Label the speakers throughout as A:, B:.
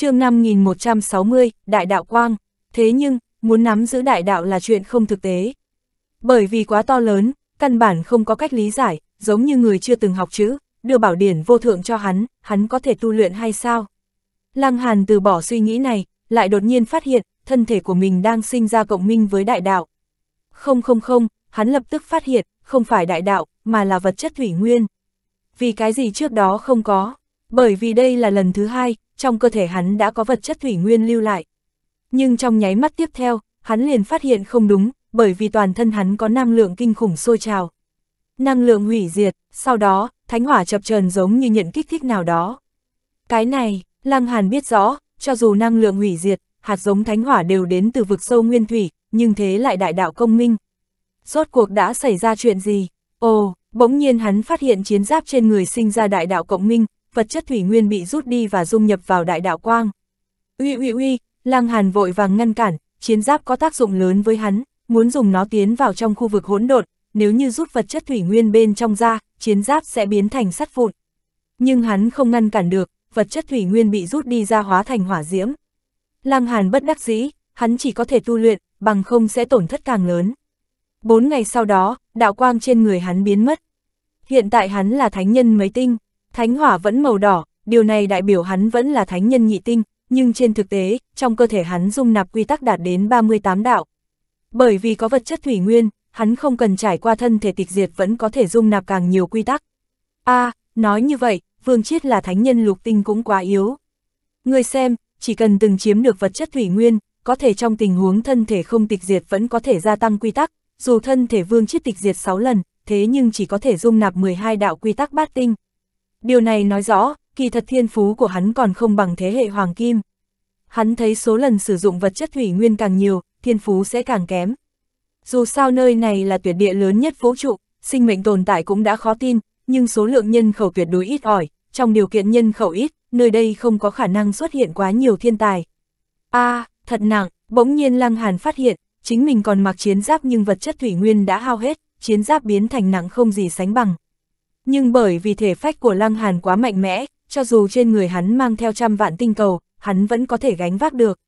A: chương 5160, Đại Đạo Quang, thế nhưng, muốn nắm giữ Đại Đạo là chuyện không thực tế. Bởi vì quá to lớn, căn bản không có cách lý giải, giống như người chưa từng học chữ, đưa bảo điển vô thượng cho hắn, hắn có thể tu luyện hay sao? Lăng Hàn từ bỏ suy nghĩ này, lại đột nhiên phát hiện, thân thể của mình đang sinh ra cộng minh với đại đạo. Không không không, hắn lập tức phát hiện, không phải đại đạo, mà là vật chất thủy nguyên. Vì cái gì trước đó không có, bởi vì đây là lần thứ hai, trong cơ thể hắn đã có vật chất thủy nguyên lưu lại. Nhưng trong nháy mắt tiếp theo, hắn liền phát hiện không đúng, bởi vì toàn thân hắn có năng lượng kinh khủng sôi trào. Năng lượng hủy diệt, sau đó, thánh hỏa chập trần giống như nhận kích thích nào đó. Cái này, Lăng Hàn biết rõ, cho dù năng lượng hủy diệt, hạt giống thánh hỏa đều đến từ vực sâu nguyên thủy, nhưng thế lại đại đạo công minh. Rốt cuộc đã xảy ra chuyện gì? Ồ, bỗng nhiên hắn phát hiện chiến giáp trên người sinh ra đại đạo cộng minh, vật chất thủy nguyên bị rút đi và dung nhập vào đại đạo quang. Uy uy uy, Lăng Hàn vội vàng ngăn cản, chiến giáp có tác dụng lớn với hắn, muốn dùng nó tiến vào trong khu vực hỗn độn, nếu như rút vật chất thủy nguyên bên trong ra, chiến giáp sẽ biến thành sắt vụn. Nhưng hắn không ngăn cản được, vật chất thủy nguyên bị rút đi ra hóa thành hỏa diễm. Lăng Hàn bất đắc dĩ, hắn chỉ có thể tu luyện, bằng không sẽ tổn thất càng lớn. Bốn ngày sau đó, đạo quang trên người hắn biến mất. Hiện tại hắn là thánh nhân mấy tinh, Thánh hỏa vẫn màu đỏ, điều này đại biểu hắn vẫn là thánh nhân nhị tinh, nhưng trên thực tế, trong cơ thể hắn dung nạp quy tắc đạt đến 38 đạo. Bởi vì có vật chất thủy nguyên, hắn không cần trải qua thân thể tịch diệt vẫn có thể dung nạp càng nhiều quy tắc. a à, nói như vậy, Vương Chiết là thánh nhân lục tinh cũng quá yếu. Người xem, chỉ cần từng chiếm được vật chất thủy nguyên, có thể trong tình huống thân thể không tịch diệt vẫn có thể gia tăng quy tắc, dù thân thể Vương Chiết tịch diệt 6 lần, thế nhưng chỉ có thể dung nạp 12 đạo quy tắc bát tinh. Điều này nói rõ, kỳ thật thiên phú của hắn còn không bằng thế hệ hoàng kim. Hắn thấy số lần sử dụng vật chất thủy nguyên càng nhiều, thiên phú sẽ càng kém. Dù sao nơi này là tuyệt địa lớn nhất vũ trụ, sinh mệnh tồn tại cũng đã khó tin, nhưng số lượng nhân khẩu tuyệt đối ít ỏi, trong điều kiện nhân khẩu ít, nơi đây không có khả năng xuất hiện quá nhiều thiên tài. a à, thật nặng, bỗng nhiên Lăng Hàn phát hiện, chính mình còn mặc chiến giáp nhưng vật chất thủy nguyên đã hao hết, chiến giáp biến thành nặng không gì sánh bằng. Nhưng bởi vì thể phách của Lăng Hàn quá mạnh mẽ, cho dù trên người hắn mang theo trăm vạn tinh cầu, hắn vẫn có thể gánh vác được.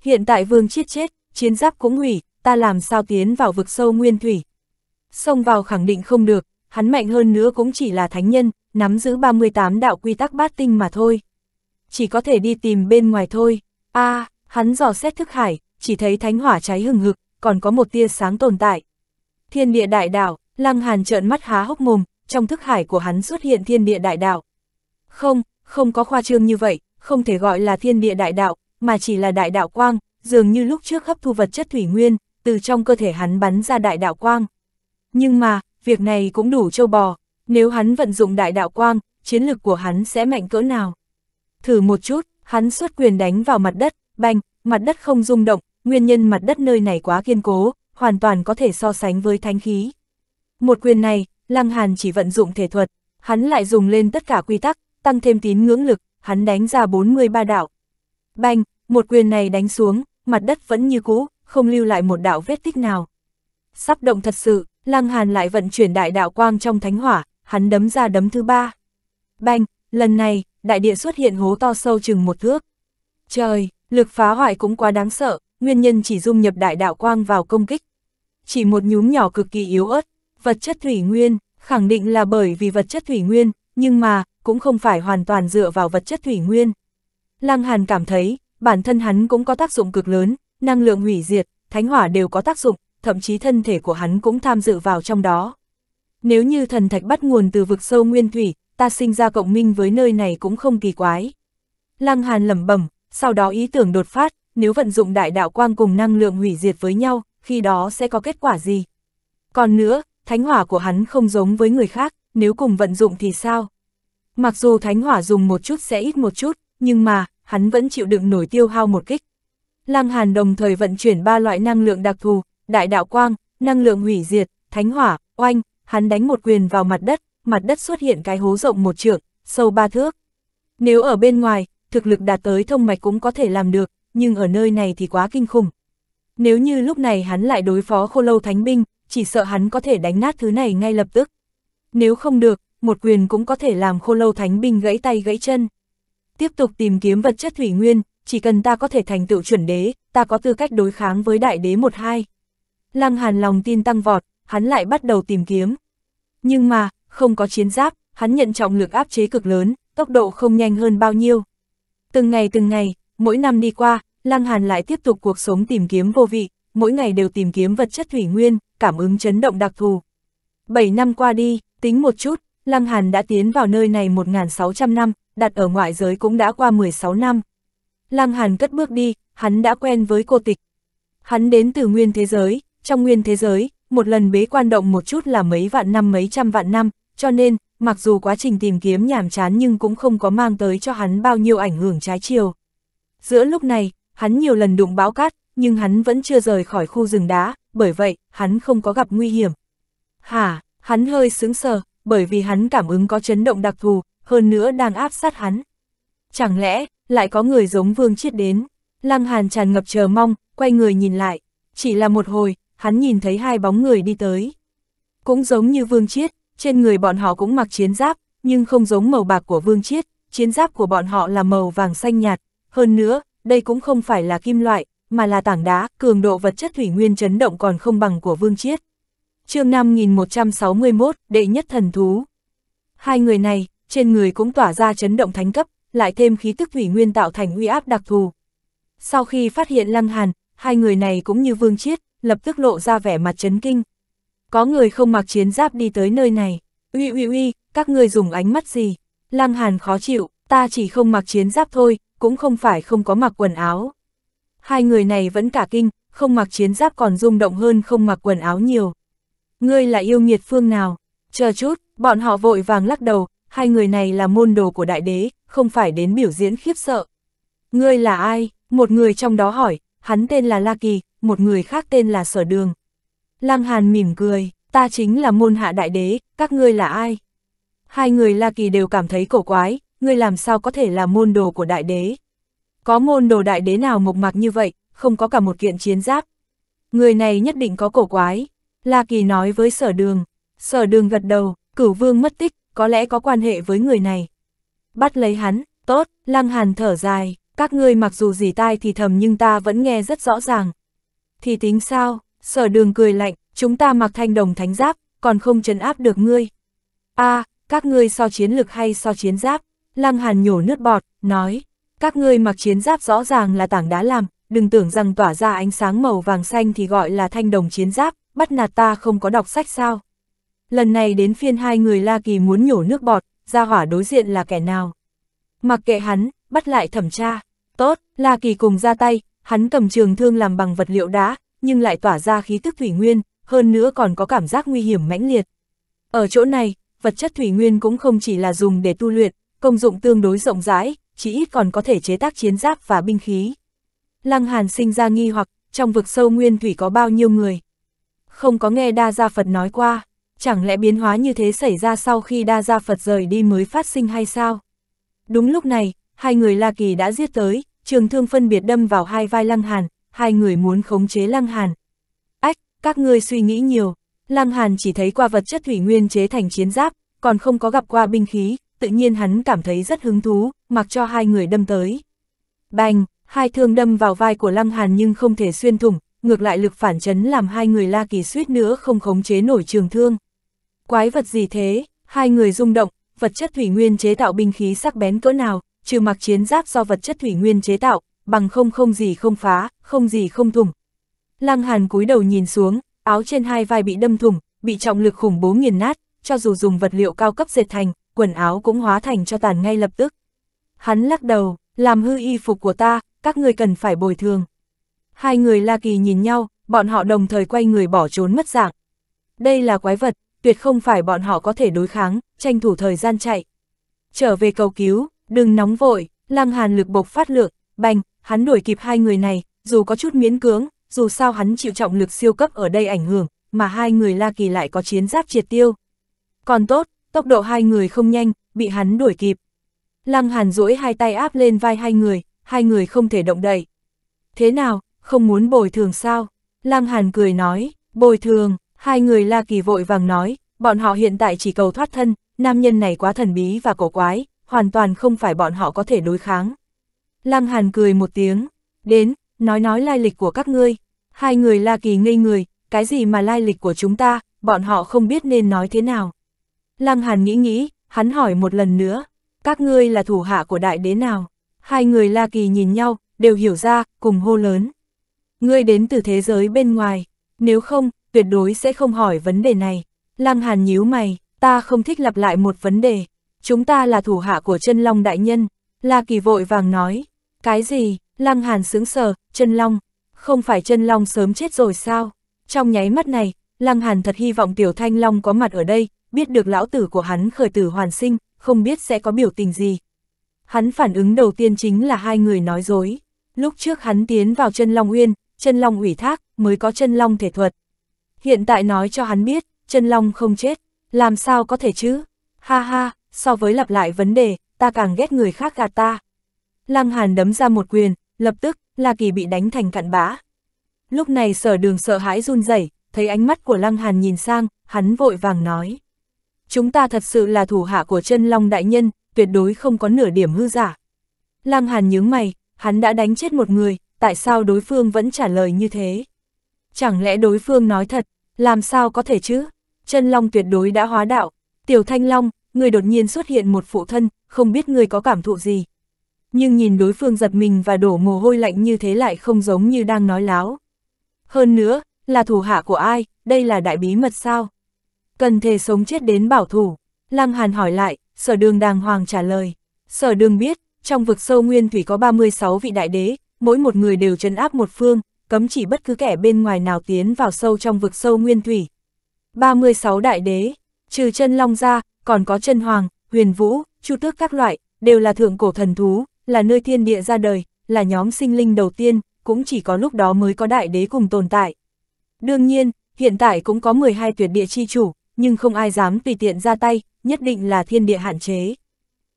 A: Hiện tại vương chết chết, chiến giáp cũng hủy, ta làm sao tiến vào vực sâu nguyên thủy. Xông vào khẳng định không được, hắn mạnh hơn nữa cũng chỉ là thánh nhân, nắm giữ 38 đạo quy tắc bát tinh mà thôi. Chỉ có thể đi tìm bên ngoài thôi. a à, hắn dò xét thức hải, chỉ thấy thánh hỏa cháy hừng hực, còn có một tia sáng tồn tại. Thiên địa đại đảo, lăng hàn trợn mắt há hốc mồm, trong thức hải của hắn xuất hiện thiên địa đại đạo. Không, không có khoa trương như vậy, không thể gọi là thiên địa đại đạo, mà chỉ là đại đạo quang, dường như lúc trước hấp thu vật chất thủy nguyên, từ trong cơ thể hắn bắn ra đại đạo quang. Nhưng mà, việc này cũng đủ châu bò, nếu hắn vận dụng đại đạo quang, chiến lực của hắn sẽ mạnh cỡ nào. Thử một chút, hắn xuất quyền đánh vào mặt đất, banh, mặt đất không rung động, nguyên nhân mặt đất nơi này quá kiên cố, hoàn toàn có thể so sánh với thánh khí. Một quyền này, Lăng Hàn chỉ vận dụng thể thuật, hắn lại dùng lên tất cả quy tắc, tăng thêm tín ngưỡng lực, hắn đánh ra 43 đạo. Banh, một quyền này đánh xuống, mặt đất vẫn như cũ, không lưu lại một đạo vết tích nào. Sắp động thật sự, Lăng Hàn lại vận chuyển đại đạo quang trong thánh hỏa, hắn đấm ra đấm thứ ba. Banh, lần này, đại địa xuất hiện hố to sâu chừng một thước. Trời, lực phá hoại cũng quá đáng sợ, nguyên nhân chỉ dung nhập đại đạo quang vào công kích. Chỉ một nhúm nhỏ cực kỳ yếu ớt, vật chất thủy nguyên, khẳng định là bởi vì vật chất thủy nguyên, nhưng mà, cũng không phải hoàn toàn dựa vào vật chất thủy nguyên. Lăng Hàn cảm thấy, bản thân hắn cũng có tác dụng cực lớn, năng lượng hủy diệt, thánh hỏa đều có tác dụng, thậm chí thân thể của hắn cũng tham dự vào trong đó. Nếu như thần thạch bắt nguồn từ vực sâu nguyên thủy, ta sinh ra cộng minh với nơi này cũng không kỳ quái. Lăng Hàn lẩm bẩm, sau đó ý tưởng đột phát, nếu vận dụng đại đạo quang cùng năng lượng hủy diệt với nhau, khi đó sẽ có kết quả gì? Còn nữa, thánh hỏa của hắn không giống với người khác, nếu cùng vận dụng thì sao? Mặc dù thánh hỏa dùng một chút sẽ ít một chút, nhưng mà, hắn vẫn chịu đựng nổi tiêu hao một kích. Lăng Hàn đồng thời vận chuyển ba loại năng lượng đặc thù, đại đạo quang, năng lượng hủy diệt, thánh hỏa, oanh, hắn đánh một quyền vào mặt đất, mặt đất xuất hiện cái hố rộng một trượng, sâu ba thước. Nếu ở bên ngoài, thực lực đạt tới thông mạch cũng có thể làm được, nhưng ở nơi này thì quá kinh khủng. Nếu như lúc này hắn lại đối phó khô lâu thánh binh, chỉ sợ hắn có thể đánh nát thứ này ngay lập tức. Nếu không được, một quyền cũng có thể làm khô lâu thánh binh gãy tay gãy chân. Tiếp tục tìm kiếm vật chất thủy nguyên, chỉ cần ta có thể thành tựu chuẩn đế, ta có tư cách đối kháng với đại đế một hai. Lăng Hàn lòng tin tăng vọt, hắn lại bắt đầu tìm kiếm. Nhưng mà, không có chiến giáp, hắn nhận trọng lực áp chế cực lớn, tốc độ không nhanh hơn bao nhiêu. Từng ngày từng ngày, mỗi năm đi qua, Lăng Hàn lại tiếp tục cuộc sống tìm kiếm vô vị, mỗi ngày đều tìm kiếm vật chất thủy nguyên, cảm ứng chấn động đặc thù. 7 năm qua đi, tính một chút, Lăng Hàn đã tiến vào nơi này 1.600 năm, đặt ở ngoại giới cũng đã qua 16 năm. Lăng Hàn cất bước đi, hắn đã quen với cô tịch. Hắn đến từ nguyên thế giới, trong nguyên thế giới, một lần bế quan động một chút là mấy vạn năm mấy trăm vạn năm, cho nên, mặc dù quá trình tìm kiếm nhàm chán nhưng cũng không có mang tới cho hắn bao nhiêu ảnh hưởng trái chiều. Giữa lúc này, hắn nhiều lần đụng bão cát, nhưng hắn vẫn chưa rời khỏi khu rừng đá, bởi vậy, hắn không có gặp nguy hiểm. Hả, hắn hơi sướng sờ, bởi vì hắn cảm ứng có chấn động đặc thù, hơn nữa đang áp sát hắn. Chẳng lẽ, lại có người giống vương chiết đến? Lăng Hàn tràn ngập chờ mong, quay người nhìn lại. Chỉ là một hồi, hắn nhìn thấy hai bóng người đi tới. Cũng giống như vương chiết, trên người bọn họ cũng mặc chiến giáp, nhưng không giống màu bạc của vương chiết, chiến giáp của bọn họ là màu vàng xanh nhạt. Hơn nữa, đây cũng không phải là kim loại, mà là tảng đá, cường độ vật chất thủy nguyên chấn động còn không bằng của Vương Chiết. chương 5161, đệ nhất thần thú. Hai người này, trên người cũng tỏa ra chấn động thánh cấp, lại thêm khí tức thủy nguyên tạo thành uy áp đặc thù. Sau khi phát hiện Lăng Hàn, hai người này cũng như Vương Chiết, lập tức lộ ra vẻ mặt chấn kinh. Có người không mặc chiến giáp đi tới nơi này. Uy uy uy, các ngươi dùng ánh mắt gì? Lăng Hàn khó chịu, ta chỉ không mặc chiến giáp thôi, cũng không phải không có mặc quần áo. Hai người này vẫn cả kinh, không mặc chiến giáp còn rung động hơn không mặc quần áo nhiều. Ngươi là yêu nghiệt phương nào? Chờ chút, bọn họ vội vàng lắc đầu, hai người này là môn đồ của đại đế, không phải đến biểu diễn khiếp sợ. Ngươi là ai? Một người trong đó hỏi, hắn tên là La Kỳ, một người khác tên là Sở Đường. Lăng Hàn mỉm cười, ta chính là môn hạ đại đế, các ngươi là ai? Hai người La Kỳ đều cảm thấy cổ quái, ngươi làm sao có thể là môn đồ của đại đế? Có môn đồ đại đế nào mộc mạc như vậy, không có cả một kiện chiến giáp. Người này nhất định có cổ quái. La Kỳ nói với sở đường. Sở đường gật đầu, cửu vương mất tích, có lẽ có quan hệ với người này. Bắt lấy hắn, tốt, lăng hàn thở dài, các ngươi mặc dù dì tai thì thầm nhưng ta vẫn nghe rất rõ ràng. Thì tính sao, sở đường cười lạnh, chúng ta mặc thanh đồng thánh giáp, còn không trấn áp được ngươi. a à, các ngươi so chiến lực hay so chiến giáp? Lăng hàn nhổ nước bọt, nói, các ngươi mặc chiến giáp rõ ràng là tảng đá làm, đừng tưởng rằng tỏa ra ánh sáng màu vàng xanh thì gọi là thanh đồng chiến giáp, bắt nạt ta không có đọc sách sao. Lần này đến phiên hai người La Kỳ muốn nhổ nước bọt, ra hỏa đối diện là kẻ nào. Mặc kệ hắn, bắt lại thẩm tra. Tốt, La Kỳ cùng ra tay, hắn cầm trường thương làm bằng vật liệu đá, nhưng lại tỏa ra khí tức thủy nguyên, hơn nữa còn có cảm giác nguy hiểm mãnh liệt. Ở chỗ này, vật chất thủy nguyên cũng không chỉ là dùng để tu luyện, công dụng tương đối rộng rãi, chỉ ít còn có thể chế tác chiến giáp và binh khí. Lăng Hàn sinh ra nghi hoặc, trong vực sâu nguyên thủy có bao nhiêu người? Không có nghe Đa Gia Phật nói qua, chẳng lẽ biến hóa như thế xảy ra sau khi Đa Gia Phật rời đi mới phát sinh hay sao? Đúng lúc này, hai người La Kỳ đã giết tới, trường thương phân biệt đâm vào hai vai Lăng Hàn, hai người muốn khống chế Lăng Hàn. Ách, các ngươi suy nghĩ nhiều, Lăng Hàn chỉ thấy qua vật chất thủy nguyên chế thành chiến giáp, còn không có gặp qua binh khí, tự nhiên hắn cảm thấy rất hứng thú, mặc cho hai người đâm tới. Bành, hai thương đâm vào vai của Lăng Hàn nhưng không thể xuyên thủng, ngược lại lực phản chấn làm hai người La Kỳ suýt nữa không khống chế nổi trường thương. Quái vật gì thế, hai người rung động, vật chất thủy nguyên chế tạo binh khí sắc bén cỡ nào, trừ mặc chiến giáp do vật chất thủy nguyên chế tạo, bằng không không gì không phá, không gì không thủng. Lăng Hàn cúi đầu nhìn xuống, áo trên hai vai bị đâm thủng, bị trọng lực khủng bố nghiền nát, cho dù dùng vật liệu cao cấp dệt thành, quần áo cũng hóa thành cho tàn ngay lập tức. Hắn lắc đầu, làm hư y phục của ta, các người cần phải bồi thường. Hai người La Kỳ nhìn nhau, bọn họ đồng thời quay người bỏ trốn mất dạng. Đây là quái vật, tuyệt không phải bọn họ có thể đối kháng, tranh thủ thời gian chạy. Trở về cầu cứu, đừng nóng vội, lăng hàn lực bộc phát lượng, bành, hắn đuổi kịp hai người này, dù có chút miễn cưỡng, dù sao hắn chịu trọng lực siêu cấp ở đây ảnh hưởng, mà hai người La Kỳ lại có chiến giáp triệt tiêu. Còn tốt, tốc độ hai người không nhanh, bị hắn đuổi kịp. Lăng Hàn duỗi hai tay áp lên vai hai người, hai người không thể động đậy. Thế nào, không muốn bồi thường sao? Lăng Hàn cười nói, bồi thường, hai người La Kỳ vội vàng nói, bọn họ hiện tại chỉ cầu thoát thân, nam nhân này quá thần bí và cổ quái, hoàn toàn không phải bọn họ có thể đối kháng. Lăng Hàn cười một tiếng, đến, nói nói lai lịch của các ngươi. Hai người La Kỳ ngây người, cái gì mà lai lịch của chúng ta, bọn họ không biết nên nói thế nào. Lăng Hàn nghĩ nghĩ, hắn hỏi một lần nữa, các ngươi là thủ hạ của đại đế nào? Hai người La Kỳ nhìn nhau, đều hiểu ra, cùng hô lớn. Ngươi đến từ thế giới bên ngoài, nếu không, tuyệt đối sẽ không hỏi vấn đề này. Lăng Hàn nhíu mày, ta không thích lặp lại một vấn đề. Chúng ta là thủ hạ của chân Long Đại Nhân. La Kỳ vội vàng nói, cái gì? Lăng Hàn sướng sờ, chân Long. Không phải chân Long sớm chết rồi sao? Trong nháy mắt này, Lăng Hàn thật hy vọng Tiểu Thanh Long có mặt ở đây, biết được lão tử của hắn khởi tử hoàn sinh, không biết sẽ có biểu tình gì. Hắn phản ứng đầu tiên chính là hai người nói dối. Lúc trước hắn tiến vào chân Long Uyên, chân Long ủy thác, mới có chân Long thể thuật. Hiện tại nói cho hắn biết, chân Long không chết, làm sao có thể chứ? Ha ha, so với lặp lại vấn đề, ta càng ghét người khác gạt ta. Lăng Hàn đấm ra một quyền, lập tức, La Kỳ bị đánh thành cặn bã. Lúc này sở đường sợ hãi run rẩy thấy ánh mắt của Lăng Hàn nhìn sang, hắn vội vàng nói chúng ta thật sự là thủ hạ của chân long đại nhân, tuyệt đối không có nửa điểm hư giả. Lăng Hàn nhướng mày, hắn đã đánh chết một người, tại sao đối phương vẫn trả lời như thế? Chẳng lẽ đối phương nói thật, làm sao có thể chứ? Chân long tuyệt đối đã hóa đạo, tiểu thanh long, người đột nhiên xuất hiện một phụ thân, không biết người có cảm thụ gì. Nhưng nhìn đối phương giật mình và đổ mồ hôi lạnh như thế lại không giống như đang nói láo. Hơn nữa, là thủ hạ của ai, đây là đại bí mật sao? cần thề sống chết đến bảo thủ. Lăng Hàn hỏi lại, sở đường đàng hoàng trả lời. Sở đường biết, trong vực sâu nguyên thủy có 36 vị đại đế, mỗi một người đều trấn áp một phương, cấm chỉ bất cứ kẻ bên ngoài nào tiến vào sâu trong vực sâu nguyên thủy. 36 đại đế, trừ chân long ra, còn có chân hoàng, huyền vũ, chu tước các loại, đều là thượng cổ thần thú, là nơi thiên địa ra đời, là nhóm sinh linh đầu tiên, cũng chỉ có lúc đó mới có đại đế cùng tồn tại. Đương nhiên, hiện tại cũng có 12 tuyệt địa chi chủ, nhưng không ai dám tùy tiện ra tay, nhất định là thiên địa hạn chế.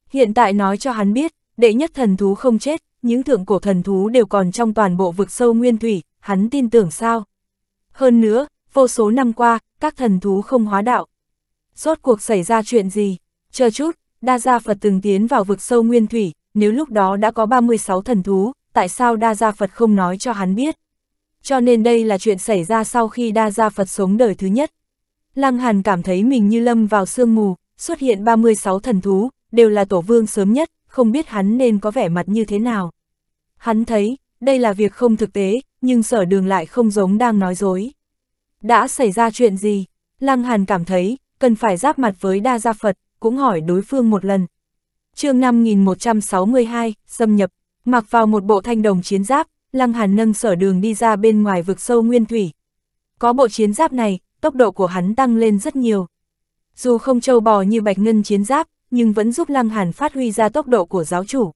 A: Hiện tại nói cho hắn biết, đệ nhất thần thú không chết, những thượng cổ thần thú đều còn trong toàn bộ vực sâu nguyên thủy, hắn tin tưởng sao? Hơn nữa, vô số năm qua, các thần thú không hóa đạo. Rốt cuộc xảy ra chuyện gì? Chờ chút, Đa Gia Phật từng tiến vào vực sâu nguyên thủy, nếu lúc đó đã có 36 thần thú, tại sao Đa Gia Phật không nói cho hắn biết? Cho nên đây là chuyện xảy ra sau khi Đa Gia Phật sống đời thứ nhất. Lăng Hàn cảm thấy mình như lâm vào sương mù, xuất hiện 36 thần thú, đều là tổ vương sớm nhất, không biết hắn nên có vẻ mặt như thế nào. Hắn thấy, đây là việc không thực tế, nhưng sở đường lại không giống đang nói dối. Đã xảy ra chuyện gì? Lăng Hàn cảm thấy, cần phải giáp mặt với đa gia Phật, cũng hỏi đối phương một lần. chương 5162, xâm nhập, mặc vào một bộ thanh đồng chiến giáp, Lăng Hàn nâng sở đường đi ra bên ngoài vực sâu nguyên thủy. Có bộ chiến giáp này, tốc độ của hắn tăng lên rất nhiều. Dù không trâu bò như bạch ngân chiến giáp, nhưng vẫn giúp Lăng Hàn phát huy ra tốc độ của giáo chủ.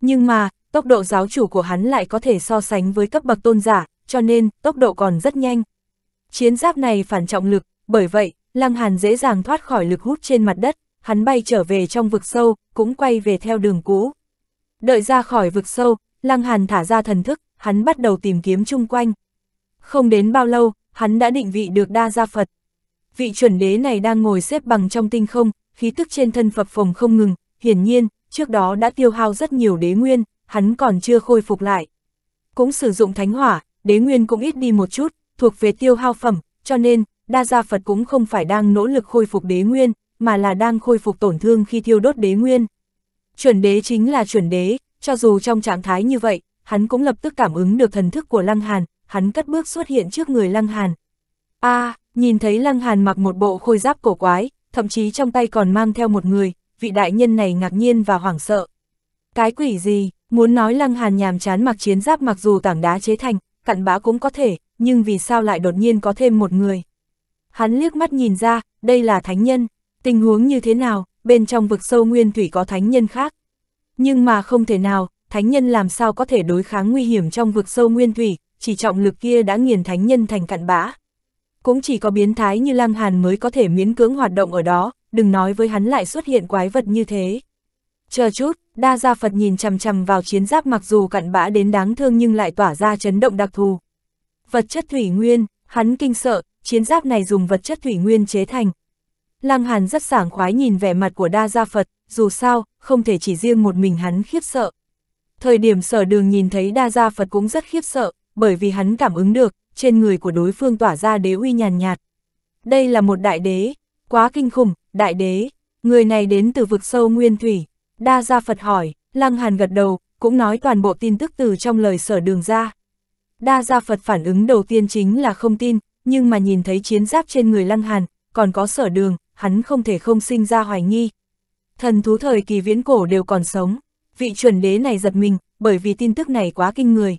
A: Nhưng mà, tốc độ giáo chủ của hắn lại có thể so sánh với cấp bậc tôn giả, cho nên tốc độ còn rất nhanh. Chiến giáp này phản trọng lực, bởi vậy, Lăng Hàn dễ dàng thoát khỏi lực hút trên mặt đất, hắn bay trở về trong vực sâu, cũng quay về theo đường cũ. Đợi ra khỏi vực sâu, Lăng Hàn thả ra thần thức, hắn bắt đầu tìm kiếm chung quanh. Không đến bao lâu, hắn đã định vị được đa gia Phật. Vị chuẩn đế này đang ngồi xếp bằng trong tinh không, khí tức trên thân phật phồng không ngừng, hiển nhiên, trước đó đã tiêu hao rất nhiều đế nguyên, hắn còn chưa khôi phục lại. Cũng sử dụng thánh hỏa, đế nguyên cũng ít đi một chút, thuộc về tiêu hao phẩm, cho nên, đa gia Phật cũng không phải đang nỗ lực khôi phục đế nguyên, mà là đang khôi phục tổn thương khi thiêu đốt đế nguyên. Chuẩn đế chính là chuẩn đế, cho dù trong trạng thái như vậy, hắn cũng lập tức cảm ứng được thần thức của Lăng Hàn, hắn cất bước xuất hiện trước người Lăng Hàn. a à, nhìn thấy Lăng Hàn mặc một bộ khôi giáp cổ quái, thậm chí trong tay còn mang theo một người, vị đại nhân này ngạc nhiên và hoảng sợ. Cái quỷ gì, muốn nói Lăng Hàn nhàm chán mặc chiến giáp mặc dù tảng đá chế thành, cặn bã cũng có thể, nhưng vì sao lại đột nhiên có thêm một người. Hắn liếc mắt nhìn ra, đây là thánh nhân, tình huống như thế nào, bên trong vực sâu nguyên thủy có thánh nhân khác. Nhưng mà không thể nào, thánh nhân làm sao có thể đối kháng nguy hiểm trong vực sâu nguyên thủy, chỉ trọng lực kia đã nghiền thánh nhân thành cặn bã. Cũng chỉ có biến thái như Lăng Hàn mới có thể miễn cưỡng hoạt động ở đó, đừng nói với hắn lại xuất hiện quái vật như thế. Chờ chút, đa gia Phật nhìn chằm chằm vào chiến giáp mặc dù cặn bã đến đáng thương nhưng lại tỏa ra chấn động đặc thù. Vật chất thủy nguyên, hắn kinh sợ, chiến giáp này dùng vật chất thủy nguyên chế thành. Lăng Hàn rất sảng khoái nhìn vẻ mặt của đa gia Phật, dù sao, không thể chỉ riêng một mình hắn khiếp sợ. Thời điểm sở đường nhìn thấy đa gia Phật cũng rất khiếp sợ, bởi vì hắn cảm ứng được, trên người của đối phương tỏa ra đế uy nhàn nhạt. Đây là một đại đế, quá kinh khủng, đại đế, người này đến từ vực sâu nguyên thủy. Đa Gia Phật hỏi, Lăng Hàn gật đầu, cũng nói toàn bộ tin tức từ trong lời sở đường ra. Đa Gia Phật phản ứng đầu tiên chính là không tin, nhưng mà nhìn thấy chiến giáp trên người Lăng Hàn, còn có sở đường, hắn không thể không sinh ra hoài nghi. Thần thú thời kỳ viễn cổ đều còn sống, vị chuẩn đế này giật mình, bởi vì tin tức này quá kinh người.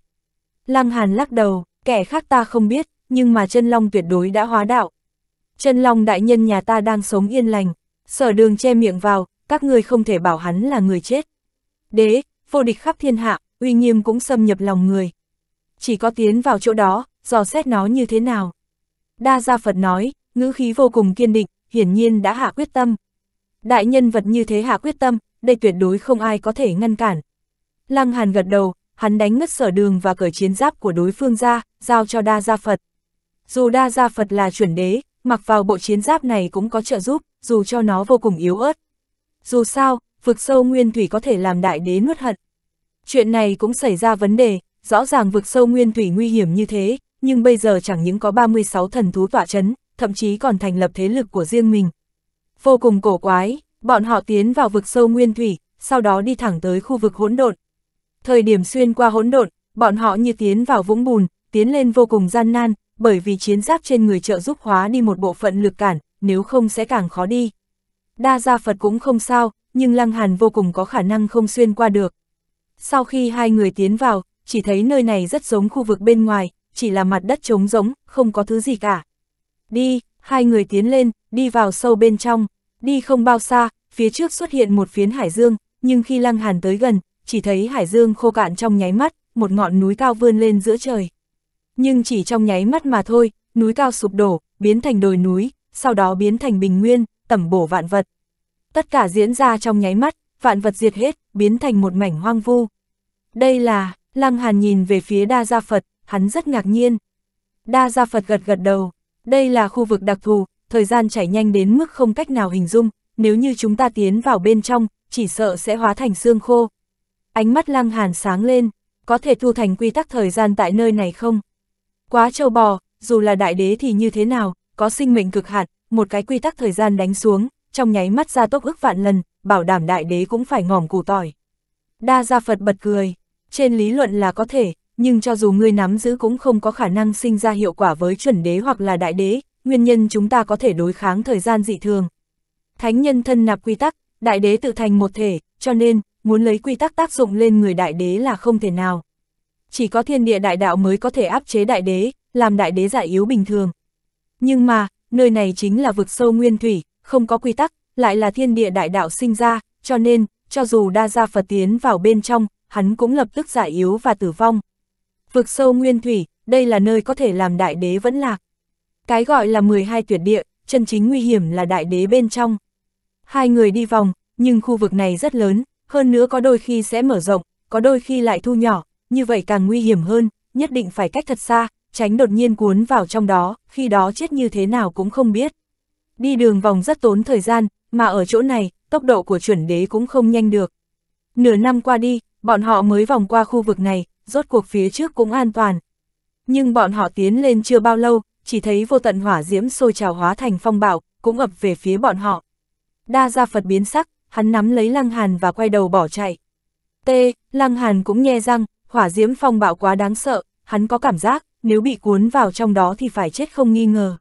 A: Lăng Hàn lắc đầu, kẻ khác ta không biết, nhưng mà chân long tuyệt đối đã hóa đạo. Chân long đại nhân nhà ta đang sống yên lành, sở đường che miệng vào, các người không thể bảo hắn là người chết. Đế, vô địch khắp thiên hạ, uy nghiêm cũng xâm nhập lòng người. Chỉ có tiến vào chỗ đó, dò xét nó như thế nào. Đa Gia Phật nói, ngữ khí vô cùng kiên định, hiển nhiên đã hạ quyết tâm. Đại nhân vật như thế hạ quyết tâm, đây tuyệt đối không ai có thể ngăn cản. Lăng Hàn gật đầu, hắn đánh ngất sở đường và cởi chiến giáp của đối phương ra, giao cho đa gia Phật. Dù đa gia Phật là chuẩn đế, mặc vào bộ chiến giáp này cũng có trợ giúp, dù cho nó vô cùng yếu ớt. Dù sao, vực sâu nguyên thủy có thể làm đại đế nuốt hận. Chuyện này cũng xảy ra vấn đề, rõ ràng vực sâu nguyên thủy nguy hiểm như thế, nhưng bây giờ chẳng những có 36 thần thú tỏa chấn, thậm chí còn thành lập thế lực của riêng mình. Vô cùng cổ quái, bọn họ tiến vào vực sâu nguyên thủy, sau đó đi thẳng tới khu vực hỗn độn, Thời điểm xuyên qua hỗn độn, bọn họ như tiến vào vũng bùn, tiến lên vô cùng gian nan, bởi vì chiến giáp trên người trợ giúp hóa đi một bộ phận lực cản, nếu không sẽ càng khó đi. Đa gia Phật cũng không sao, nhưng Lăng Hàn vô cùng có khả năng không xuyên qua được. Sau khi hai người tiến vào, chỉ thấy nơi này rất giống khu vực bên ngoài, chỉ là mặt đất trống rỗng, không có thứ gì cả. Đi, hai người tiến lên, đi vào sâu bên trong, đi không bao xa, phía trước xuất hiện một phiến hải dương, nhưng khi Lăng Hàn tới gần, chỉ thấy hải dương khô cạn trong nháy mắt, một ngọn núi cao vươn lên giữa trời. Nhưng chỉ trong nháy mắt mà thôi, núi cao sụp đổ, biến thành đồi núi, sau đó biến thành bình nguyên, tẩm bổ vạn vật. Tất cả diễn ra trong nháy mắt, vạn vật diệt hết, biến thành một mảnh hoang vu. Đây là, Lăng Hàn nhìn về phía Đa Gia Phật, hắn rất ngạc nhiên. Đa Gia Phật gật gật đầu, đây là khu vực đặc thù, thời gian chảy nhanh đến mức không cách nào hình dung, nếu như chúng ta tiến vào bên trong, chỉ sợ sẽ hóa thành xương khô, Ánh mắt lăng hàn sáng lên, có thể thu thành quy tắc thời gian tại nơi này không? Quá châu bò, dù là đại đế thì như thế nào, có sinh mệnh cực hạn, một cái quy tắc thời gian đánh xuống, trong nháy mắt ra tốc ức vạn lần, bảo đảm đại đế cũng phải ngỏm củ tỏi. Đa gia Phật bật cười, trên lý luận là có thể, nhưng cho dù ngươi nắm giữ cũng không có khả năng sinh ra hiệu quả với chuẩn đế hoặc là đại đế, nguyên nhân chúng ta có thể đối kháng thời gian dị thường. Thánh nhân thân nạp quy tắc, đại đế tự thành một thể, cho nên, muốn lấy quy tắc tác dụng lên người đại đế là không thể nào. Chỉ có thiên địa đại đạo mới có thể áp chế đại đế, làm đại đế giải yếu bình thường. Nhưng mà, nơi này chính là vực sâu nguyên thủy, không có quy tắc, lại là thiên địa đại đạo sinh ra, cho nên, cho dù đa gia Phật tiến vào bên trong, hắn cũng lập tức giải yếu và tử vong. Vực sâu nguyên thủy, đây là nơi có thể làm đại đế vẫn lạc. Cái gọi là 12 tuyệt địa, chân chính nguy hiểm là đại đế bên trong. Hai người đi vòng, nhưng khu vực này rất lớn, hơn nữa có đôi khi sẽ mở rộng, có đôi khi lại thu nhỏ, như vậy càng nguy hiểm hơn, nhất định phải cách thật xa, tránh đột nhiên cuốn vào trong đó, khi đó chết như thế nào cũng không biết. Đi đường vòng rất tốn thời gian, mà ở chỗ này, tốc độ của chuẩn đế cũng không nhanh được. Nửa năm qua đi, bọn họ mới vòng qua khu vực này, rốt cuộc phía trước cũng an toàn. Nhưng bọn họ tiến lên chưa bao lâu, chỉ thấy vô tận hỏa diễm sôi trào hóa thành phong bạo, cũng ập về phía bọn họ. Đa gia Phật biến sắc, hắn nắm lấy Lăng Hàn và quay đầu bỏ chạy. T, Lăng Hàn cũng nghe răng, hỏa diễm phong bạo quá đáng sợ, hắn có cảm giác, nếu bị cuốn vào trong đó thì phải chết không nghi ngờ.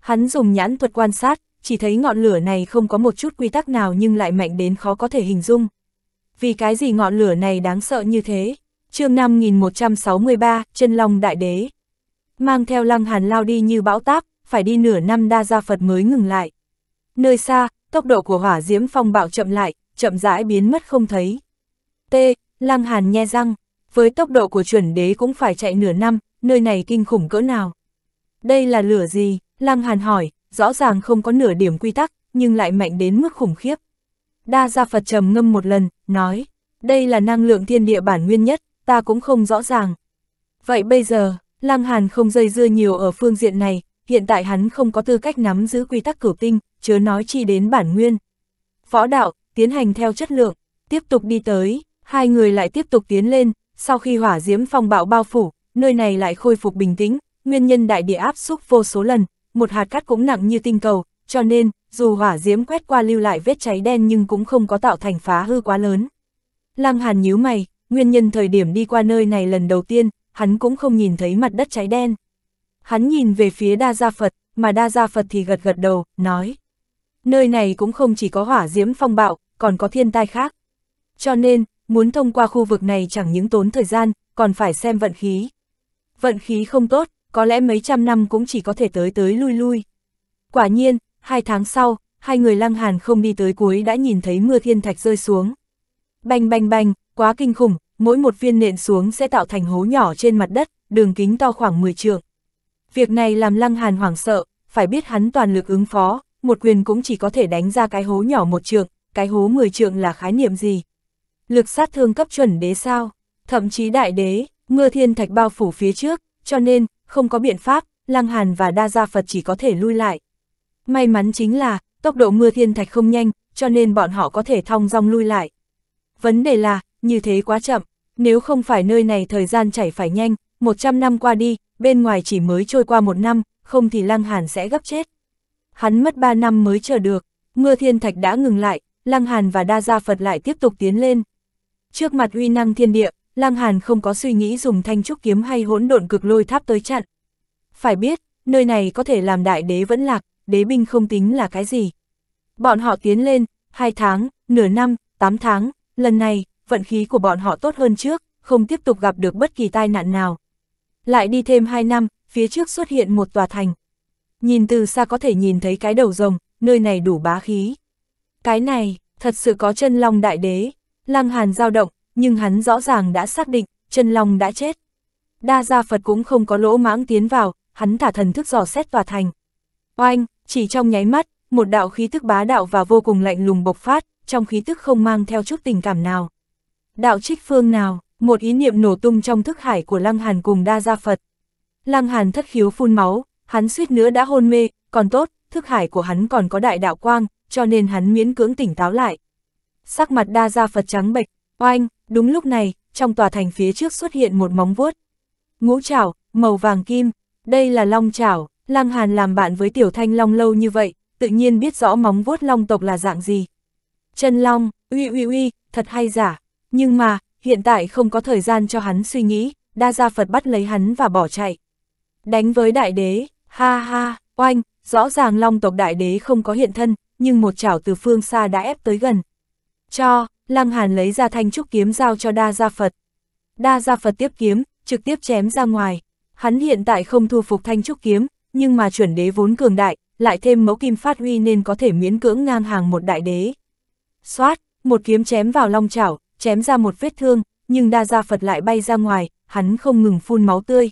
A: Hắn dùng nhãn thuật quan sát, chỉ thấy ngọn lửa này không có một chút quy tắc nào nhưng lại mạnh đến khó có thể hình dung. Vì cái gì ngọn lửa này đáng sợ như thế? chương 5163, chân Long Đại Đế. Mang theo lăng hàn lao đi như bão táp, phải đi nửa năm đa gia Phật mới ngừng lại. Nơi xa, tốc độ của hỏa diễm phong bạo chậm lại, chậm rãi biến mất không thấy. T. Lăng Hàn nhe răng, với tốc độ của chuẩn đế cũng phải chạy nửa năm, nơi này kinh khủng cỡ nào. Đây là lửa gì? Lăng Hàn hỏi, rõ ràng không có nửa điểm quy tắc, nhưng lại mạnh đến mức khủng khiếp. Đa Gia Phật trầm ngâm một lần, nói, đây là năng lượng thiên địa bản nguyên nhất, ta cũng không rõ ràng. Vậy bây giờ, Lăng Hàn không dây dưa nhiều ở phương diện này, hiện tại hắn không có tư cách nắm giữ quy tắc cửu tinh, chớ nói chi đến bản nguyên. Võ đạo, tiến hành theo chất lượng, tiếp tục đi tới, hai người lại tiếp tục tiến lên, sau khi hỏa diễm phong bạo bao phủ, nơi này lại khôi phục bình tĩnh, nguyên nhân đại địa áp xúc vô số lần, một hạt cát cũng nặng như tinh cầu, cho nên, dù hỏa diễm quét qua lưu lại vết cháy đen nhưng cũng không có tạo thành phá hư quá lớn. Lăng Hàn nhíu mày, nguyên nhân thời điểm đi qua nơi này lần đầu tiên, hắn cũng không nhìn thấy mặt đất cháy đen. Hắn nhìn về phía Đa Gia Phật, mà Đa Gia Phật thì gật gật đầu, nói. Nơi này cũng không chỉ có hỏa diễm phong bạo, còn có thiên tai khác. Cho nên, muốn thông qua khu vực này chẳng những tốn thời gian, còn phải xem vận khí. Vận khí không tốt, có lẽ mấy trăm năm cũng chỉ có thể tới tới lui lui. Quả nhiên, hai tháng sau, hai người lăng hàn không đi tới cuối đã nhìn thấy mưa thiên thạch rơi xuống. Bành bành bành, quá kinh khủng, mỗi một viên nện xuống sẽ tạo thành hố nhỏ trên mặt đất, đường kính to khoảng 10 trượng. Việc này làm Lăng Hàn hoảng sợ, phải biết hắn toàn lực ứng phó, một quyền cũng chỉ có thể đánh ra cái hố nhỏ một trượng, cái hố 10 trượng là khái niệm gì? Lực sát thương cấp chuẩn đế sao? Thậm chí đại đế, mưa thiên thạch bao phủ phía trước, cho nên, không có biện pháp, Lăng Hàn và Đa Gia Phật chỉ có thể lui lại. May mắn chính là, tốc độ mưa thiên thạch không nhanh, cho nên bọn họ có thể thong dong lui lại. Vấn đề là, như thế quá chậm, nếu không phải nơi này thời gian chảy phải nhanh, 100 năm qua đi, bên ngoài chỉ mới trôi qua một năm, không thì Lăng Hàn sẽ gấp chết. Hắn mất ba năm mới chờ được, mưa thiên thạch đã ngừng lại, Lăng Hàn và Đa Gia Phật lại tiếp tục tiến lên. Trước mặt uy năng thiên địa, Lăng Hàn không có suy nghĩ dùng thanh trúc kiếm hay hỗn độn cực lôi tháp tới chặn. Phải biết, nơi này có thể làm đại đế vẫn lạc, đế binh không tính là cái gì. Bọn họ tiến lên, hai tháng, nửa năm, tám tháng, lần này, vận khí của bọn họ tốt hơn trước, không tiếp tục gặp được bất kỳ tai nạn nào. Lại đi thêm 2 năm, phía trước xuất hiện một tòa thành. Nhìn từ xa có thể nhìn thấy cái đầu rồng, nơi này đủ bá khí. Cái này, thật sự có chân long đại đế. Lăng Hàn dao động, nhưng hắn rõ ràng đã xác định, chân long đã chết. Đa gia Phật cũng không có lỗ mãng tiến vào, hắn thả thần thức dò xét tòa thành. Oanh, chỉ trong nháy mắt, một đạo khí tức bá đạo và vô cùng lạnh lùng bộc phát, trong khí tức không mang theo chút tình cảm nào. Đạo trích phương nào, một ý niệm nổ tung trong thức hải của Lăng Hàn cùng đa gia Phật. Lăng Hàn thất khiếu phun máu, hắn suýt nữa đã hôn mê, còn tốt, thức hải của hắn còn có đại đạo quang, cho nên hắn miễn cưỡng tỉnh táo lại. Sắc mặt đa gia Phật trắng bệch, oanh, đúng lúc này, trong tòa thành phía trước xuất hiện một móng vuốt. Ngũ trảo màu vàng kim, đây là long trảo. Lăng Hàn làm bạn với tiểu thanh long lâu như vậy, tự nhiên biết rõ móng vuốt long tộc là dạng gì. Chân long, uy uy uy, thật hay giả, nhưng mà, hiện tại không có thời gian cho hắn suy nghĩ, đa gia Phật bắt lấy hắn và bỏ chạy. Đánh với đại đế, ha ha, oanh, rõ ràng long tộc đại đế không có hiện thân, nhưng một chảo từ phương xa đã ép tới gần. Cho, Lăng Hàn lấy ra thanh trúc kiếm giao cho đa gia Phật. Đa gia Phật tiếp kiếm, trực tiếp chém ra ngoài. Hắn hiện tại không thu phục thanh trúc kiếm, nhưng mà chuẩn đế vốn cường đại, lại thêm mẫu kim phát huy nên có thể miễn cưỡng ngang hàng một đại đế. Xoát, một kiếm chém vào long chảo, chém ra một vết thương, nhưng đa gia Phật lại bay ra ngoài, hắn không ngừng phun máu tươi.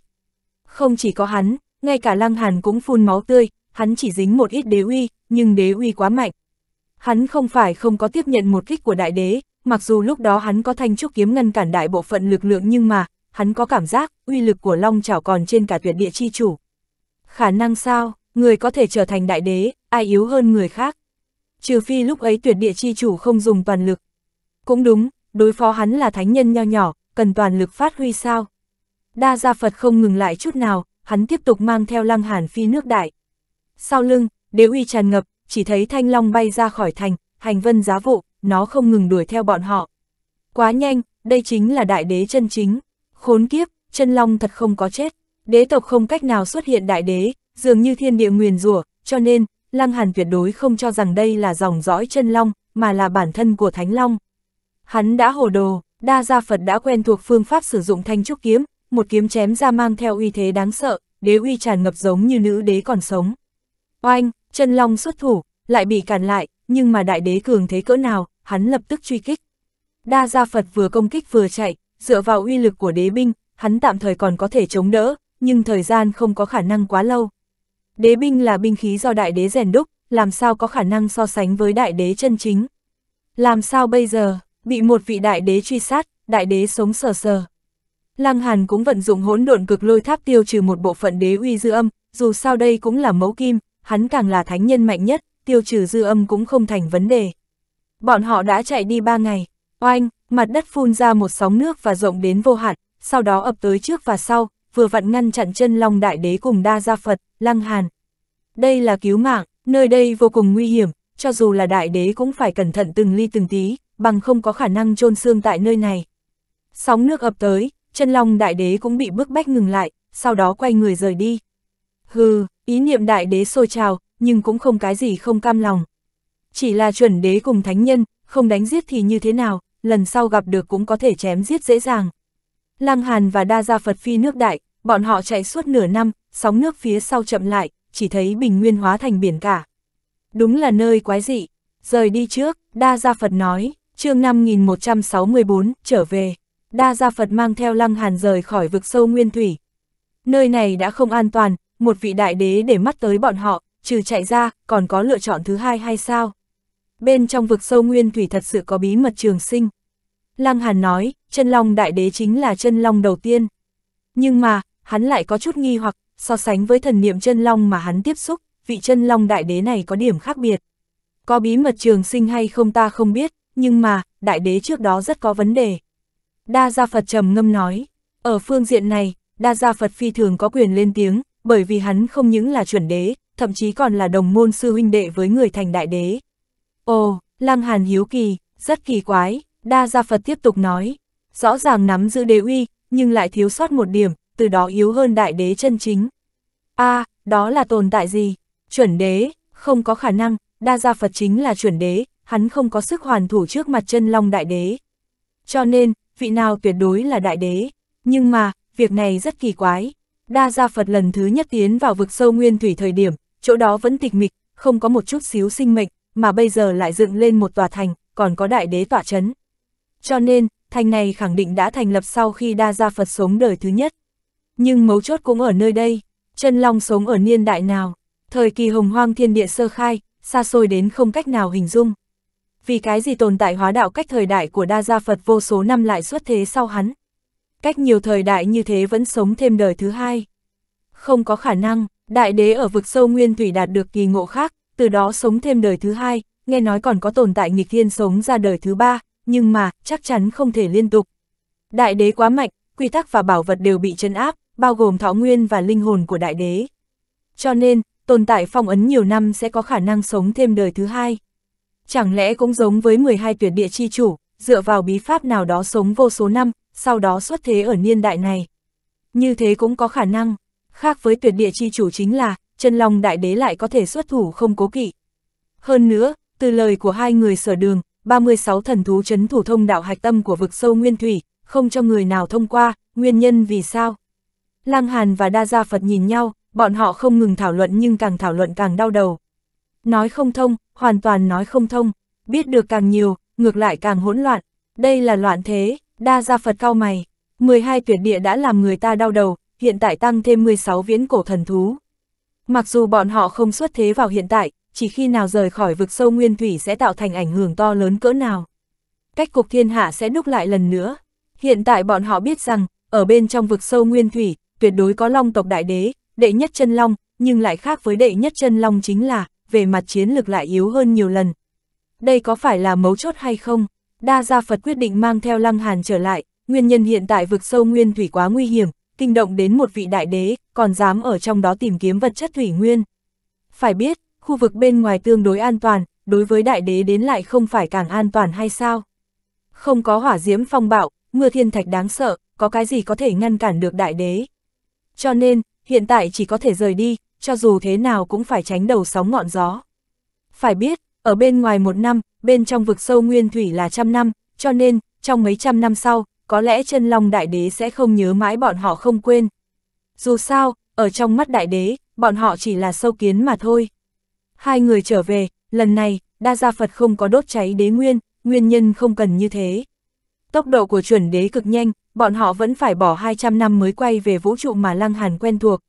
A: Không chỉ có hắn, ngay cả Lăng Hàn cũng phun máu tươi, hắn chỉ dính một ít đế uy, nhưng đế uy quá mạnh. Hắn không phải không có tiếp nhận một kích của đại đế, mặc dù lúc đó hắn có thanh trúc kiếm ngăn cản đại bộ phận lực lượng nhưng mà, hắn có cảm giác, uy lực của Long Chảo còn trên cả tuyệt địa chi chủ. Khả năng sao, người có thể trở thành đại đế, ai yếu hơn người khác. Trừ phi lúc ấy tuyệt địa chi chủ không dùng toàn lực. Cũng đúng, đối phó hắn là thánh nhân nho nhỏ, cần toàn lực phát huy sao. Đa Gia Phật không ngừng lại chút nào, hắn tiếp tục mang theo lăng hàn phi nước đại. Sau lưng, đế uy tràn ngập, chỉ thấy thanh long bay ra khỏi thành, hành vân giá vụ, nó không ngừng đuổi theo bọn họ. Quá nhanh, đây chính là đại đế chân chính. Khốn kiếp, chân long thật không có chết. Đế tộc không cách nào xuất hiện đại đế, dường như thiên địa nguyền rủa, cho nên, Lăng Hàn tuyệt đối không cho rằng đây là dòng dõi chân long, mà là bản thân của Thánh Long. Hắn đã hồ đồ, đa gia Phật đã quen thuộc phương pháp sử dụng thanh trúc kiếm, một kiếm chém ra mang theo uy thế đáng sợ, đế uy tràn ngập giống như nữ đế còn sống. Oanh, chân long xuất thủ, lại bị cản lại, nhưng mà đại đế cường thế cỡ nào, hắn lập tức truy kích. Đa gia Phật vừa công kích vừa chạy, dựa vào uy lực của đế binh, hắn tạm thời còn có thể chống đỡ, nhưng thời gian không có khả năng quá lâu. Đế binh là binh khí do đại đế rèn đúc, làm sao có khả năng so sánh với đại đế chân chính. Làm sao bây giờ? bị một vị đại đế truy sát, đại đế sống sờ sờ. Lăng Hàn cũng vận dụng hỗn độn cực lôi tháp tiêu trừ một bộ phận đế uy dư âm, dù sao đây cũng là mẫu kim, hắn càng là thánh nhân mạnh nhất, tiêu trừ dư âm cũng không thành vấn đề. Bọn họ đã chạy đi ba ngày, oanh, mặt đất phun ra một sóng nước và rộng đến vô hạn, sau đó ập tới trước và sau, vừa vặn ngăn chặn chân long đại đế cùng đa gia Phật, Lăng Hàn. Đây là cứu mạng, nơi đây vô cùng nguy hiểm, cho dù là đại đế cũng phải cẩn thận từng ly từng tí, bằng không có khả năng chôn xương tại nơi này. Sóng nước ập tới, chân long đại đế cũng bị bức bách ngừng lại, sau đó quay người rời đi. Hừ, ý niệm đại đế sôi trào, nhưng cũng không cái gì không cam lòng. Chỉ là chuẩn đế cùng thánh nhân, không đánh giết thì như thế nào, lần sau gặp được cũng có thể chém giết dễ dàng. Lăng Hàn và Đa Gia Phật Phi nước đại, bọn họ chạy suốt nửa năm, sóng nước phía sau chậm lại, chỉ thấy bình nguyên hóa thành biển cả. Đúng là nơi quái dị, rời đi trước, Đa Gia Phật nói chương 5164, trở về, đa gia Phật mang theo lăng hàn rời khỏi vực sâu nguyên thủy. Nơi này đã không an toàn, một vị đại đế để mắt tới bọn họ, trừ chạy ra, còn có lựa chọn thứ hai hay sao? Bên trong vực sâu nguyên thủy thật sự có bí mật trường sinh. Lăng Hàn nói, chân long đại đế chính là chân long đầu tiên. Nhưng mà, hắn lại có chút nghi hoặc, so sánh với thần niệm chân long mà hắn tiếp xúc, vị chân long đại đế này có điểm khác biệt. Có bí mật trường sinh hay không ta không biết, nhưng mà, đại đế trước đó rất có vấn đề. Đa Gia Phật trầm ngâm nói, ở phương diện này, Đa Gia Phật phi thường có quyền lên tiếng, bởi vì hắn không những là chuẩn đế, thậm chí còn là đồng môn sư huynh đệ với người thành đại đế. Ồ, Lăng Hàn hiếu kỳ, rất kỳ quái, Đa Gia Phật tiếp tục nói, rõ ràng nắm giữ đế uy, nhưng lại thiếu sót một điểm, từ đó yếu hơn đại đế chân chính. a à, đó là tồn tại gì? Chuẩn đế, không có khả năng, Đa Gia Phật chính là chuẩn đế, hắn không có sức hoàn thủ trước mặt chân long đại đế. Cho nên, vị nào tuyệt đối là đại đế. Nhưng mà, việc này rất kỳ quái. Đa Gia Phật lần thứ nhất tiến vào vực sâu nguyên thủy thời điểm, chỗ đó vẫn tịch mịch, không có một chút xíu sinh mệnh, mà bây giờ lại dựng lên một tòa thành, còn có đại đế tỏa chấn. Cho nên, thành này khẳng định đã thành lập sau khi Đa Gia Phật sống đời thứ nhất. Nhưng mấu chốt cũng ở nơi đây, chân long sống ở niên đại nào, thời kỳ hồng hoang thiên địa sơ khai, xa xôi đến không cách nào hình dung vì cái gì tồn tại hóa đạo cách thời đại của đa gia Phật vô số năm lại xuất thế sau hắn. Cách nhiều thời đại như thế vẫn sống thêm đời thứ hai. Không có khả năng, đại đế ở vực sâu nguyên thủy đạt được kỳ ngộ khác, từ đó sống thêm đời thứ hai, nghe nói còn có tồn tại nghịch thiên sống ra đời thứ ba, nhưng mà, chắc chắn không thể liên tục. Đại đế quá mạnh, quy tắc và bảo vật đều bị chấn áp, bao gồm thọ nguyên và linh hồn của đại đế. Cho nên, tồn tại phong ấn nhiều năm sẽ có khả năng sống thêm đời thứ hai chẳng lẽ cũng giống với 12 tuyệt địa chi chủ, dựa vào bí pháp nào đó sống vô số năm, sau đó xuất thế ở niên đại này. Như thế cũng có khả năng, khác với tuyệt địa chi chủ chính là, chân long đại đế lại có thể xuất thủ không cố kỵ. Hơn nữa, từ lời của hai người sở đường, 36 thần thú chấn thủ thông đạo hạch tâm của vực sâu nguyên thủy, không cho người nào thông qua, nguyên nhân vì sao? Lăng Hàn và Đa Gia Phật nhìn nhau, bọn họ không ngừng thảo luận nhưng càng thảo luận càng đau đầu. Nói không thông, hoàn toàn nói không thông, biết được càng nhiều, ngược lại càng hỗn loạn. Đây là loạn thế, đa gia Phật cao mày. 12 tuyệt địa đã làm người ta đau đầu, hiện tại tăng thêm 16 viễn cổ thần thú. Mặc dù bọn họ không xuất thế vào hiện tại, chỉ khi nào rời khỏi vực sâu nguyên thủy sẽ tạo thành ảnh hưởng to lớn cỡ nào. Cách cục thiên hạ sẽ đúc lại lần nữa. Hiện tại bọn họ biết rằng, ở bên trong vực sâu nguyên thủy, tuyệt đối có long tộc đại đế, đệ nhất chân long, nhưng lại khác với đệ nhất chân long chính là, về mặt chiến lược lại yếu hơn nhiều lần. Đây có phải là mấu chốt hay không? Đa Gia Phật quyết định mang theo Lăng Hàn trở lại, nguyên nhân hiện tại vực sâu nguyên thủy quá nguy hiểm, kinh động đến một vị đại đế, còn dám ở trong đó tìm kiếm vật chất thủy nguyên. Phải biết, khu vực bên ngoài tương đối an toàn, đối với đại đế đến lại không phải càng an toàn hay sao? Không có hỏa diễm phong bạo, mưa thiên thạch đáng sợ, có cái gì có thể ngăn cản được đại đế? Cho nên, hiện tại chỉ có thể rời đi, cho dù thế nào cũng phải tránh đầu sóng ngọn gió. Phải biết, ở bên ngoài một năm, bên trong vực sâu nguyên thủy là trăm năm, cho nên, trong mấy trăm năm sau, có lẽ chân long đại đế sẽ không nhớ mãi bọn họ không quên. Dù sao, ở trong mắt đại đế, bọn họ chỉ là sâu kiến mà thôi. Hai người trở về, lần này, đa gia Phật không có đốt cháy đế nguyên, nguyên nhân không cần như thế. Tốc độ của chuẩn đế cực nhanh, bọn họ vẫn phải bỏ 200 năm mới quay về vũ trụ mà Lăng Hàn quen thuộc,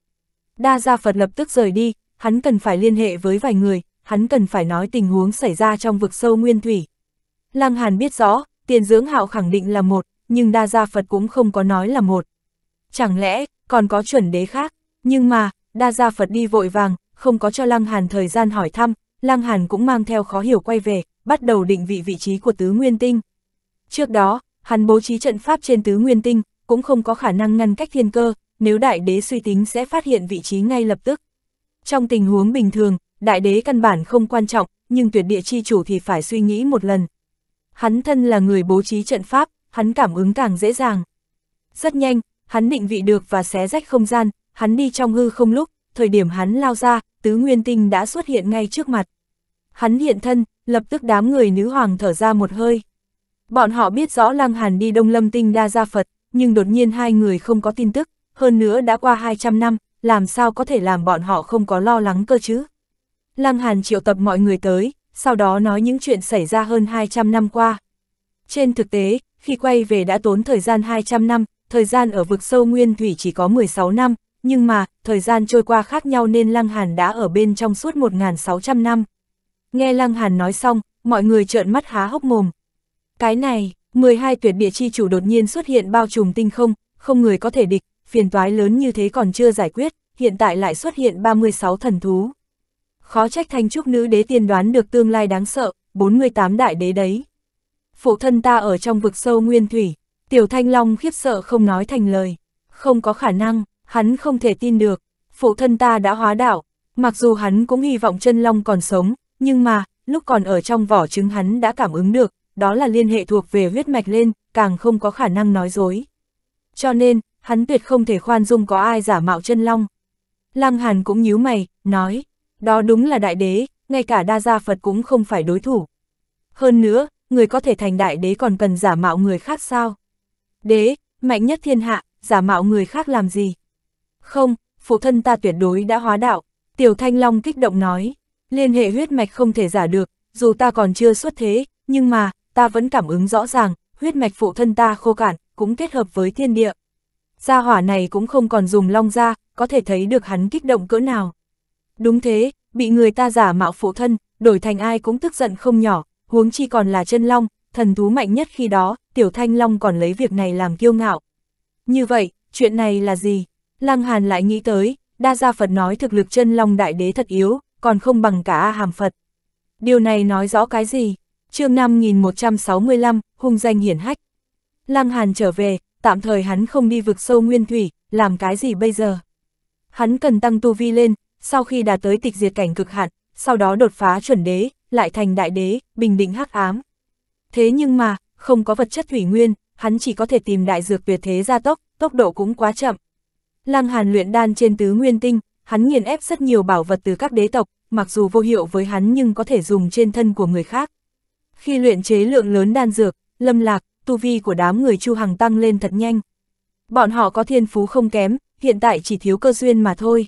A: Đa Gia Phật lập tức rời đi, hắn cần phải liên hệ với vài người, hắn cần phải nói tình huống xảy ra trong vực sâu nguyên thủy. Lăng Hàn biết rõ, tiền dưỡng hạo khẳng định là một, nhưng Đa Gia Phật cũng không có nói là một. Chẳng lẽ, còn có chuẩn đế khác, nhưng mà, Đa Gia Phật đi vội vàng, không có cho Lăng Hàn thời gian hỏi thăm, Lăng Hàn cũng mang theo khó hiểu quay về, bắt đầu định vị vị trí của tứ nguyên tinh. Trước đó, hắn bố trí trận pháp trên tứ nguyên tinh, cũng không có khả năng ngăn cách thiên cơ, nếu đại đế suy tính sẽ phát hiện vị trí ngay lập tức. Trong tình huống bình thường, đại đế căn bản không quan trọng, nhưng tuyệt địa chi chủ thì phải suy nghĩ một lần. Hắn thân là người bố trí trận pháp, hắn cảm ứng càng dễ dàng. Rất nhanh, hắn định vị được và xé rách không gian, hắn đi trong hư không lúc, thời điểm hắn lao ra, tứ nguyên tinh đã xuất hiện ngay trước mặt. Hắn hiện thân, lập tức đám người nữ hoàng thở ra một hơi. Bọn họ biết rõ Lăng Hàn đi Đông Lâm Tinh đa gia Phật, nhưng đột nhiên hai người không có tin tức hơn nữa đã qua 200 năm, làm sao có thể làm bọn họ không có lo lắng cơ chứ. Lăng Hàn triệu tập mọi người tới, sau đó nói những chuyện xảy ra hơn 200 năm qua. Trên thực tế, khi quay về đã tốn thời gian 200 năm, thời gian ở vực sâu nguyên thủy chỉ có 16 năm, nhưng mà, thời gian trôi qua khác nhau nên Lăng Hàn đã ở bên trong suốt 1.600 năm. Nghe Lăng Hàn nói xong, mọi người trợn mắt há hốc mồm. Cái này, 12 tuyệt địa chi chủ đột nhiên xuất hiện bao trùm tinh không, không người có thể địch, phiền toái lớn như thế còn chưa giải quyết, hiện tại lại xuất hiện 36 thần thú. Khó trách thanh trúc nữ đế tiên đoán được tương lai đáng sợ, 48 đại đế đấy. Phụ thân ta ở trong vực sâu nguyên thủy, tiểu thanh long khiếp sợ không nói thành lời, không có khả năng, hắn không thể tin được, phụ thân ta đã hóa đạo, mặc dù hắn cũng hy vọng chân long còn sống, nhưng mà, lúc còn ở trong vỏ trứng hắn đã cảm ứng được, đó là liên hệ thuộc về huyết mạch lên, càng không có khả năng nói dối. Cho nên, hắn tuyệt không thể khoan dung có ai giả mạo chân long. Lăng Hàn cũng nhíu mày, nói, đó đúng là đại đế, ngay cả đa gia Phật cũng không phải đối thủ. Hơn nữa, người có thể thành đại đế còn cần giả mạo người khác sao? Đế, mạnh nhất thiên hạ, giả mạo người khác làm gì? Không, phụ thân ta tuyệt đối đã hóa đạo, Tiểu Thanh Long kích động nói, liên hệ huyết mạch không thể giả được, dù ta còn chưa xuất thế, nhưng mà, ta vẫn cảm ứng rõ ràng, huyết mạch phụ thân ta khô cạn, cũng kết hợp với thiên địa, Gia hỏa này cũng không còn dùng long ra, có thể thấy được hắn kích động cỡ nào. Đúng thế, bị người ta giả mạo phụ thân, đổi thành ai cũng tức giận không nhỏ, huống chi còn là chân long, thần thú mạnh nhất khi đó, tiểu thanh long còn lấy việc này làm kiêu ngạo. Như vậy, chuyện này là gì? Lăng Hàn lại nghĩ tới, đa gia Phật nói thực lực chân long đại đế thật yếu, còn không bằng cả A hàm Phật. Điều này nói rõ cái gì? chương 5165, hung danh hiển hách. Lăng Hàn trở về, tạm thời hắn không đi vực sâu nguyên thủy, làm cái gì bây giờ? Hắn cần tăng tu vi lên, sau khi đạt tới tịch diệt cảnh cực hạn, sau đó đột phá chuẩn đế, lại thành đại đế, bình định hắc ám. Thế nhưng mà, không có vật chất thủy nguyên, hắn chỉ có thể tìm đại dược tuyệt thế gia tốc, tốc độ cũng quá chậm. Lăng Hàn luyện đan trên tứ nguyên tinh, hắn nghiền ép rất nhiều bảo vật từ các đế tộc, mặc dù vô hiệu với hắn nhưng có thể dùng trên thân của người khác. Khi luyện chế lượng lớn đan dược, Lâm Lạc, tu vi của đám người Chu Hằng tăng lên thật nhanh. Bọn họ có thiên phú không kém, hiện tại chỉ thiếu cơ duyên mà thôi.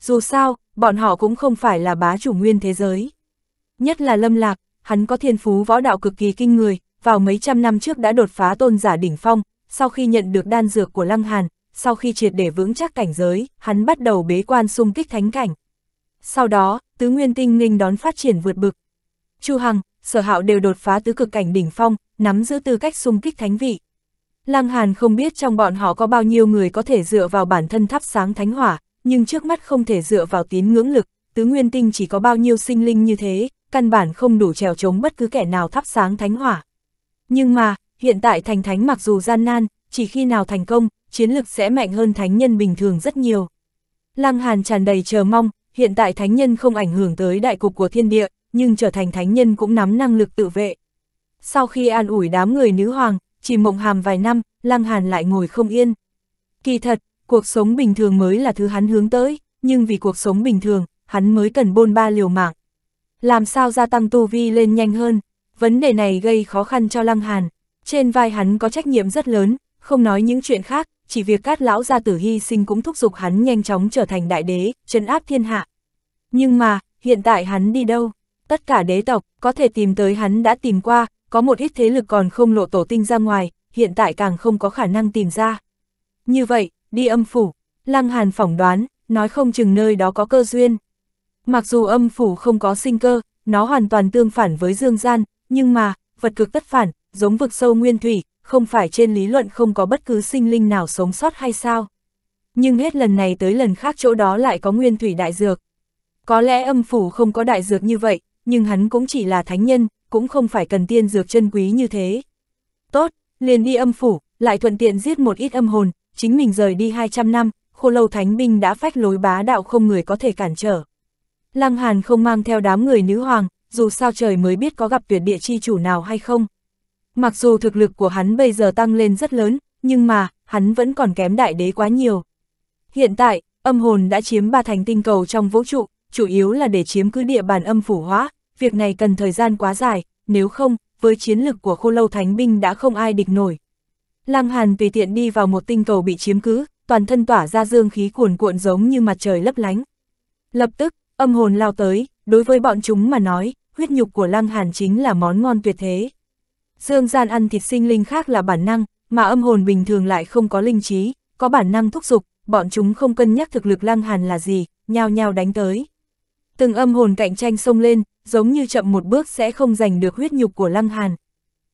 A: Dù sao, bọn họ cũng không phải là bá chủ nguyên thế giới. Nhất là Lâm Lạc, hắn có thiên phú võ đạo cực kỳ kinh người, vào mấy trăm năm trước đã đột phá tôn giả đỉnh phong, sau khi nhận được đan dược của Lăng Hàn, sau khi triệt để vững chắc cảnh giới, hắn bắt đầu bế quan xung kích thánh cảnh. Sau đó, tứ nguyên tinh linh đón phát triển vượt bực. Chu Hằng, Sở Hạo đều đột phá tứ cực cảnh đỉnh phong, nắm giữ tư cách xung kích thánh vị. Lăng Hàn không biết trong bọn họ có bao nhiêu người có thể dựa vào bản thân thắp sáng thánh hỏa, nhưng trước mắt không thể dựa vào tín ngưỡng lực, tứ nguyên tinh chỉ có bao nhiêu sinh linh như thế, căn bản không đủ trèo chống bất cứ kẻ nào thắp sáng thánh hỏa. Nhưng mà, hiện tại thành thánh mặc dù gian nan, chỉ khi nào thành công, chiến lực sẽ mạnh hơn thánh nhân bình thường rất nhiều. Lăng Hàn tràn đầy chờ mong, hiện tại thánh nhân không ảnh hưởng tới đại cục của thiên địa, nhưng trở thành thánh nhân cũng nắm năng lực tự vệ. Sau khi an ủi đám người nữ hoàng, chỉ mộng hàm vài năm, Lăng Hàn lại ngồi không yên. Kỳ thật, cuộc sống bình thường mới là thứ hắn hướng tới, nhưng vì cuộc sống bình thường, hắn mới cần bôn ba liều mạng. Làm sao gia tăng tu vi lên nhanh hơn, vấn đề này gây khó khăn cho Lăng Hàn. Trên vai hắn có trách nhiệm rất lớn, không nói những chuyện khác, chỉ việc các lão gia tử hy sinh cũng thúc giục hắn nhanh chóng trở thành đại đế, trấn áp thiên hạ. Nhưng mà, hiện tại hắn đi đâu? Tất cả đế tộc có thể tìm tới hắn đã tìm qua, có một ít thế lực còn không lộ tổ tinh ra ngoài, hiện tại càng không có khả năng tìm ra. Như vậy, đi âm phủ, Lăng Hàn phỏng đoán, nói không chừng nơi đó có cơ duyên. Mặc dù âm phủ không có sinh cơ, nó hoàn toàn tương phản với dương gian, nhưng mà, vật cực tất phản, giống vực sâu nguyên thủy, không phải trên lý luận không có bất cứ sinh linh nào sống sót hay sao. Nhưng hết lần này tới lần khác chỗ đó lại có nguyên thủy đại dược. Có lẽ âm phủ không có đại dược như vậy, nhưng hắn cũng chỉ là thánh nhân, cũng không phải cần tiên dược chân quý như thế. Tốt, liền đi âm phủ, lại thuận tiện giết một ít âm hồn, chính mình rời đi 200 năm, khô lâu thánh binh đã phách lối bá đạo không người có thể cản trở. Lăng Hàn không mang theo đám người nữ hoàng, dù sao trời mới biết có gặp tuyệt địa chi chủ nào hay không. Mặc dù thực lực của hắn bây giờ tăng lên rất lớn, nhưng mà, hắn vẫn còn kém đại đế quá nhiều. Hiện tại, âm hồn đã chiếm ba thành tinh cầu trong vũ trụ, chủ yếu là để chiếm cứ địa bàn âm phủ hóa, việc này cần thời gian quá dài, nếu không, với chiến lực của khô lâu thánh binh đã không ai địch nổi. Lăng Hàn tùy tiện đi vào một tinh cầu bị chiếm cứ, toàn thân tỏa ra dương khí cuồn cuộn giống như mặt trời lấp lánh. Lập tức, âm hồn lao tới, đối với bọn chúng mà nói, huyết nhục của Lăng Hàn chính là món ngon tuyệt thế. Dương gian ăn thịt sinh linh khác là bản năng, mà âm hồn bình thường lại không có linh trí, có bản năng thúc giục, bọn chúng không cân nhắc thực lực Lăng Hàn là gì, nhao nhao đánh tới. Từng âm hồn cạnh tranh xông lên, giống như chậm một bước sẽ không giành được huyết nhục của Lăng Hàn.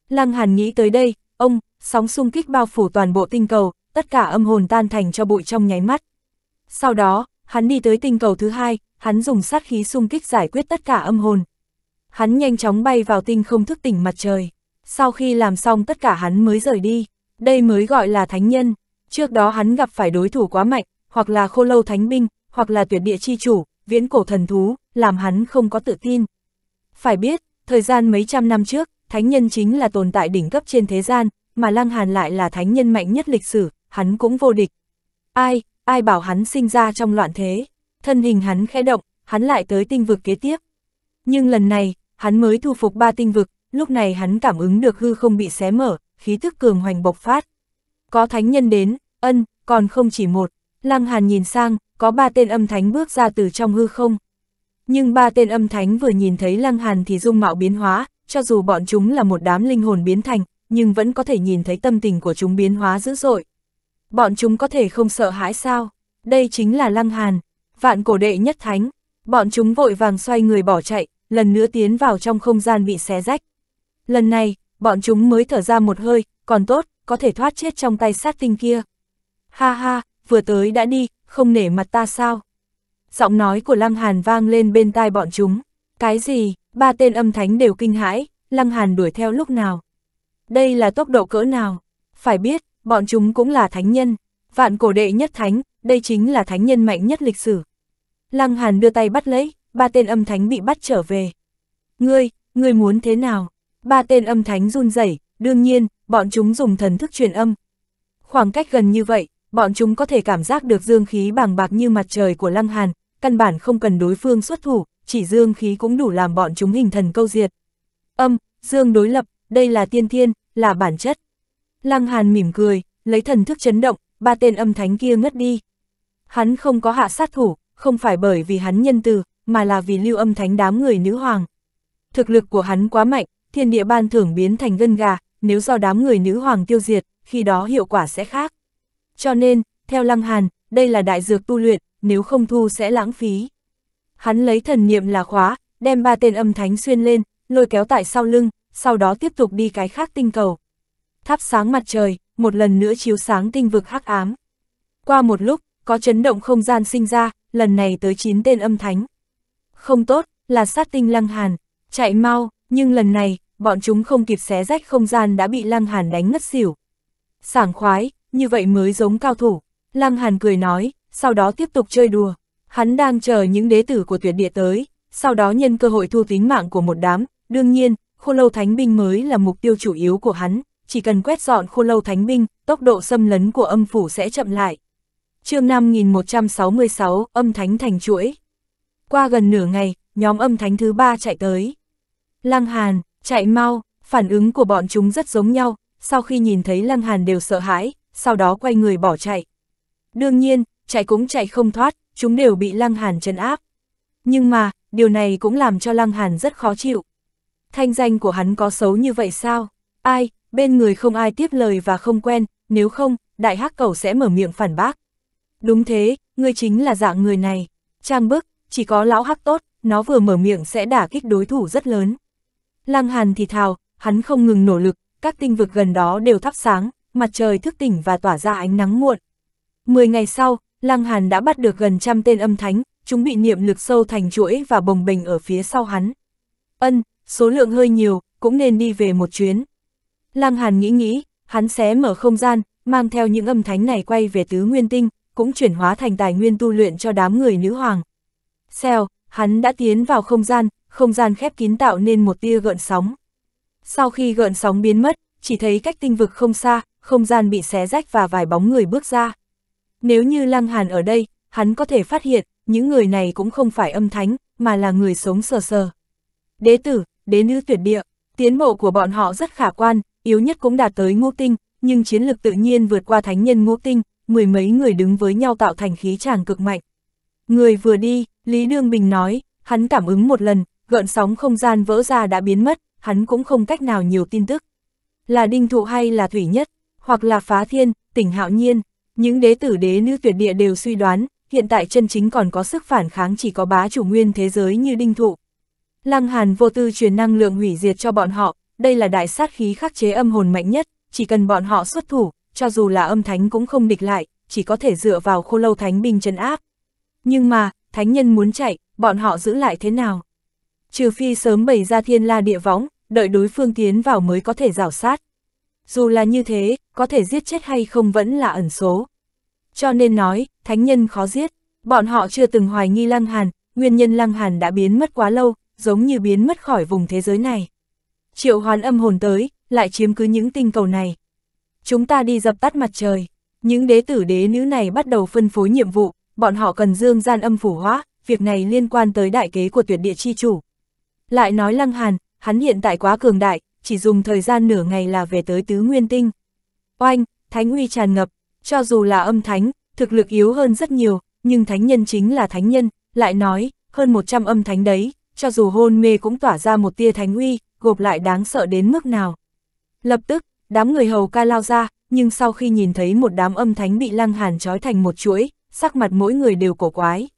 A: Lăng Hàn nghĩ tới đây, ông, sóng xung kích bao phủ toàn bộ tinh cầu, tất cả âm hồn tan thành cho bụi trong nháy mắt. Sau đó, hắn đi tới tinh cầu thứ hai, hắn dùng sát khí xung kích giải quyết tất cả âm hồn. Hắn nhanh chóng bay vào tinh không thức tỉnh mặt trời. Sau khi làm xong tất cả hắn mới rời đi, đây mới gọi là thánh nhân. Trước đó hắn gặp phải đối thủ quá mạnh, hoặc là khô lâu thánh binh, hoặc là tuyệt địa chi chủ, viễn cổ thần thú, làm hắn không có tự tin. Phải biết, thời gian mấy trăm năm trước, thánh nhân chính là tồn tại đỉnh cấp trên thế gian, mà Lăng Hàn lại là thánh nhân mạnh nhất lịch sử, hắn cũng vô địch. Ai, ai bảo hắn sinh ra trong loạn thế, thân hình hắn khẽ động, hắn lại tới tinh vực kế tiếp. Nhưng lần này, hắn mới thu phục ba tinh vực, lúc này hắn cảm ứng được hư không bị xé mở, khí thức cường hoành bộc phát. Có thánh nhân đến, ân, còn không chỉ một. Lăng Hàn nhìn sang, có ba tên âm thánh bước ra từ trong hư không. Nhưng ba tên âm thánh vừa nhìn thấy Lăng Hàn thì dung mạo biến hóa, cho dù bọn chúng là một đám linh hồn biến thành, nhưng vẫn có thể nhìn thấy tâm tình của chúng biến hóa dữ dội. Bọn chúng có thể không sợ hãi sao? Đây chính là Lăng Hàn, vạn cổ đệ nhất thánh. Bọn chúng vội vàng xoay người bỏ chạy, lần nữa tiến vào trong không gian bị xé rách. Lần này, bọn chúng mới thở ra một hơi, còn tốt, có thể thoát chết trong tay sát tinh kia. Ha ha, vừa tới đã đi, không nể mặt ta sao? Giọng nói của Lăng Hàn vang lên bên tai bọn chúng. Cái gì, ba tên âm thánh đều kinh hãi, Lăng Hàn đuổi theo lúc nào? Đây là tốc độ cỡ nào? Phải biết, bọn chúng cũng là thánh nhân. Vạn cổ đệ nhất thánh, đây chính là thánh nhân mạnh nhất lịch sử. Lăng Hàn đưa tay bắt lấy, ba tên âm thánh bị bắt trở về. Ngươi, ngươi muốn thế nào? Ba tên âm thánh run rẩy, đương nhiên, bọn chúng dùng thần thức truyền âm. Khoảng cách gần như vậy, bọn chúng có thể cảm giác được dương khí bàng bạc như mặt trời của Lăng Hàn, căn bản không cần đối phương xuất thủ, chỉ dương khí cũng đủ làm bọn chúng hình thần câu diệt. Âm, dương đối lập, đây là tiên thiên, là bản chất. Lăng Hàn mỉm cười, lấy thần thức chấn động, ba tên âm thánh kia ngất đi. Hắn không có hạ sát thủ, không phải bởi vì hắn nhân từ, mà là vì lưu âm thánh đám người nữ hoàng. Thực lực của hắn quá mạnh, thiên địa ban thưởng biến thành gân gà, nếu do đám người nữ hoàng tiêu diệt, khi đó hiệu quả sẽ khác. Cho nên, theo Lăng Hàn, đây là đại dược tu luyện, nếu không thu sẽ lãng phí. Hắn lấy thần niệm là khóa, đem ba tên âm thánh xuyên lên, lôi kéo tại sau lưng, sau đó tiếp tục đi cái khác tinh cầu. Thắp sáng mặt trời, một lần nữa chiếu sáng tinh vực hắc ám. Qua một lúc, có chấn động không gian sinh ra, lần này tới 9 tên âm thánh. Không tốt, là sát tinh Lăng Hàn, chạy mau, nhưng lần này, bọn chúng không kịp xé rách không gian đã bị Lăng Hàn đánh ngất xỉu. Sảng khoái, như vậy mới giống cao thủ. Lăng Hàn cười nói, sau đó tiếp tục chơi đùa. Hắn đang chờ những đế tử của tuyệt địa tới, sau đó nhân cơ hội thu tính mạng của một đám. Đương nhiên, khô lâu thánh binh mới là mục tiêu chủ yếu của hắn, chỉ cần quét dọn khô lâu thánh binh, tốc độ xâm lấn của âm phủ sẽ chậm lại. chương 5166, âm thánh thành chuỗi. Qua gần nửa ngày, nhóm âm thánh thứ ba chạy tới. Lăng Hàn, chạy mau, phản ứng của bọn chúng rất giống nhau, sau khi nhìn thấy Lăng Hàn đều sợ hãi, sau đó quay người bỏ chạy. Đương nhiên, chạy cũng chạy không thoát, chúng đều bị Lăng Hàn chân áp. Nhưng mà, điều này cũng làm cho Lăng Hàn rất khó chịu. Thanh danh của hắn có xấu như vậy sao? Ai, bên người không ai tiếp lời và không quen, nếu không, đại hắc cầu sẽ mở miệng phản bác. Đúng thế, ngươi chính là dạng người này. Trang bức, chỉ có lão hắc tốt, nó vừa mở miệng sẽ đả kích đối thủ rất lớn. Lăng Hàn thì thào, hắn không ngừng nỗ lực, các tinh vực gần đó đều thắp sáng, mặt trời thức tỉnh và tỏa ra ánh nắng muộn. Mười ngày sau, Lăng Hàn đã bắt được gần trăm tên âm thánh, chúng bị niệm lực sâu thành chuỗi và bồng bềnh ở phía sau hắn. Ân, số lượng hơi nhiều, cũng nên đi về một chuyến. Lăng Hàn nghĩ nghĩ, hắn xé mở không gian, mang theo những âm thánh này quay về tứ nguyên tinh, cũng chuyển hóa thành tài nguyên tu luyện cho đám người nữ hoàng. xeo, hắn đã tiến vào không gian, không gian khép kín tạo nên một tia gợn sóng. Sau khi gợn sóng biến mất, chỉ thấy cách tinh vực không xa, không gian bị xé rách và vài bóng người bước ra. Nếu như Lăng Hàn ở đây, hắn có thể phát hiện, những người này cũng không phải âm thánh, mà là người sống sờ sờ. Đế tử, đế nữ tuyệt địa, tiến bộ của bọn họ rất khả quan, yếu nhất cũng đạt tới ngũ tinh, nhưng chiến lực tự nhiên vượt qua thánh nhân ngũ tinh, mười mấy người đứng với nhau tạo thành khí tràng cực mạnh. Người vừa đi, Lý Đương Bình nói, hắn cảm ứng một lần, gợn sóng không gian vỡ ra đã biến mất, hắn cũng không cách nào nhiều tin tức. Là đinh thụ hay là thủy nhất? hoặc là phá thiên, tỉnh hạo nhiên, những đế tử đế nữ tuyệt địa đều suy đoán, hiện tại chân chính còn có sức phản kháng chỉ có bá chủ nguyên thế giới như đinh thụ. Lăng Hàn vô tư truyền năng lượng hủy diệt cho bọn họ, đây là đại sát khí khắc chế âm hồn mạnh nhất, chỉ cần bọn họ xuất thủ, cho dù là âm thánh cũng không địch lại, chỉ có thể dựa vào khô lâu thánh binh trấn áp. Nhưng mà, thánh nhân muốn chạy, bọn họ giữ lại thế nào? Trừ phi sớm bày ra thiên la địa võng, đợi đối phương tiến vào mới có thể rảo sát dù là như thế, có thể giết chết hay không vẫn là ẩn số. Cho nên nói, thánh nhân khó giết, bọn họ chưa từng hoài nghi Lăng Hàn, nguyên nhân Lăng Hàn đã biến mất quá lâu, giống như biến mất khỏi vùng thế giới này. Triệu hoán âm hồn tới, lại chiếm cứ những tinh cầu này. Chúng ta đi dập tắt mặt trời, những đế tử đế nữ này bắt đầu phân phối nhiệm vụ, bọn họ cần dương gian âm phủ hóa, việc này liên quan tới đại kế của tuyệt địa chi chủ. Lại nói Lăng Hàn, hắn hiện tại quá cường đại, chỉ dùng thời gian nửa ngày là về tới tứ nguyên tinh. Oanh, thánh uy tràn ngập, cho dù là âm thánh, thực lực yếu hơn rất nhiều, nhưng thánh nhân chính là thánh nhân, lại nói, hơn 100 âm thánh đấy, cho dù hôn mê cũng tỏa ra một tia thánh uy, gộp lại đáng sợ đến mức nào. Lập tức, đám người hầu ca lao ra, nhưng sau khi nhìn thấy một đám âm thánh bị lăng hàn trói thành một chuỗi, sắc mặt mỗi người đều cổ quái.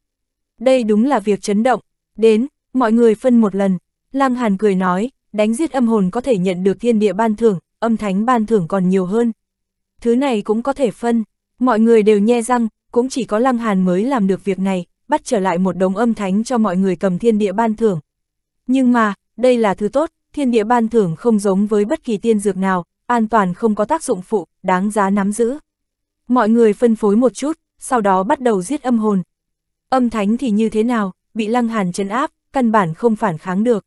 A: Đây đúng là việc chấn động. Đến, mọi người phân một lần. Lăng hàn cười nói, đánh giết âm hồn có thể nhận được thiên địa ban thưởng, âm thánh ban thưởng còn nhiều hơn. Thứ này cũng có thể phân, mọi người đều nhe răng, cũng chỉ có Lăng Hàn mới làm được việc này, bắt trở lại một đống âm thánh cho mọi người cầm thiên địa ban thưởng. Nhưng mà, đây là thứ tốt, thiên địa ban thưởng không giống với bất kỳ tiên dược nào, an toàn không có tác dụng phụ, đáng giá nắm giữ. Mọi người phân phối một chút, sau đó bắt đầu giết âm hồn. Âm thánh thì như thế nào, bị Lăng Hàn chấn áp, căn bản không phản kháng được.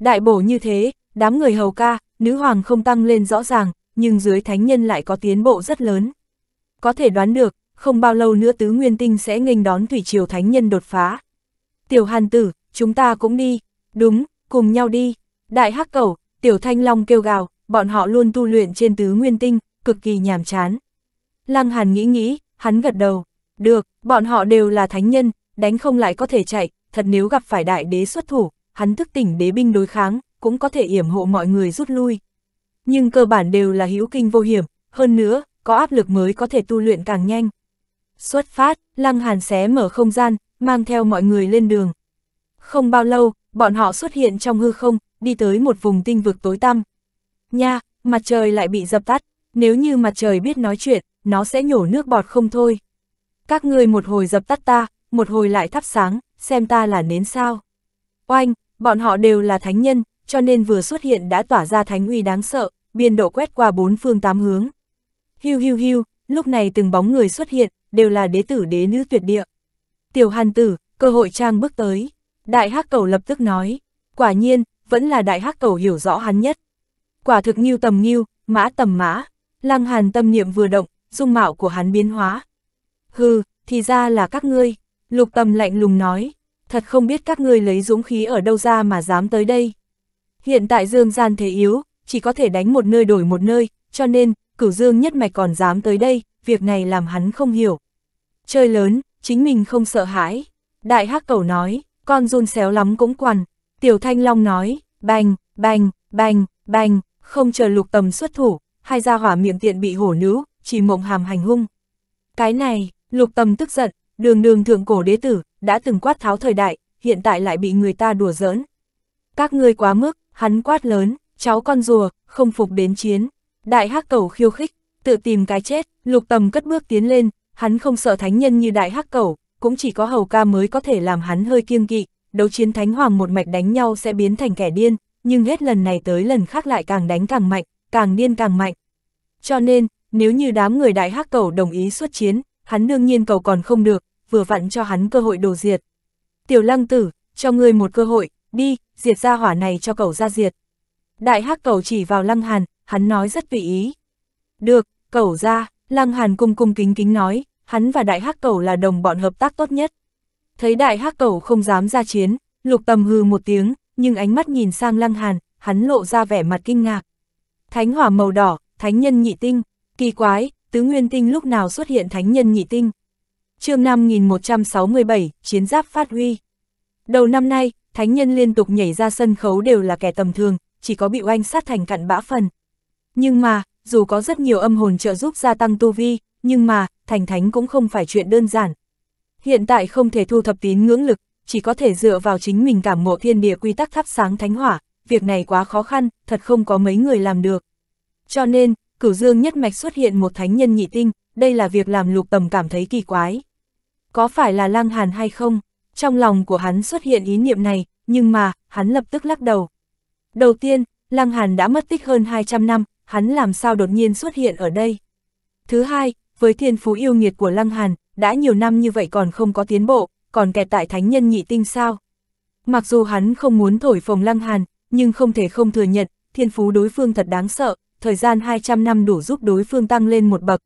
A: Đại bổ như thế, đám người hầu ca, nữ hoàng không tăng lên rõ ràng, nhưng dưới thánh nhân lại có tiến bộ rất lớn. Có thể đoán được, không bao lâu nữa tứ nguyên tinh sẽ nghênh đón thủy triều thánh nhân đột phá. Tiểu hàn tử, chúng ta cũng đi, đúng, cùng nhau đi. Đại hắc cầu, tiểu thanh long kêu gào, bọn họ luôn tu luyện trên tứ nguyên tinh, cực kỳ nhàm chán. Lăng hàn nghĩ nghĩ, hắn gật đầu, được, bọn họ đều là thánh nhân, đánh không lại có thể chạy, thật nếu gặp phải đại đế xuất thủ, hắn thức tỉnh đế binh đối kháng, cũng có thể yểm hộ mọi người rút lui. Nhưng cơ bản đều là hữu kinh vô hiểm, hơn nữa, có áp lực mới có thể tu luyện càng nhanh. Xuất phát, Lăng Hàn xé mở không gian, mang theo mọi người lên đường. Không bao lâu, bọn họ xuất hiện trong hư không, đi tới một vùng tinh vực tối tăm. Nha, mặt trời lại bị dập tắt, nếu như mặt trời biết nói chuyện, nó sẽ nhổ nước bọt không thôi. Các ngươi một hồi dập tắt ta, một hồi lại thắp sáng, xem ta là nến sao. Oanh, bọn họ đều là thánh nhân, cho nên vừa xuất hiện đã tỏa ra thánh uy đáng sợ, biên độ quét qua bốn phương tám hướng. Hiu hiu hiu, lúc này từng bóng người xuất hiện, đều là đế tử đế nữ tuyệt địa. Tiểu Hàn Tử, cơ hội trang bước tới. Đại Hắc Cầu lập tức nói, quả nhiên, vẫn là Đại Hắc Cầu hiểu rõ hắn nhất. Quả thực nghiêu tầm nghiêu, mã tầm mã, Lăng Hàn tâm niệm vừa động, dung mạo của hắn biến hóa. Hừ, thì ra là các ngươi, Lục Tầm lạnh lùng nói, thật không biết các ngươi lấy dũng khí ở đâu ra mà dám tới đây. Hiện tại dương gian thế yếu, chỉ có thể đánh một nơi đổi một nơi, cho nên, cửu dương nhất mạch còn dám tới đây, việc này làm hắn không hiểu. Chơi lớn, chính mình không sợ hãi. Đại hắc cầu nói, con run xéo lắm cũng quằn. Tiểu thanh long nói, bành, bành, bành, bành, không chờ lục tầm xuất thủ, hai gia hỏa miệng tiện bị hổ nữ, chỉ mộng hàm hành hung. Cái này, lục tầm tức giận, Đường đường thượng cổ đế tử, đã từng quát tháo thời đại, hiện tại lại bị người ta đùa giỡn. Các ngươi quá mức, hắn quát lớn, cháu con rùa, không phục đến chiến. Đại hắc cầu khiêu khích, tự tìm cái chết, lục tầm cất bước tiến lên, hắn không sợ thánh nhân như đại hắc cầu, cũng chỉ có hầu ca mới có thể làm hắn hơi kiêng kỵ, đấu chiến thánh hoàng một mạch đánh nhau sẽ biến thành kẻ điên, nhưng hết lần này tới lần khác lại càng đánh càng mạnh, càng điên càng mạnh. Cho nên, nếu như đám người đại hắc cầu đồng ý xuất chiến, hắn đương nhiên cầu còn không được, vừa vặn cho hắn cơ hội đồ diệt. Tiểu lăng tử, cho ngươi một cơ hội, đi, diệt ra hỏa này cho cậu ra diệt. Đại hắc cậu chỉ vào lăng hàn, hắn nói rất vị ý. Được, cậu ra, lăng hàn cung cung kính kính nói, hắn và đại hắc cậu là đồng bọn hợp tác tốt nhất. Thấy đại hắc cậu không dám ra chiến, lục tầm hư một tiếng, nhưng ánh mắt nhìn sang lăng hàn, hắn lộ ra vẻ mặt kinh ngạc. Thánh hỏa màu đỏ, thánh nhân nhị tinh, kỳ quái, tứ nguyên tinh lúc nào xuất hiện thánh nhân nhị tinh chương 5167, Chiến giáp phát huy. Đầu năm nay, thánh nhân liên tục nhảy ra sân khấu đều là kẻ tầm thường, chỉ có bị oanh sát thành cặn bã phần. Nhưng mà, dù có rất nhiều âm hồn trợ giúp gia tăng tu vi, nhưng mà, thành thánh cũng không phải chuyện đơn giản. Hiện tại không thể thu thập tín ngưỡng lực, chỉ có thể dựa vào chính mình cảm ngộ thiên địa quy tắc thắp sáng thánh hỏa, việc này quá khó khăn, thật không có mấy người làm được. Cho nên, cửu dương nhất mạch xuất hiện một thánh nhân nhị tinh, đây là việc làm lục tầm cảm thấy kỳ quái có phải là Lăng Hàn hay không? Trong lòng của hắn xuất hiện ý niệm này, nhưng mà, hắn lập tức lắc đầu. Đầu tiên, Lăng Hàn đã mất tích hơn 200 năm, hắn làm sao đột nhiên xuất hiện ở đây? Thứ hai, với thiên phú yêu nghiệt của Lăng Hàn, đã nhiều năm như vậy còn không có tiến bộ, còn kẹt tại thánh nhân nhị tinh sao? Mặc dù hắn không muốn thổi phồng Lăng Hàn, nhưng không thể không thừa nhận, thiên phú đối phương thật đáng sợ, thời gian 200 năm đủ giúp đối phương tăng lên một bậc.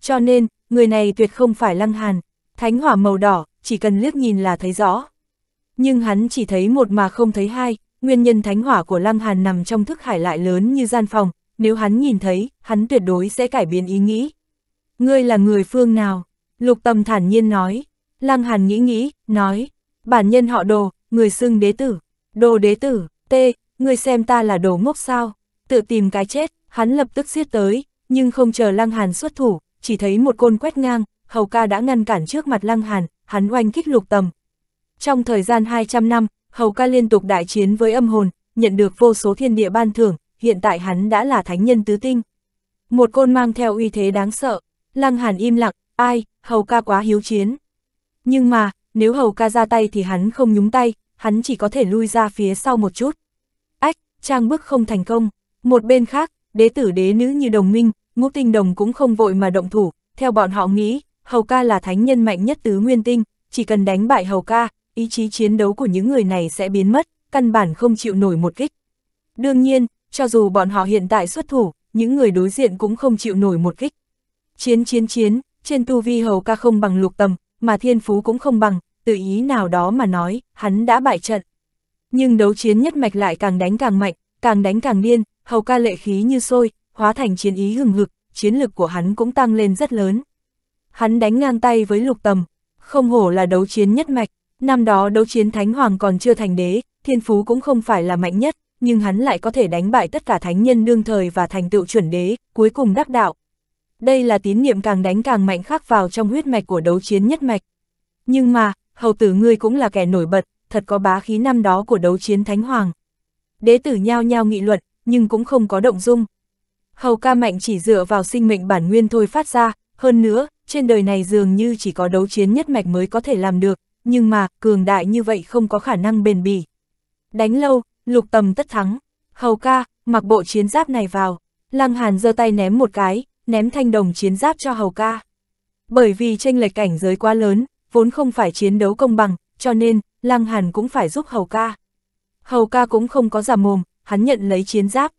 A: Cho nên, người này tuyệt không phải Lăng Hàn. Thánh hỏa màu đỏ, chỉ cần liếc nhìn là thấy rõ. Nhưng hắn chỉ thấy một mà không thấy hai, nguyên nhân thánh hỏa của Lăng Hàn nằm trong thức hải lại lớn như gian phòng, nếu hắn nhìn thấy, hắn tuyệt đối sẽ cải biến ý nghĩ. Ngươi là người phương nào? Lục Tâm thản nhiên nói. Lăng Hàn nghĩ nghĩ, nói, bản nhân họ đồ, người xưng đế tử. Đồ đế tử, tê, ngươi xem ta là đồ ngốc sao? Tự tìm cái chết, hắn lập tức xiết tới, nhưng không chờ Lăng Hàn xuất thủ, chỉ thấy một côn quét ngang, Hầu ca đã ngăn cản trước mặt Lăng Hàn, hắn oanh kích lục tầm. Trong thời gian 200 năm, Hầu ca liên tục đại chiến với âm hồn, nhận được vô số thiên địa ban thưởng, hiện tại hắn đã là thánh nhân tứ tinh. Một côn mang theo uy thế đáng sợ, Lăng Hàn im lặng, ai, Hầu ca quá hiếu chiến. Nhưng mà, nếu Hầu ca ra tay thì hắn không nhúng tay, hắn chỉ có thể lui ra phía sau một chút. Ách, trang bước không thành công. Một bên khác, đế tử đế nữ như đồng minh, ngũ tinh đồng cũng không vội mà động thủ, theo bọn họ nghĩ, Hầu ca là thánh nhân mạnh nhất tứ nguyên tinh, chỉ cần đánh bại hầu ca, ý chí chiến đấu của những người này sẽ biến mất, căn bản không chịu nổi một kích. Đương nhiên, cho dù bọn họ hiện tại xuất thủ, những người đối diện cũng không chịu nổi một kích. Chiến chiến chiến, trên tu vi hầu ca không bằng lục tầm, mà thiên phú cũng không bằng, tự ý nào đó mà nói, hắn đã bại trận. Nhưng đấu chiến nhất mạch lại càng đánh càng mạnh, càng đánh càng điên, hầu ca lệ khí như sôi, hóa thành chiến ý hừng hực, chiến lực của hắn cũng tăng lên rất lớn hắn đánh ngang tay với lục tầm, không hổ là đấu chiến nhất mạch, năm đó đấu chiến thánh hoàng còn chưa thành đế, thiên phú cũng không phải là mạnh nhất, nhưng hắn lại có thể đánh bại tất cả thánh nhân đương thời và thành tựu chuẩn đế, cuối cùng đắc đạo. Đây là tín niệm càng đánh càng mạnh khắc vào trong huyết mạch của đấu chiến nhất mạch. Nhưng mà, hầu tử ngươi cũng là kẻ nổi bật, thật có bá khí năm đó của đấu chiến thánh hoàng. Đế tử nhao nhao nghị luận, nhưng cũng không có động dung. Hầu ca mạnh chỉ dựa vào sinh mệnh bản nguyên thôi phát ra, hơn nữa, trên đời này dường như chỉ có đấu chiến nhất mạch mới có thể làm được, nhưng mà, cường đại như vậy không có khả năng bền bỉ. Đánh lâu, lục tầm tất thắng. Hầu ca, mặc bộ chiến giáp này vào. Lăng Hàn giơ tay ném một cái, ném thanh đồng chiến giáp cho Hầu ca. Bởi vì tranh lệch cảnh giới quá lớn, vốn không phải chiến đấu công bằng, cho nên, Lăng Hàn cũng phải giúp Hầu ca. Hầu ca cũng không có giả mồm, hắn nhận lấy chiến giáp.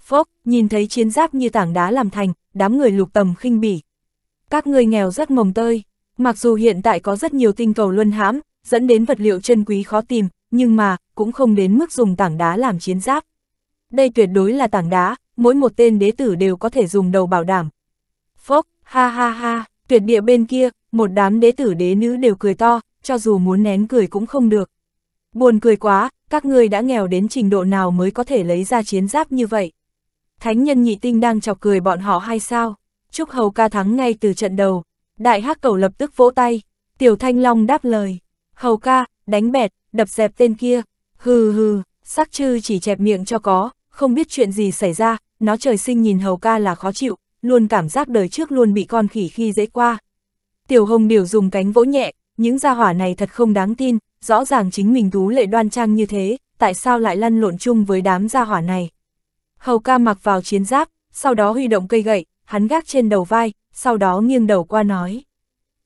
A: Phốc, nhìn thấy chiến giáp như tảng đá làm thành, đám người lục tầm khinh bỉ, các ngươi nghèo rất mồng tơi. Mặc dù hiện tại có rất nhiều tinh cầu luân hãm, dẫn đến vật liệu chân quý khó tìm, nhưng mà, cũng không đến mức dùng tảng đá làm chiến giáp. Đây tuyệt đối là tảng đá, mỗi một tên đế tử đều có thể dùng đầu bảo đảm. Phốc, ha ha ha, tuyệt địa bên kia, một đám đế tử đế nữ đều cười to, cho dù muốn nén cười cũng không được. Buồn cười quá, các ngươi đã nghèo đến trình độ nào mới có thể lấy ra chiến giáp như vậy. Thánh nhân nhị tinh đang chọc cười bọn họ hay sao? chúc hầu ca thắng ngay từ trận đầu. Đại hắc cầu lập tức vỗ tay, tiểu thanh long đáp lời. Hầu ca, đánh bẹt, đập dẹp tên kia. Hừ hừ, sắc chư chỉ chẹp miệng cho có, không biết chuyện gì xảy ra, nó trời sinh nhìn hầu ca là khó chịu, luôn cảm giác đời trước luôn bị con khỉ khi dễ qua. Tiểu hồng điều dùng cánh vỗ nhẹ, những gia hỏa này thật không đáng tin, rõ ràng chính mình tú lệ đoan trang như thế, tại sao lại lăn lộn chung với đám gia hỏa này. Hầu ca mặc vào chiến giáp, sau đó huy động cây gậy, hắn gác trên đầu vai, sau đó nghiêng đầu qua nói.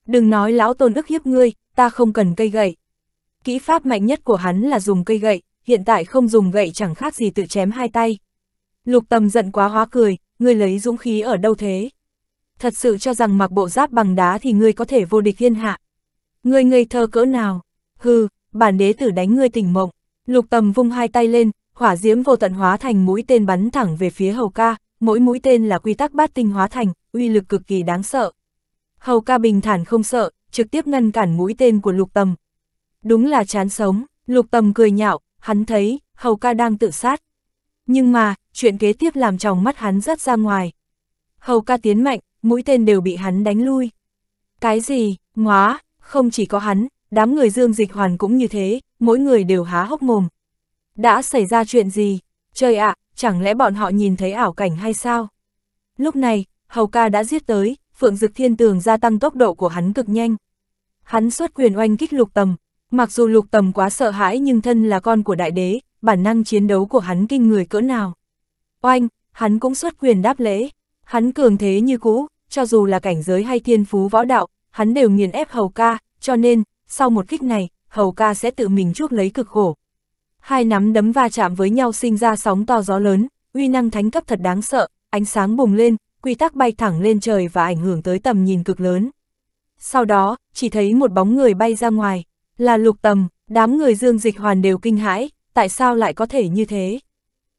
A: Đừng nói lão tôn ức hiếp ngươi, ta không cần cây gậy. Kỹ pháp mạnh nhất của hắn là dùng cây gậy, hiện tại không dùng gậy chẳng khác gì tự chém hai tay. Lục tầm giận quá hóa cười, ngươi lấy dũng khí ở đâu thế? Thật sự cho rằng mặc bộ giáp bằng đá thì ngươi có thể vô địch thiên hạ. Ngươi ngây thơ cỡ nào? Hừ, bản đế tử đánh ngươi tỉnh mộng. Lục tầm vung hai tay lên, hỏa diễm vô tận hóa thành mũi tên bắn thẳng về phía hầu ca, mỗi mũi tên là quy tắc bát tinh hóa thành, uy lực cực kỳ đáng sợ. Hầu ca bình thản không sợ, trực tiếp ngăn cản mũi tên của lục tầm. Đúng là chán sống, lục tầm cười nhạo, hắn thấy, hầu ca đang tự sát. Nhưng mà, chuyện kế tiếp làm tròng mắt hắn rất ra ngoài. Hầu ca tiến mạnh, mũi tên đều bị hắn đánh lui. Cái gì, ngóa, không chỉ có hắn, đám người dương dịch hoàn cũng như thế, mỗi người đều há hốc mồm. Đã xảy ra chuyện gì? Trời ạ, à, chẳng lẽ bọn họ nhìn thấy ảo cảnh hay sao? Lúc này, Hầu ca đã giết tới, Phượng Dực Thiên Tường gia tăng tốc độ của hắn cực nhanh. Hắn xuất quyền oanh kích lục tầm, mặc dù lục tầm quá sợ hãi nhưng thân là con của đại đế, bản năng chiến đấu của hắn kinh người cỡ nào. Oanh, hắn cũng xuất quyền đáp lễ, hắn cường thế như cũ, cho dù là cảnh giới hay thiên phú võ đạo, hắn đều nghiền ép Hầu ca, cho nên, sau một kích này, Hầu ca sẽ tự mình chuốc lấy cực khổ. Hai nắm đấm va chạm với nhau sinh ra sóng to gió lớn, uy năng thánh cấp thật đáng sợ, ánh sáng bùng lên, quy tắc bay thẳng lên trời và ảnh hưởng tới tầm nhìn cực lớn. Sau đó, chỉ thấy một bóng người bay ra ngoài, là lục tầm, đám người dương dịch hoàn đều kinh hãi, tại sao lại có thể như thế?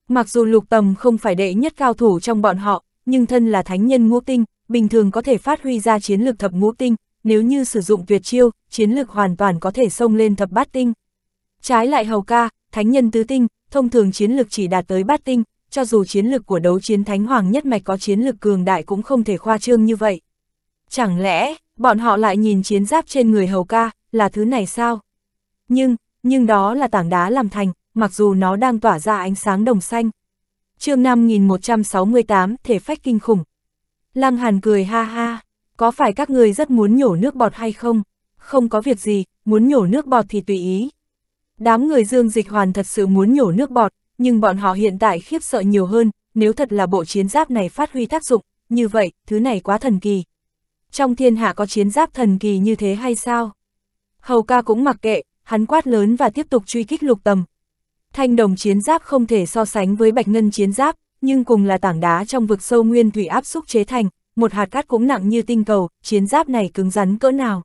A: Mặc dù lục tầm không phải đệ nhất cao thủ trong bọn họ, nhưng thân là thánh nhân ngũ tinh, bình thường có thể phát huy ra chiến lược thập ngũ tinh, nếu như sử dụng tuyệt chiêu, chiến lược hoàn toàn có thể xông lên thập bát tinh. Trái lại hầu ca, thánh nhân tứ tinh, thông thường chiến lực chỉ đạt tới bát tinh, cho dù chiến lực của đấu chiến thánh hoàng nhất mạch có chiến lực cường đại cũng không thể khoa trương như vậy. Chẳng lẽ, bọn họ lại nhìn chiến giáp trên người hầu ca, là thứ này sao? Nhưng, nhưng đó là tảng đá làm thành, mặc dù nó đang tỏa ra ánh sáng đồng xanh. chương 5168, thể phách kinh khủng. Lăng Hàn cười ha ha, có phải các người rất muốn nhổ nước bọt hay không? Không có việc gì, muốn nhổ nước bọt thì tùy ý, Đám người Dương Dịch Hoàn thật sự muốn nhổ nước bọt, nhưng bọn họ hiện tại khiếp sợ nhiều hơn, nếu thật là bộ chiến giáp này phát huy tác dụng, như vậy, thứ này quá thần kỳ. Trong thiên hạ có chiến giáp thần kỳ như thế hay sao? Hầu ca cũng mặc kệ, hắn quát lớn và tiếp tục truy kích lục tầm. Thanh đồng chiến giáp không thể so sánh với bạch ngân chiến giáp, nhưng cùng là tảng đá trong vực sâu nguyên thủy áp xúc chế thành, một hạt cát cũng nặng như tinh cầu, chiến giáp này cứng rắn cỡ nào.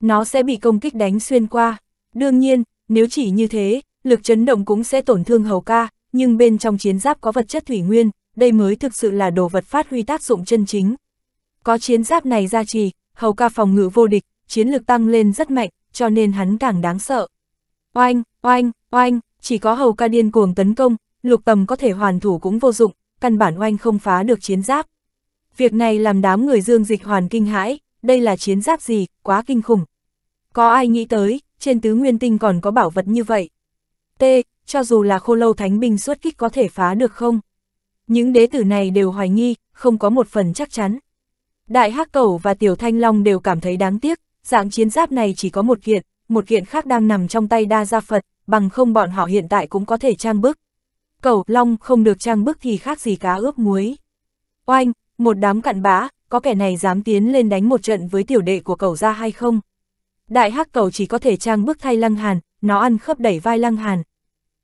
A: Nó sẽ bị công kích đánh xuyên qua. Đương nhiên, nếu chỉ như thế, lực chấn động cũng sẽ tổn thương hầu ca, nhưng bên trong chiến giáp có vật chất thủy nguyên, đây mới thực sự là đồ vật phát huy tác dụng chân chính. Có chiến giáp này gia trì, hầu ca phòng ngự vô địch, chiến lực tăng lên rất mạnh, cho nên hắn càng đáng sợ. Oanh, oanh, oanh, chỉ có hầu ca điên cuồng tấn công, lục tầm có thể hoàn thủ cũng vô dụng, căn bản oanh không phá được chiến giáp. Việc này làm đám người dương dịch hoàn kinh hãi, đây là chiến giáp gì, quá kinh khủng. Có ai nghĩ tới, trên tứ nguyên tinh còn có bảo vật như vậy. T, cho dù là khô lâu thánh binh xuất kích có thể phá được không? Những đế tử này đều hoài nghi, không có một phần chắc chắn. Đại Hắc Cẩu và Tiểu Thanh Long đều cảm thấy đáng tiếc, dạng chiến giáp này chỉ có một kiện, một kiện khác đang nằm trong tay đa gia Phật, bằng không bọn họ hiện tại cũng có thể trang bức. Cẩu, Long không được trang bức thì khác gì cá ướp muối. Oanh, một đám cặn bã, có kẻ này dám tiến lên đánh một trận với tiểu đệ của cẩu ra hay không? đại hắc cầu chỉ có thể trang bước thay lăng hàn, nó ăn khớp đẩy vai lăng hàn.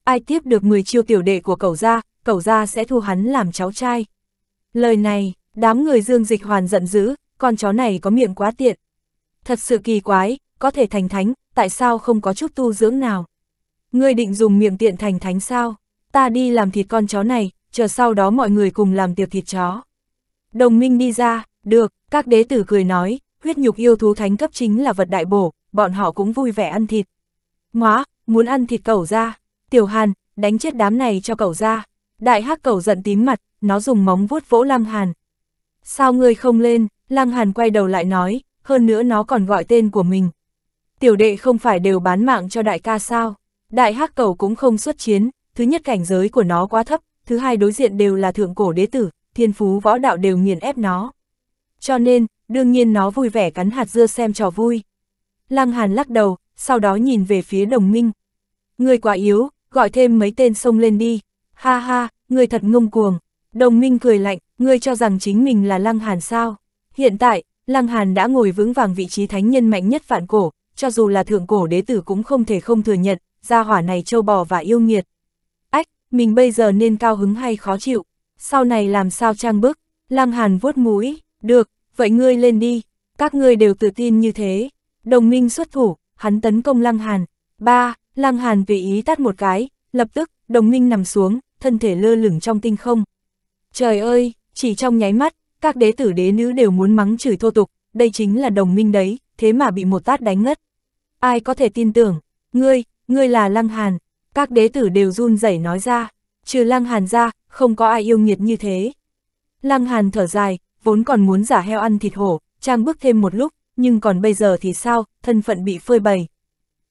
A: Ai tiếp được 10 chiêu tiểu đệ của cầu gia, cầu gia sẽ thu hắn làm cháu trai. Lời này, đám người dương dịch hoàn giận dữ, con chó này có miệng quá tiện. Thật sự kỳ quái, có thể thành thánh, tại sao không có chút tu dưỡng nào? Ngươi định dùng miệng tiện thành thánh sao? Ta đi làm thịt con chó này, chờ sau đó mọi người cùng làm tiệc thịt chó. Đồng minh đi ra, được, các đế tử cười nói, huyết nhục yêu thú thánh cấp chính là vật đại bổ, bọn họ cũng vui vẻ ăn thịt. ngoá muốn ăn thịt cẩu ra, tiểu hàn, đánh chết đám này cho cẩu ra. Đại hắc cẩu giận tím mặt, nó dùng móng vuốt vỗ lăng hàn. Sao ngươi không lên, lăng hàn quay đầu lại nói, hơn nữa nó còn gọi tên của mình. Tiểu đệ không phải đều bán mạng cho đại ca sao, đại hắc cẩu cũng không xuất chiến, thứ nhất cảnh giới của nó quá thấp, thứ hai đối diện đều là thượng cổ đế tử, thiên phú võ đạo đều nghiền ép nó. Cho nên, đương nhiên nó vui vẻ cắn hạt dưa xem trò vui. Lăng Hàn lắc đầu, sau đó nhìn về phía đồng minh. Người quá yếu, gọi thêm mấy tên sông lên đi. Ha ha, người thật ngông cuồng. Đồng minh cười lạnh, ngươi cho rằng chính mình là Lăng Hàn sao? Hiện tại, Lăng Hàn đã ngồi vững vàng vị trí thánh nhân mạnh nhất vạn cổ, cho dù là thượng cổ đế tử cũng không thể không thừa nhận, gia hỏa này trâu bò và yêu nghiệt. Ách, mình bây giờ nên cao hứng hay khó chịu? Sau này làm sao trang bức? Lăng Hàn vuốt mũi, được, vậy ngươi lên đi, các ngươi đều tự tin như thế. Đồng minh xuất thủ, hắn tấn công Lăng Hàn. Ba, Lăng Hàn tùy ý tát một cái, lập tức, đồng minh nằm xuống, thân thể lơ lửng trong tinh không. Trời ơi, chỉ trong nháy mắt, các đế tử đế nữ đều muốn mắng chửi thô tục, đây chính là đồng minh đấy, thế mà bị một tát đánh ngất. Ai có thể tin tưởng, ngươi, ngươi là Lăng Hàn, các đế tử đều run rẩy nói ra, trừ Lăng Hàn ra, không có ai yêu nghiệt như thế. Lăng Hàn thở dài, vốn còn muốn giả heo ăn thịt hổ, trang bước thêm một lúc, nhưng còn bây giờ thì sao, thân phận bị phơi bày.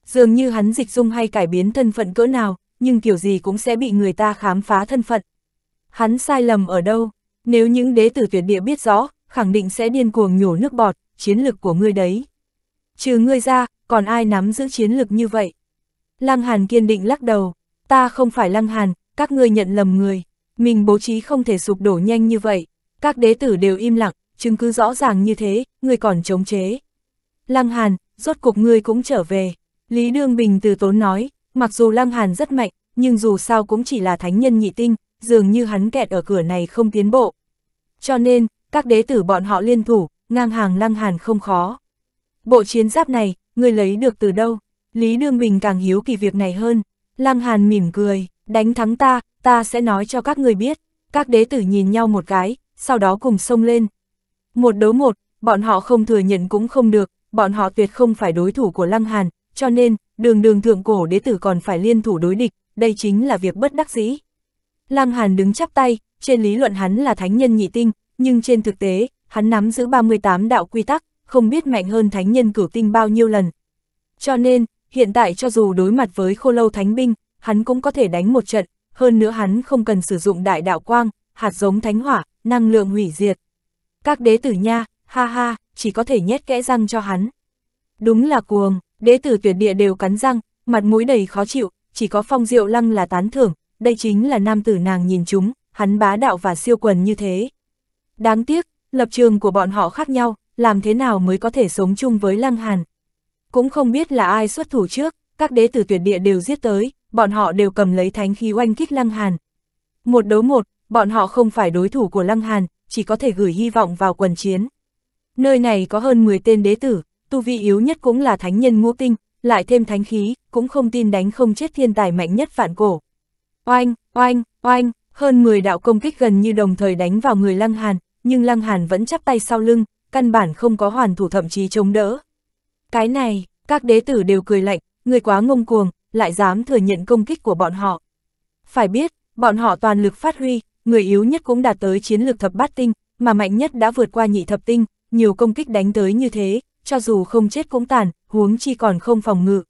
A: Dường như hắn dịch dung hay cải biến thân phận cỡ nào, nhưng kiểu gì cũng sẽ bị người ta khám phá thân phận. Hắn sai lầm ở đâu? Nếu những đế tử tuyệt địa biết rõ, khẳng định sẽ điên cuồng nhổ nước bọt, chiến lực của ngươi đấy. Trừ ngươi ra, còn ai nắm giữ chiến lực như vậy? Lăng Hàn kiên định lắc đầu, ta không phải Lăng Hàn, các ngươi nhận lầm người, mình bố trí không thể sụp đổ nhanh như vậy. Các đế tử đều im lặng, chứng cứ rõ ràng như thế, người còn chống chế. Lăng Hàn, rốt cuộc ngươi cũng trở về. Lý Đương Bình từ tốn nói, mặc dù Lăng Hàn rất mạnh, nhưng dù sao cũng chỉ là thánh nhân nhị tinh, dường như hắn kẹt ở cửa này không tiến bộ. Cho nên, các đế tử bọn họ liên thủ, ngang hàng Lăng Hàn không khó. Bộ chiến giáp này, ngươi lấy được từ đâu? Lý Đương Bình càng hiếu kỳ việc này hơn. Lăng Hàn mỉm cười, đánh thắng ta, ta sẽ nói cho các người biết. Các đế tử nhìn nhau một cái, sau đó cùng xông lên. Một đấu một, bọn họ không thừa nhận cũng không được, bọn họ tuyệt không phải đối thủ của Lăng Hàn, cho nên, đường đường thượng cổ đế tử còn phải liên thủ đối địch, đây chính là việc bất đắc dĩ. Lăng Hàn đứng chắp tay, trên lý luận hắn là thánh nhân nhị tinh, nhưng trên thực tế, hắn nắm giữ 38 đạo quy tắc, không biết mạnh hơn thánh nhân cửu tinh bao nhiêu lần. Cho nên, hiện tại cho dù đối mặt với khô lâu thánh binh, hắn cũng có thể đánh một trận, hơn nữa hắn không cần sử dụng đại đạo quang, hạt giống thánh hỏa, năng lượng hủy diệt. Các đế tử nha, ha ha, chỉ có thể nhét kẽ răng cho hắn. Đúng là cuồng, đế tử tuyệt địa đều cắn răng, mặt mũi đầy khó chịu, chỉ có phong diệu lăng là tán thưởng, đây chính là nam tử nàng nhìn chúng, hắn bá đạo và siêu quần như thế. Đáng tiếc, lập trường của bọn họ khác nhau, làm thế nào mới có thể sống chung với lăng hàn. Cũng không biết là ai xuất thủ trước, các đế tử tuyệt địa đều giết tới, bọn họ đều cầm lấy thánh khí oanh kích lăng hàn. Một đấu một, bọn họ không phải đối thủ của Lăng Hàn, chỉ có thể gửi hy vọng vào quần chiến. Nơi này có hơn 10 tên đế tử, tu vi yếu nhất cũng là thánh nhân ngũ tinh, lại thêm thánh khí, cũng không tin đánh không chết thiên tài mạnh nhất vạn cổ. Oanh, oanh, oanh, hơn 10 đạo công kích gần như đồng thời đánh vào người Lăng Hàn, nhưng Lăng Hàn vẫn chắp tay sau lưng, căn bản không có hoàn thủ thậm chí chống đỡ. Cái này, các đế tử đều cười lạnh, người quá ngông cuồng, lại dám thừa nhận công kích của bọn họ. Phải biết, bọn họ toàn lực phát huy, người yếu nhất cũng đạt tới chiến lược thập bát tinh, mà mạnh nhất đã vượt qua nhị thập tinh, nhiều công kích đánh tới như thế, cho dù không chết cũng tàn, huống chi còn không phòng ngự.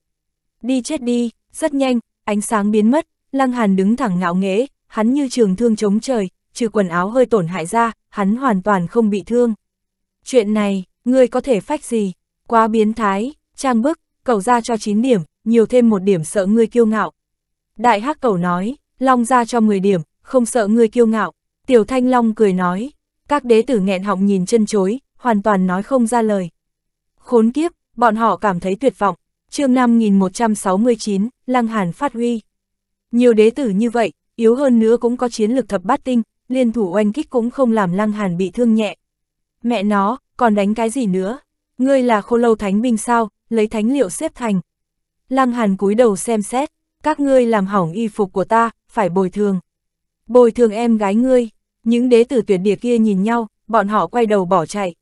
A: Đi chết đi, rất nhanh, ánh sáng biến mất, Lăng Hàn đứng thẳng ngạo nghễ, hắn như trường thương chống trời, trừ quần áo hơi tổn hại ra, hắn hoàn toàn không bị thương. Chuyện này, ngươi có thể phách gì? Quá biến thái, trang bức, cầu ra cho 9 điểm, nhiều thêm một điểm sợ ngươi kiêu ngạo. Đại hắc cầu nói, long ra cho 10 điểm, không sợ ngươi kiêu ngạo. Tiểu Thanh Long cười nói, các đế tử nghẹn họng nhìn chân chối, hoàn toàn nói không ra lời. Khốn kiếp, bọn họ cảm thấy tuyệt vọng. chương 5169, Lăng Hàn phát huy. Nhiều đế tử như vậy, yếu hơn nữa cũng có chiến lực thập bát tinh, liên thủ oanh kích cũng không làm Lăng Hàn bị thương nhẹ. Mẹ nó, còn đánh cái gì nữa? Ngươi là khô lâu thánh binh sao, lấy thánh liệu xếp thành. Lăng Hàn cúi đầu xem xét, các ngươi làm hỏng y phục của ta, phải bồi thường. Bồi thường em gái ngươi, những đế tử tuyệt địa kia nhìn nhau, bọn họ quay đầu bỏ chạy.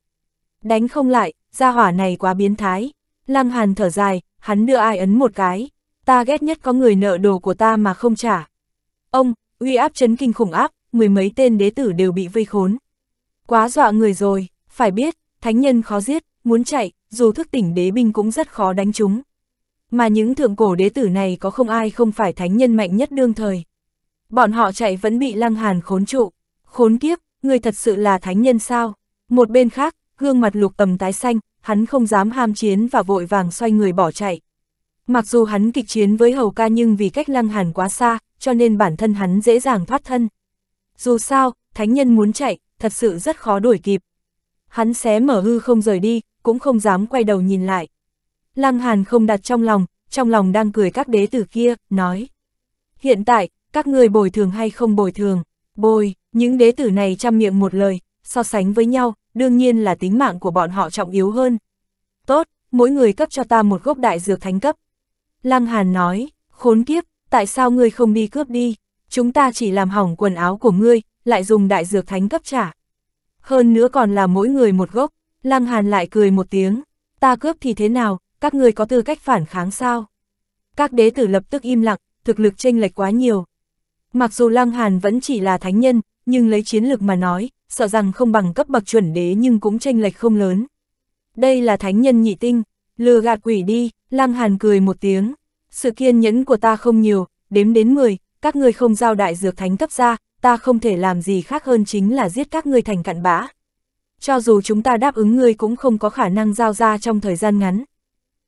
A: Đánh không lại, gia hỏa này quá biến thái. Lăng Hàn thở dài, hắn đưa ai ấn một cái. Ta ghét nhất có người nợ đồ của ta mà không trả. Ông, uy áp chấn kinh khủng áp, mười mấy tên đế tử đều bị vây khốn. Quá dọa người rồi, phải biết, thánh nhân khó giết, muốn chạy, dù thức tỉnh đế binh cũng rất khó đánh chúng. Mà những thượng cổ đế tử này có không ai không phải thánh nhân mạnh nhất đương thời bọn họ chạy vẫn bị lăng hàn khốn trụ. Khốn kiếp, người thật sự là thánh nhân sao? Một bên khác, gương mặt lục tầm tái xanh, hắn không dám ham chiến và vội vàng xoay người bỏ chạy. Mặc dù hắn kịch chiến với hầu ca nhưng vì cách lăng hàn quá xa, cho nên bản thân hắn dễ dàng thoát thân. Dù sao, thánh nhân muốn chạy, thật sự rất khó đuổi kịp. Hắn xé mở hư không rời đi, cũng không dám quay đầu nhìn lại. Lăng hàn không đặt trong lòng, trong lòng đang cười các đế tử kia, nói. Hiện tại, các người bồi thường hay không bồi thường, bồi, những đế tử này chăm miệng một lời, so sánh với nhau, đương nhiên là tính mạng của bọn họ trọng yếu hơn. Tốt, mỗi người cấp cho ta một gốc đại dược thánh cấp. Lăng Hàn nói, khốn kiếp, tại sao ngươi không đi cướp đi, chúng ta chỉ làm hỏng quần áo của ngươi, lại dùng đại dược thánh cấp trả. Hơn nữa còn là mỗi người một gốc, Lăng Hàn lại cười một tiếng, ta cướp thì thế nào, các ngươi có tư cách phản kháng sao? Các đế tử lập tức im lặng, thực lực chênh lệch quá nhiều, Mặc dù Lăng Hàn vẫn chỉ là thánh nhân, nhưng lấy chiến lược mà nói, sợ rằng không bằng cấp bậc chuẩn đế nhưng cũng tranh lệch không lớn. Đây là thánh nhân nhị tinh, lừa gạt quỷ đi, Lăng Hàn cười một tiếng. Sự kiên nhẫn của ta không nhiều, đếm đến 10, các ngươi không giao đại dược thánh cấp ra, ta không thể làm gì khác hơn chính là giết các ngươi thành cặn bã. Cho dù chúng ta đáp ứng ngươi cũng không có khả năng giao ra trong thời gian ngắn.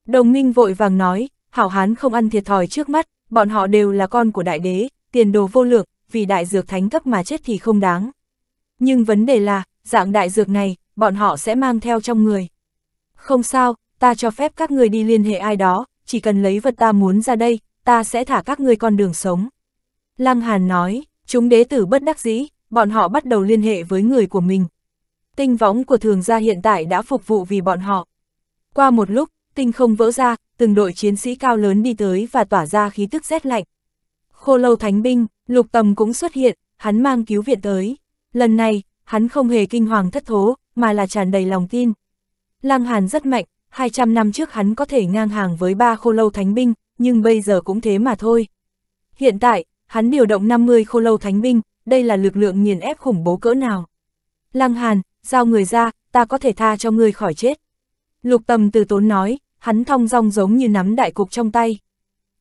A: Đồng minh vội vàng nói, hảo hán không ăn thiệt thòi trước mắt, bọn họ đều là con của đại đế, tiền đồ vô lượng, vì đại dược thánh cấp mà chết thì không đáng. Nhưng vấn đề là, dạng đại dược này, bọn họ sẽ mang theo trong người. Không sao, ta cho phép các người đi liên hệ ai đó, chỉ cần lấy vật ta muốn ra đây, ta sẽ thả các người con đường sống. Lăng Hàn nói, chúng đế tử bất đắc dĩ, bọn họ bắt đầu liên hệ với người của mình. Tinh võng của thường gia hiện tại đã phục vụ vì bọn họ. Qua một lúc, tinh không vỡ ra, từng đội chiến sĩ cao lớn đi tới và tỏa ra khí tức rét lạnh. Khô lâu thánh binh, lục tầm cũng xuất hiện, hắn mang cứu viện tới. Lần này, hắn không hề kinh hoàng thất thố, mà là tràn đầy lòng tin. Lăng Hàn rất mạnh, 200 năm trước hắn có thể ngang hàng với ba khô lâu thánh binh, nhưng bây giờ cũng thế mà thôi. Hiện tại, hắn điều động 50 khô lâu thánh binh, đây là lực lượng nghiền ép khủng bố cỡ nào. Lăng Hàn, giao người ra, ta có thể tha cho ngươi khỏi chết. Lục tầm từ tốn nói, hắn thong dong giống như nắm đại cục trong tay.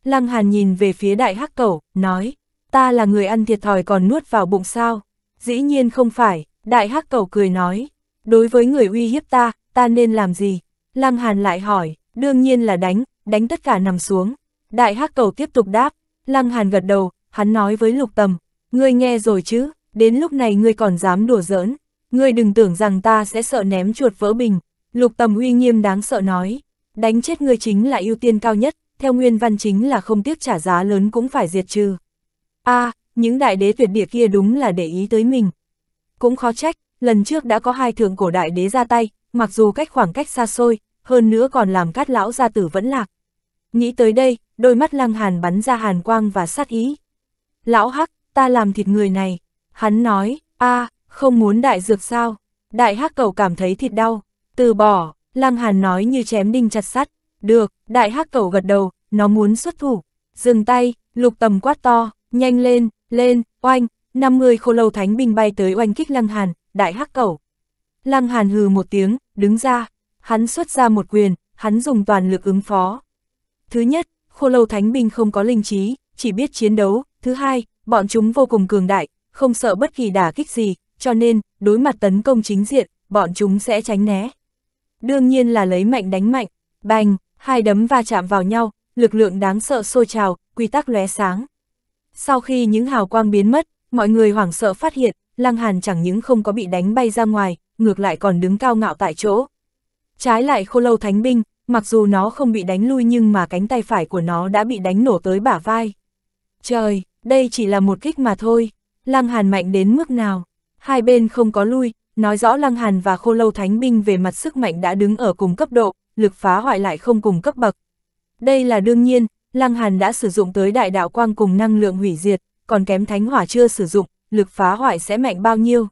A: Lăng Hàn nhìn về phía đại hắc cẩu, nói, ta là người ăn thiệt thòi còn nuốt vào bụng sao? Dĩ nhiên không phải, đại hắc cẩu cười nói, đối với người uy hiếp ta, ta nên làm gì? Lăng Hàn lại hỏi, đương nhiên là đánh, đánh tất cả nằm xuống. Đại hắc cầu tiếp tục đáp, Lăng Hàn gật đầu, hắn nói với Lục Tầm, ngươi nghe rồi chứ, đến lúc này ngươi còn dám đùa giỡn, ngươi đừng tưởng rằng ta sẽ sợ ném chuột vỡ bình. Lục Tầm uy nghiêm đáng sợ nói, đánh chết ngươi chính là ưu tiên cao nhất, theo nguyên văn chính là không tiếc trả giá lớn cũng phải diệt trừ. a à, những đại đế tuyệt địa kia đúng là để ý tới mình. Cũng khó trách, lần trước đã có hai thượng cổ đại đế ra tay, mặc dù cách khoảng cách xa xôi, hơn nữa còn làm cát lão gia tử vẫn lạc. Nghĩ tới đây, đôi mắt lăng hàn bắn ra hàn quang và sát ý. Lão hắc, ta làm thịt người này. Hắn nói, a à, không muốn đại dược sao. Đại hắc cầu cảm thấy thịt đau. Từ bỏ, lăng hàn nói như chém đinh chặt sắt, được, đại hắc cầu gật đầu, nó muốn xuất thủ. Dừng tay, lục tầm quát to, nhanh lên, lên, oanh, 50 khô lâu thánh binh bay tới oanh kích lăng hàn, đại hắc cầu Lăng hàn hừ một tiếng, đứng ra, hắn xuất ra một quyền, hắn dùng toàn lực ứng phó. Thứ nhất, khô lâu thánh binh không có linh trí, chỉ biết chiến đấu, thứ hai, bọn chúng vô cùng cường đại, không sợ bất kỳ đả kích gì, cho nên, đối mặt tấn công chính diện, bọn chúng sẽ tránh né. Đương nhiên là lấy mạnh đánh mạnh, bành, Hai đấm va chạm vào nhau, lực lượng đáng sợ sôi trào, quy tắc lóe sáng. Sau khi những hào quang biến mất, mọi người hoảng sợ phát hiện, Lăng Hàn chẳng những không có bị đánh bay ra ngoài, ngược lại còn đứng cao ngạo tại chỗ. Trái lại khô lâu thánh binh, mặc dù nó không bị đánh lui nhưng mà cánh tay phải của nó đã bị đánh nổ tới bả vai. Trời, đây chỉ là một kích mà thôi, Lăng Hàn mạnh đến mức nào, hai bên không có lui, nói rõ Lăng Hàn và khô lâu thánh binh về mặt sức mạnh đã đứng ở cùng cấp độ, lực phá hoại lại không cùng cấp bậc. Đây là đương nhiên, Lăng Hàn đã sử dụng tới đại đạo quang cùng năng lượng hủy diệt, còn kém thánh hỏa chưa sử dụng, lực phá hoại sẽ mạnh bao nhiêu.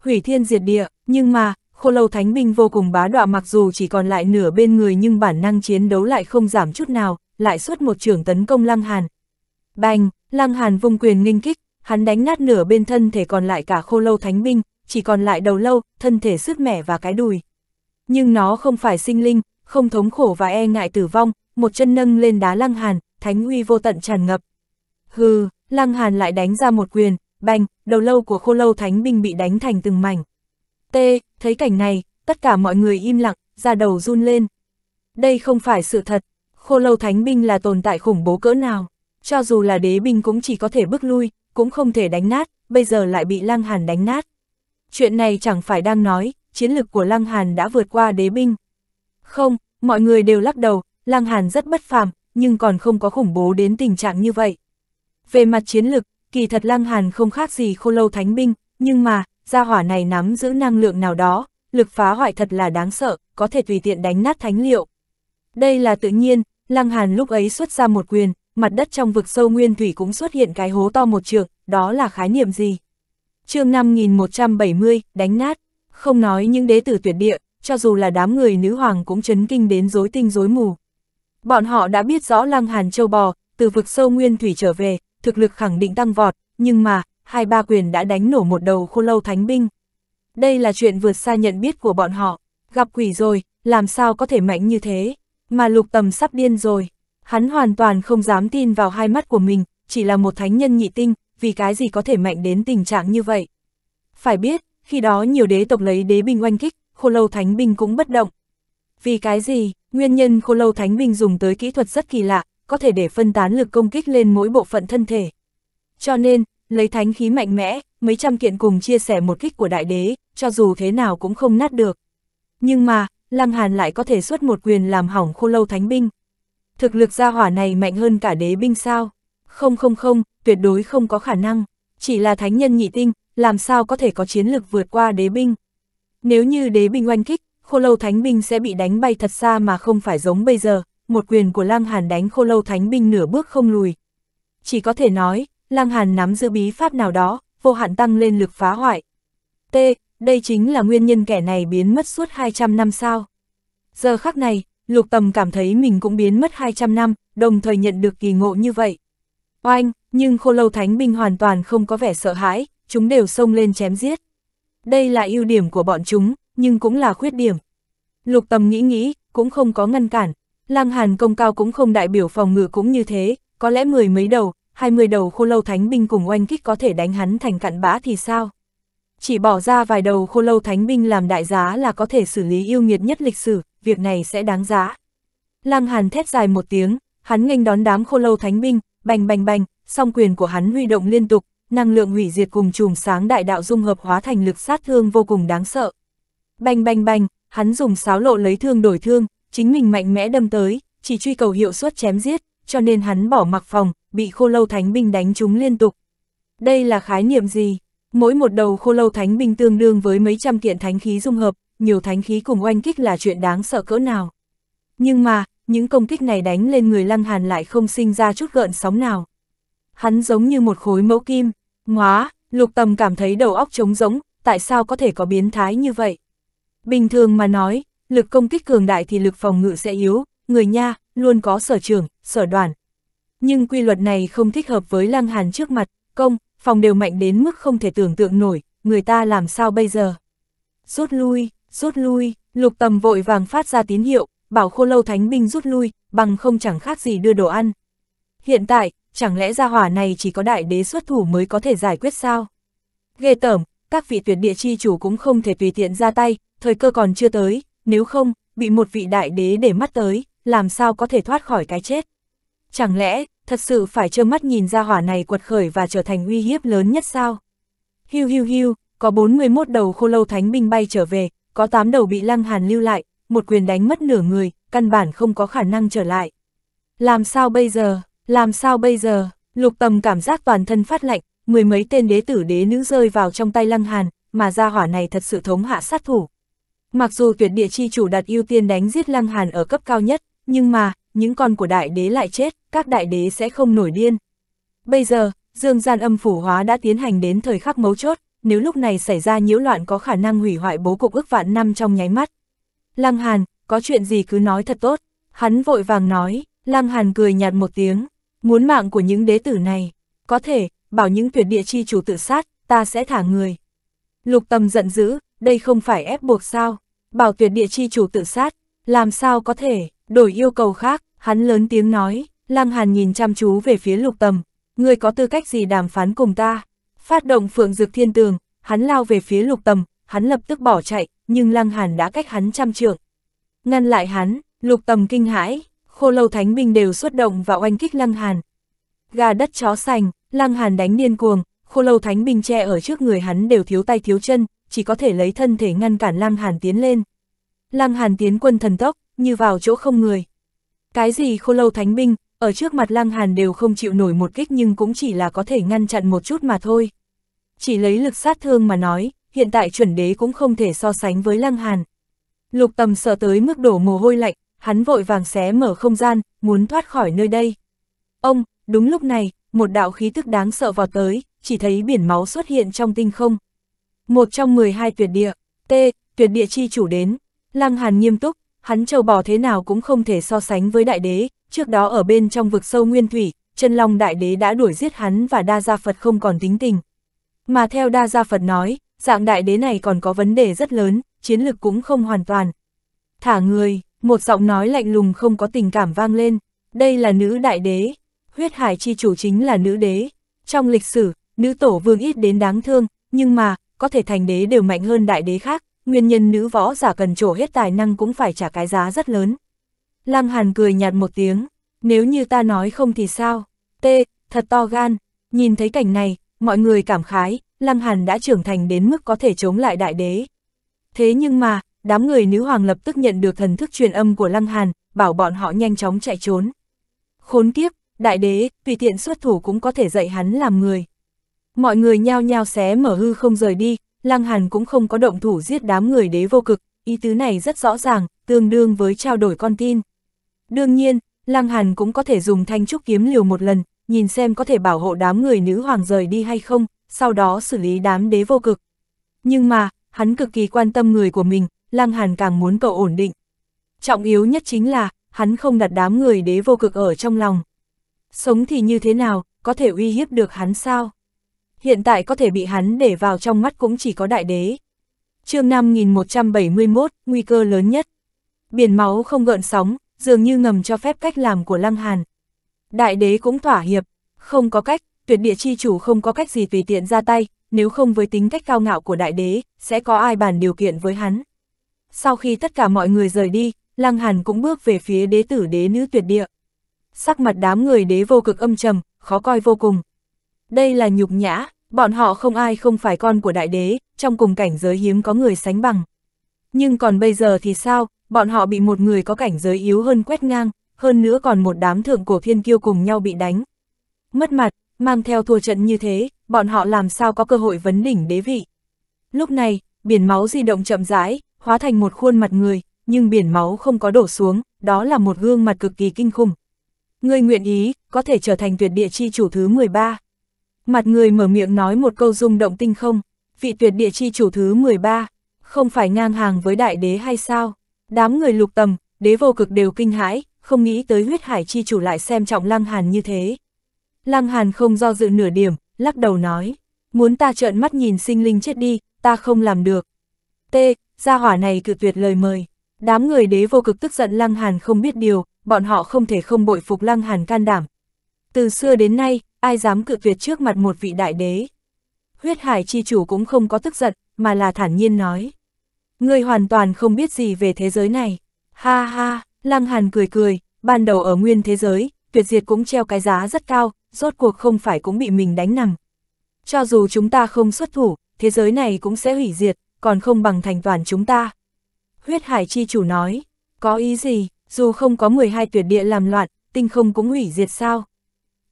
A: Hủy thiên diệt địa, nhưng mà, khô lâu thánh binh vô cùng bá đọa mặc dù chỉ còn lại nửa bên người nhưng bản năng chiến đấu lại không giảm chút nào, lại xuất một trường tấn công Lăng Hàn. Bành, Lăng Hàn vung quyền nghênh kích, hắn đánh nát nửa bên thân thể còn lại cả khô lâu thánh binh, chỉ còn lại đầu lâu, thân thể sức mẻ và cái đùi. Nhưng nó không phải sinh linh, không thống khổ và e ngại tử vong, một chân nâng lên đá Lăng Hàn, thánh uy vô tận tràn ngập. Hừ, Lăng Hàn lại đánh ra một quyền, bành, đầu lâu của khô lâu thánh binh bị đánh thành từng mảnh. T, thấy cảnh này, tất cả mọi người im lặng, ra đầu run lên. Đây không phải sự thật, khô lâu thánh binh là tồn tại khủng bố cỡ nào. Cho dù là đế binh cũng chỉ có thể bước lui, cũng không thể đánh nát, bây giờ lại bị Lăng Hàn đánh nát. Chuyện này chẳng phải đang nói, chiến lực của Lăng Hàn đã vượt qua đế binh. Không, mọi người đều lắc đầu, Lăng Hàn rất bất phàm, nhưng còn không có khủng bố đến tình trạng như vậy. Về mặt chiến lực, kỳ thật Lăng Hàn không khác gì khô lâu thánh binh, nhưng mà, gia hỏa này nắm giữ năng lượng nào đó, lực phá hoại thật là đáng sợ, có thể tùy tiện đánh nát thánh liệu. Đây là tự nhiên, Lăng Hàn lúc ấy xuất ra một quyền, mặt đất trong vực sâu nguyên thủy cũng xuất hiện cái hố to một trường, đó là khái niệm gì? chương 5170, đánh nát. Không nói những đế tử tuyệt địa, cho dù là đám người nữ hoàng cũng chấn kinh đến rối tinh rối mù. Bọn họ đã biết rõ Lăng Hàn Châu Bò, từ vực sâu nguyên thủy trở về, thực lực khẳng định tăng vọt, nhưng mà, hai ba quyền đã đánh nổ một đầu khô lâu thánh binh. Đây là chuyện vượt xa nhận biết của bọn họ, gặp quỷ rồi, làm sao có thể mạnh như thế, mà lục tầm sắp điên rồi. Hắn hoàn toàn không dám tin vào hai mắt của mình, chỉ là một thánh nhân nhị tinh, vì cái gì có thể mạnh đến tình trạng như vậy. Phải biết, khi đó nhiều đế tộc lấy đế binh oanh kích, khô lâu thánh binh cũng bất động. Vì cái gì, nguyên nhân khô lâu thánh binh dùng tới kỹ thuật rất kỳ lạ, có thể để phân tán lực công kích lên mỗi bộ phận thân thể. Cho nên, lấy thánh khí mạnh mẽ, mấy trăm kiện cùng chia sẻ một kích của đại đế, cho dù thế nào cũng không nát được. Nhưng mà, Lăng Hàn lại có thể xuất một quyền làm hỏng khô lâu thánh binh. Thực lực gia hỏa này mạnh hơn cả đế binh sao? Không không không, tuyệt đối không có khả năng. Chỉ là thánh nhân nhị tinh, làm sao có thể có chiến lực vượt qua đế binh. Nếu như đế binh oanh kích, khô lâu thánh binh sẽ bị đánh bay thật xa mà không phải giống bây giờ, một quyền của Lăng Hàn đánh khô lâu thánh binh nửa bước không lùi. Chỉ có thể nói, Lăng Hàn nắm giữ bí pháp nào đó, vô hạn tăng lên lực phá hoại. T, đây chính là nguyên nhân kẻ này biến mất suốt 200 năm sao. Giờ khắc này, lục tầm cảm thấy mình cũng biến mất 200 năm, đồng thời nhận được kỳ ngộ như vậy. Oanh, nhưng khô lâu thánh binh hoàn toàn không có vẻ sợ hãi, chúng đều xông lên chém giết. Đây là ưu điểm của bọn chúng, nhưng cũng là khuyết điểm. Lục tầm nghĩ nghĩ, cũng không có ngăn cản. Lang Hàn công cao cũng không đại biểu phòng ngự cũng như thế, có lẽ mười mấy đầu, hai mươi đầu khô lâu thánh binh cùng oanh kích có thể đánh hắn thành cặn bã thì sao? Chỉ bỏ ra vài đầu khô lâu thánh binh làm đại giá là có thể xử lý yêu nghiệt nhất lịch sử, việc này sẽ đáng giá. Lang Hàn thét dài một tiếng, hắn nghênh đón đám khô lâu thánh binh, bành bành bành, song quyền của hắn huy động liên tục, năng lượng hủy diệt cùng chùm sáng đại đạo dung hợp hóa thành lực sát thương vô cùng đáng sợ. Bành bành bành, hắn dùng sáo lộ lấy thương đổi thương, chính mình mạnh mẽ đâm tới, chỉ truy cầu hiệu suất chém giết, cho nên hắn bỏ mặc phòng, bị khô lâu thánh binh đánh trúng liên tục. Đây là khái niệm gì? Mỗi một đầu khô lâu thánh binh tương đương với mấy trăm kiện thánh khí dung hợp, nhiều thánh khí cùng oanh kích là chuyện đáng sợ cỡ nào. Nhưng mà, những công kích này đánh lên người Lăng Hàn lại không sinh ra chút gợn sóng nào hắn giống như một khối mẫu kim, ngóa, lục tầm cảm thấy đầu óc trống rỗng, tại sao có thể có biến thái như vậy? Bình thường mà nói, lực công kích cường đại thì lực phòng ngự sẽ yếu, người nha, luôn có sở trường, sở đoàn. Nhưng quy luật này không thích hợp với lăng hàn trước mặt, công, phòng đều mạnh đến mức không thể tưởng tượng nổi, người ta làm sao bây giờ? Rút lui, rút lui, lục tầm vội vàng phát ra tín hiệu, bảo khô lâu thánh binh rút lui, bằng không chẳng khác gì đưa đồ ăn. Hiện tại, chẳng lẽ gia hỏa này chỉ có đại đế xuất thủ mới có thể giải quyết sao? Ghê tởm, các vị tuyệt địa chi chủ cũng không thể tùy tiện ra tay, thời cơ còn chưa tới, nếu không, bị một vị đại đế để mắt tới, làm sao có thể thoát khỏi cái chết? Chẳng lẽ, thật sự phải trơ mắt nhìn ra hỏa này quật khởi và trở thành uy hiếp lớn nhất sao? Hiu hiu hiu, có 41 đầu khô lâu thánh binh bay trở về, có 8 đầu bị lăng hàn lưu lại, một quyền đánh mất nửa người, căn bản không có khả năng trở lại. Làm sao bây giờ? Làm sao bây giờ, lục tầm cảm giác toàn thân phát lạnh, mười mấy tên đế tử đế nữ rơi vào trong tay lăng hàn, mà gia hỏa này thật sự thống hạ sát thủ. Mặc dù tuyệt địa chi chủ đặt ưu tiên đánh giết lăng hàn ở cấp cao nhất, nhưng mà, những con của đại đế lại chết, các đại đế sẽ không nổi điên. Bây giờ, dương gian âm phủ hóa đã tiến hành đến thời khắc mấu chốt, nếu lúc này xảy ra nhiễu loạn có khả năng hủy hoại bố cục ước vạn năm trong nháy mắt. Lăng Hàn, có chuyện gì cứ nói thật tốt, hắn vội vàng nói, Lăng Hàn cười nhạt một tiếng, Muốn mạng của những đế tử này, có thể, bảo những tuyệt địa chi chủ tự sát, ta sẽ thả người. Lục tâm giận dữ, đây không phải ép buộc sao, bảo tuyệt địa chi chủ tự sát, làm sao có thể, đổi yêu cầu khác, hắn lớn tiếng nói, lăng hàn nhìn chăm chú về phía lục tâm, người có tư cách gì đàm phán cùng ta, phát động phượng dược thiên tường, hắn lao về phía lục tâm, hắn lập tức bỏ chạy, nhưng lăng hàn đã cách hắn trăm trượng. Ngăn lại hắn, lục tâm kinh hãi, khô lâu thánh binh đều xuất động và oanh kích Lăng Hàn. Gà đất chó sành, Lăng Hàn đánh điên cuồng, khô lâu thánh binh che ở trước người hắn đều thiếu tay thiếu chân, chỉ có thể lấy thân thể ngăn cản Lăng Hàn tiến lên. Lăng Hàn tiến quân thần tốc, như vào chỗ không người. Cái gì khô lâu thánh binh, ở trước mặt Lăng Hàn đều không chịu nổi một kích nhưng cũng chỉ là có thể ngăn chặn một chút mà thôi. Chỉ lấy lực sát thương mà nói, hiện tại chuẩn đế cũng không thể so sánh với Lăng Hàn. Lục tầm sợ tới mức đổ mồ hôi lạnh, hắn vội vàng xé mở không gian, muốn thoát khỏi nơi đây. Ông, đúng lúc này, một đạo khí tức đáng sợ vào tới, chỉ thấy biển máu xuất hiện trong tinh không. Một trong 12 tuyệt địa, T, tuyệt địa chi chủ đến. Lăng Hàn nghiêm túc, hắn trâu bò thế nào cũng không thể so sánh với đại đế, trước đó ở bên trong vực sâu nguyên thủy, chân long đại đế đã đuổi giết hắn và đa gia Phật không còn tính tình. Mà theo đa gia Phật nói, dạng đại đế này còn có vấn đề rất lớn, chiến lực cũng không hoàn toàn. Thả người, một giọng nói lạnh lùng không có tình cảm vang lên, đây là nữ đại đế, huyết hải chi chủ chính là nữ đế. Trong lịch sử, nữ tổ vương ít đến đáng thương, nhưng mà, có thể thành đế đều mạnh hơn đại đế khác, nguyên nhân nữ võ giả cần trổ hết tài năng cũng phải trả cái giá rất lớn. Lăng Hàn cười nhạt một tiếng, nếu như ta nói không thì sao, tê, thật to gan, nhìn thấy cảnh này, mọi người cảm khái, Lăng Hàn đã trưởng thành đến mức có thể chống lại đại đế. Thế nhưng mà, đám người nữ hoàng lập tức nhận được thần thức truyền âm của Lăng Hàn, bảo bọn họ nhanh chóng chạy trốn. Khốn kiếp, đại đế, tùy tiện xuất thủ cũng có thể dạy hắn làm người. Mọi người nhao nhao xé mở hư không rời đi, Lăng Hàn cũng không có động thủ giết đám người đế vô cực, ý tứ này rất rõ ràng, tương đương với trao đổi con tin. Đương nhiên, Lăng Hàn cũng có thể dùng thanh trúc kiếm liều một lần, nhìn xem có thể bảo hộ đám người nữ hoàng rời đi hay không, sau đó xử lý đám đế vô cực. Nhưng mà, hắn cực kỳ quan tâm người của mình, Lăng Hàn càng muốn cậu ổn định. Trọng yếu nhất chính là, hắn không đặt đám người đế vô cực ở trong lòng. Sống thì như thế nào, có thể uy hiếp được hắn sao? Hiện tại có thể bị hắn để vào trong mắt cũng chỉ có đại đế. chương 5171, nguy cơ lớn nhất. Biển máu không gợn sóng, dường như ngầm cho phép cách làm của Lăng Hàn. Đại đế cũng thỏa hiệp, không có cách, tuyệt địa chi chủ không có cách gì tùy tiện ra tay, nếu không với tính cách cao ngạo của đại đế, sẽ có ai bàn điều kiện với hắn. Sau khi tất cả mọi người rời đi, Lăng Hàn cũng bước về phía đế tử đế nữ tuyệt địa. Sắc mặt đám người đế vô cực âm trầm, khó coi vô cùng. Đây là nhục nhã, bọn họ không ai không phải con của đại đế, trong cùng cảnh giới hiếm có người sánh bằng. Nhưng còn bây giờ thì sao, bọn họ bị một người có cảnh giới yếu hơn quét ngang, hơn nữa còn một đám thượng cổ thiên kiêu cùng nhau bị đánh. Mất mặt, mang theo thua trận như thế, bọn họ làm sao có cơ hội vấn đỉnh đế vị. Lúc này, biển máu di động chậm rãi, hóa thành một khuôn mặt người, nhưng biển máu không có đổ xuống, đó là một gương mặt cực kỳ kinh khủng. Ngươi nguyện ý, có thể trở thành tuyệt địa chi chủ thứ 13. Mặt người mở miệng nói một câu rung động tinh không, vị tuyệt địa chi chủ thứ 13, không phải ngang hàng với đại đế hay sao? Đám người lục tầm, đế vô cực đều kinh hãi, không nghĩ tới huyết hải chi chủ lại xem trọng Lăng Hàn như thế. Lăng Hàn không do dự nửa điểm, lắc đầu nói, muốn ta trợn mắt nhìn sinh linh chết đi, ta không làm được. T, gia hỏa này cự tuyệt lời mời. Đám người đế vô cực tức giận Lăng Hàn không biết điều, bọn họ không thể không bội phục Lăng Hàn can đảm. Từ xưa đến nay, ai dám cự tuyệt trước mặt một vị đại đế. Huyết hải chi chủ cũng không có tức giận, mà là thản nhiên nói. người hoàn toàn không biết gì về thế giới này. Ha ha, Lăng Hàn cười cười, ban đầu ở nguyên thế giới, tuyệt diệt cũng treo cái giá rất cao, rốt cuộc không phải cũng bị mình đánh nằm. Cho dù chúng ta không xuất thủ, thế giới này cũng sẽ hủy diệt, còn không bằng thành toàn chúng ta. Huyết hải chi chủ nói, có ý gì, dù không có 12 tuyệt địa làm loạn, tinh không cũng hủy diệt sao.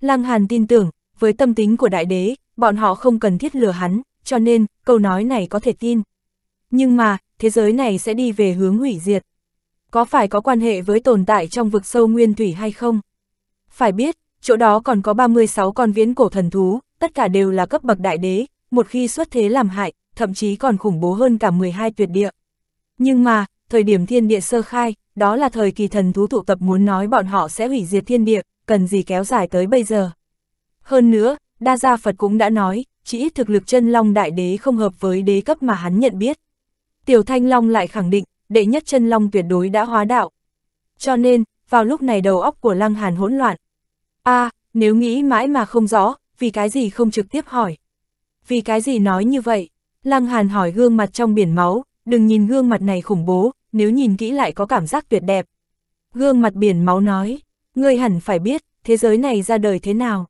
A: Lăng Hàn tin tưởng, với tâm tính của đại đế, bọn họ không cần thiết lừa hắn, cho nên, câu nói này có thể tin. Nhưng mà, thế giới này sẽ đi về hướng hủy diệt. Có phải có quan hệ với tồn tại trong vực sâu nguyên thủy hay không? Phải biết, chỗ đó còn có 36 con viễn cổ thần thú, tất cả đều là cấp bậc đại đế, một khi xuất thế làm hại, thậm chí còn khủng bố hơn cả 12 tuyệt địa. Nhưng mà, thời điểm thiên địa sơ khai, đó là thời kỳ thần thú tụ tập muốn nói bọn họ sẽ hủy diệt thiên địa, cần gì kéo dài tới bây giờ. Hơn nữa, Đa Gia Phật cũng đã nói, chỉ ít thực lực chân long đại đế không hợp với đế cấp mà hắn nhận biết. Tiểu Thanh Long lại khẳng định, đệ nhất chân long tuyệt đối đã hóa đạo. Cho nên, vào lúc này đầu óc của Lăng Hàn hỗn loạn. a à, nếu nghĩ mãi mà không rõ, vì cái gì không trực tiếp hỏi? Vì cái gì nói như vậy? Lăng Hàn hỏi gương mặt trong biển máu, đừng nhìn gương mặt này khủng bố, nếu nhìn kỹ lại có cảm giác tuyệt đẹp. Gương mặt biển máu nói, ngươi hẳn phải biết, thế giới này ra đời thế nào.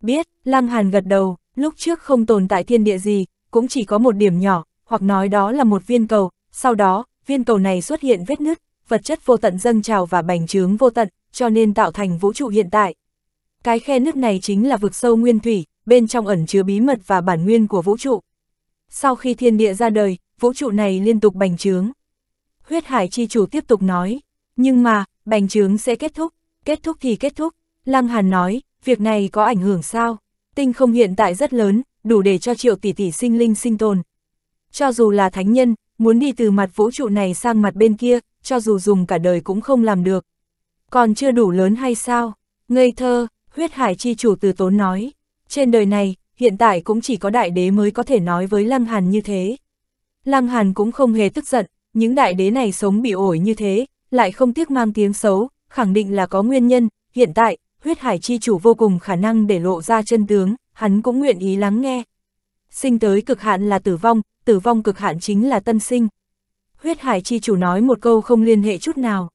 A: Biết, Lăng Hàn gật đầu, lúc trước không tồn tại thiên địa gì, cũng chỉ có một điểm nhỏ, hoặc nói đó là một viên cầu, sau đó, viên cầu này xuất hiện vết nứt, vật chất vô tận dâng trào và bành trướng vô tận, cho nên tạo thành vũ trụ hiện tại. Cái khe nứt này chính là vực sâu nguyên thủy, bên trong ẩn chứa bí mật và bản nguyên của vũ trụ. Sau khi thiên địa ra đời, vũ trụ này liên tục bành trướng. Huyết hải chi chủ tiếp tục nói, nhưng mà, bành trướng sẽ kết thúc, kết thúc thì kết thúc. Lăng Hàn nói, việc này có ảnh hưởng sao? Tinh không hiện tại rất lớn, đủ để cho triệu tỷ tỷ sinh linh sinh tồn. Cho dù là thánh nhân, muốn đi từ mặt vũ trụ này sang mặt bên kia, cho dù dùng cả đời cũng không làm được. Còn chưa đủ lớn hay sao? Ngây thơ, huyết hải chi chủ từ tốn nói, trên đời này, hiện tại cũng chỉ có đại đế mới có thể nói với Lăng Hàn như thế. Lăng Hàn cũng không hề tức giận, những đại đế này sống bị ổi như thế, lại không tiếc mang tiếng xấu, khẳng định là có nguyên nhân, hiện tại, huyết hải chi chủ vô cùng khả năng để lộ ra chân tướng, hắn cũng nguyện ý lắng nghe. Sinh tới cực hạn là tử vong, tử vong cực hạn chính là tân sinh. Huyết hải chi chủ nói một câu không liên hệ chút nào.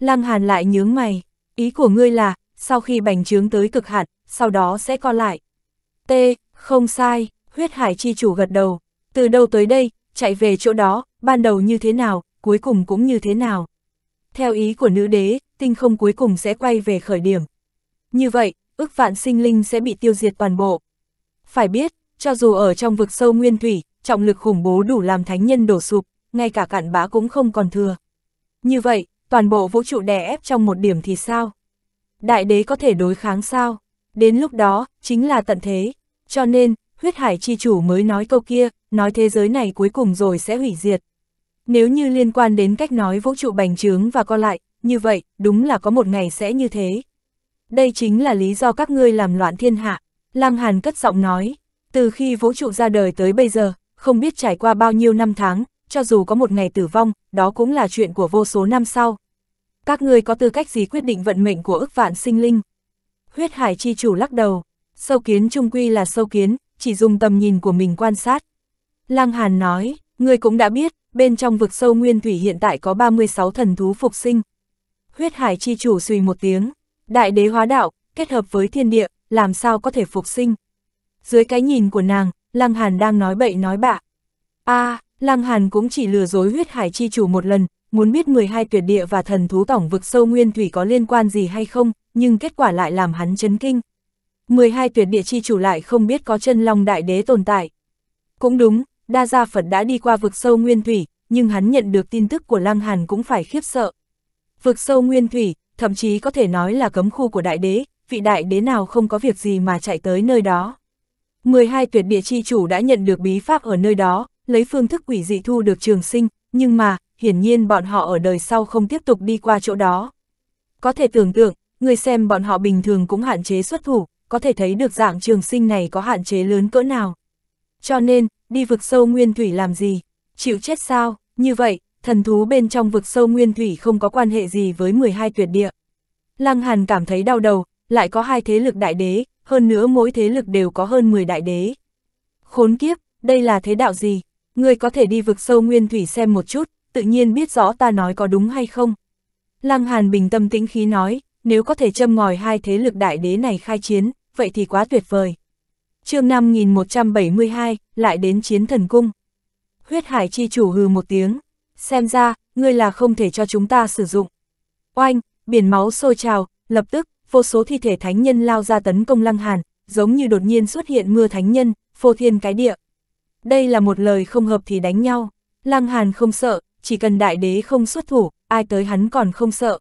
A: Lăng Hàn lại nhướng mày, ý của ngươi là, sau khi bành trướng tới cực hạn, sau đó sẽ co lại. T, không sai, huyết hải chi chủ gật đầu. Từ đâu tới đây, chạy về chỗ đó, ban đầu như thế nào, cuối cùng cũng như thế nào. Theo ý của nữ đế, tinh không cuối cùng sẽ quay về khởi điểm. Như vậy, ước vạn sinh linh sẽ bị tiêu diệt toàn bộ. Phải biết, cho dù ở trong vực sâu nguyên thủy, trọng lực khủng bố đủ làm thánh nhân đổ sụp, ngay cả cạn bã cũng không còn thừa. Như vậy, toàn bộ vũ trụ đè ép trong một điểm thì sao? Đại đế có thể đối kháng sao? Đến lúc đó, chính là tận thế. Cho nên, huyết hải chi chủ mới nói câu kia, nói thế giới này cuối cùng rồi sẽ hủy diệt. Nếu như liên quan đến cách nói vũ trụ bành trướng và co lại, như vậy, đúng là có một ngày sẽ như thế. Đây chính là lý do các ngươi làm loạn thiên hạ, Lăng Hàn cất giọng nói, từ khi vũ trụ ra đời tới bây giờ, không biết trải qua bao nhiêu năm tháng, cho dù có một ngày tử vong, đó cũng là chuyện của vô số năm sau. Các ngươi có tư cách gì quyết định vận mệnh của ức vạn sinh linh? Huyết hải chi chủ lắc đầu, sâu kiến trung quy là sâu kiến, chỉ dùng tầm nhìn của mình quan sát. Lăng Hàn nói, người cũng đã biết, bên trong vực sâu nguyên thủy hiện tại có 36 thần thú phục sinh. Huyết hải chi chủ suy một tiếng, đại đế hóa đạo, kết hợp với thiên địa, làm sao có thể phục sinh. Dưới cái nhìn của nàng, Lăng Hàn đang nói bậy nói bạ. a à, Lăng Hàn cũng chỉ lừa dối huyết hải chi chủ một lần, muốn biết 12 tuyệt địa và thần thú tổng vực sâu nguyên thủy có liên quan gì hay không, nhưng kết quả lại làm hắn chấn kinh. 12 tuyệt địa chi chủ lại không biết có chân long đại đế tồn tại. Cũng đúng, đa gia Phật đã đi qua vực sâu nguyên thủy, nhưng hắn nhận được tin tức của Lăng Hàn cũng phải khiếp sợ. Vực sâu nguyên thủy, thậm chí có thể nói là cấm khu của đại đế, vị đại đế nào không có việc gì mà chạy tới nơi đó. 12 tuyệt địa chi chủ đã nhận được bí pháp ở nơi đó, lấy phương thức quỷ dị thu được trường sinh, nhưng mà, hiển nhiên bọn họ ở đời sau không tiếp tục đi qua chỗ đó. Có thể tưởng tượng, người xem bọn họ bình thường cũng hạn chế xuất thủ, có thể thấy được dạng trường sinh này có hạn chế lớn cỡ nào. Cho nên, đi vực sâu nguyên thủy làm gì? Chịu chết sao? Như vậy, thần thú bên trong vực sâu nguyên thủy không có quan hệ gì với 12 tuyệt địa. Lăng Hàn cảm thấy đau đầu, lại có hai thế lực đại đế, hơn nữa mỗi thế lực đều có hơn 10 đại đế. Khốn kiếp, đây là thế đạo gì? Người có thể đi vực sâu nguyên thủy xem một chút, tự nhiên biết rõ ta nói có đúng hay không. Lăng Hàn bình tâm tĩnh khí nói, nếu có thể châm ngòi hai thế lực đại đế này khai chiến, vậy thì quá tuyệt vời. chương 5172, lại đến chiến thần cung. Huyết hải chi chủ hừ một tiếng, xem ra, ngươi là không thể cho chúng ta sử dụng. Oanh, biển máu sôi trào, lập tức, vô số thi thể thánh nhân lao ra tấn công lăng hàn, giống như đột nhiên xuất hiện mưa thánh nhân, phô thiên cái địa. Đây là một lời không hợp thì đánh nhau, lăng hàn không sợ, chỉ cần đại đế không xuất thủ, ai tới hắn còn không sợ.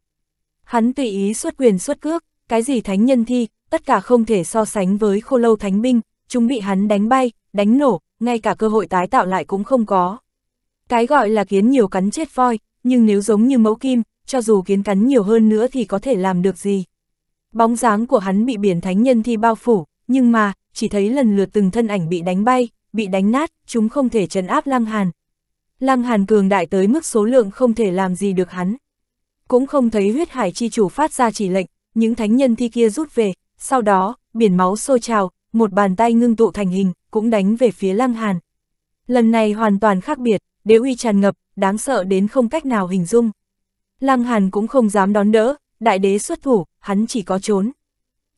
A: Hắn tùy ý xuất quyền xuất cước, cái gì thánh nhân thi, tất cả không thể so sánh với khô lâu thánh binh, chúng bị hắn đánh bay, đánh nổ, ngay cả cơ hội tái tạo lại cũng không có. Cái gọi là kiến nhiều cắn chết voi, nhưng nếu giống như mẫu kim, cho dù kiến cắn nhiều hơn nữa thì có thể làm được gì. Bóng dáng của hắn bị biển thánh nhân thi bao phủ, nhưng mà, chỉ thấy lần lượt từng thân ảnh bị đánh bay, bị đánh nát, chúng không thể trấn áp lăng hàn, Lăng Hàn cường đại tới mức số lượng không thể làm gì được hắn. Cũng không thấy huyết hải chi chủ phát ra chỉ lệnh, những thánh nhân thi kia rút về, sau đó, biển máu sôi trào, một bàn tay ngưng tụ thành hình, cũng đánh về phía Lăng Hàn. Lần này hoàn toàn khác biệt, đế uy tràn ngập, đáng sợ đến không cách nào hình dung. Lăng Hàn cũng không dám đón đỡ, đại đế xuất thủ, hắn chỉ có trốn.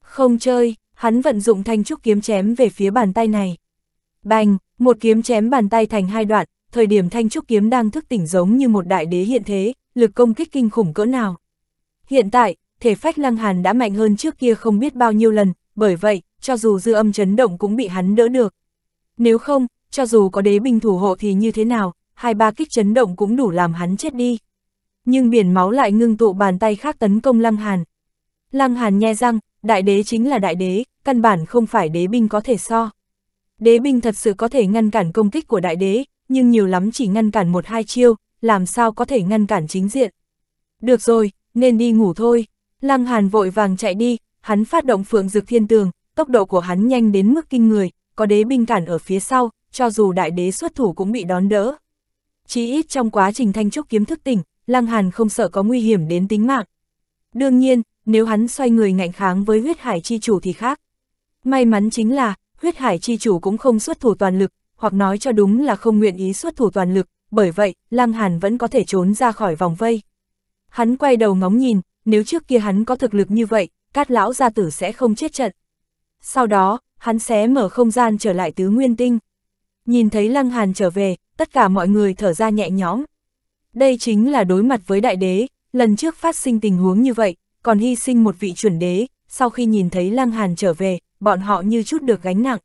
A: Không chơi, hắn vận dụng thanh trúc kiếm chém về phía bàn tay này. Bành, một kiếm chém bàn tay thành hai đoạn, thời điểm thanh trúc kiếm đang thức tỉnh giống như một đại đế hiện thế, lực công kích kinh khủng cỡ nào. Hiện tại, thể phách lăng hàn đã mạnh hơn trước kia không biết bao nhiêu lần, bởi vậy, cho dù dư âm chấn động cũng bị hắn đỡ được. Nếu không, cho dù có đế binh thủ hộ thì như thế nào, hai ba kích chấn động cũng đủ làm hắn chết đi. Nhưng biển máu lại ngưng tụ bàn tay khác tấn công lăng hàn. Lăng hàn nhe răng, đại đế chính là đại đế, căn bản không phải đế binh có thể so. Đế binh thật sự có thể ngăn cản công kích của đại đế, nhưng nhiều lắm chỉ ngăn cản một hai chiêu, làm sao có thể ngăn cản chính diện. Được rồi, nên đi ngủ thôi. Lăng Hàn vội vàng chạy đi, hắn phát động phượng dực thiên tường, tốc độ của hắn nhanh đến mức kinh người, có đế binh cản ở phía sau, cho dù đại đế xuất thủ cũng bị đón đỡ. Chỉ ít trong quá trình thanh trúc kiếm thức tỉnh, Lăng Hàn không sợ có nguy hiểm đến tính mạng. Đương nhiên, nếu hắn xoay người ngạnh kháng với huyết hải chi chủ thì khác. May mắn chính là, huyết hải chi chủ cũng không xuất thủ toàn lực, hoặc nói cho đúng là không nguyện ý xuất thủ toàn lực, bởi vậy, Lăng Hàn vẫn có thể trốn ra khỏi vòng vây. Hắn quay đầu ngóng nhìn, nếu trước kia hắn có thực lực như vậy, cát lão gia tử sẽ không chết trận. Sau đó, hắn xé mở không gian trở lại tứ nguyên tinh. Nhìn thấy Lăng Hàn trở về, tất cả mọi người thở ra nhẹ nhõm. Đây chính là đối mặt với đại đế, lần trước phát sinh tình huống như vậy, còn hy sinh một vị chuẩn đế, sau khi nhìn thấy Lăng Hàn trở về, bọn họ như chút được gánh nặng.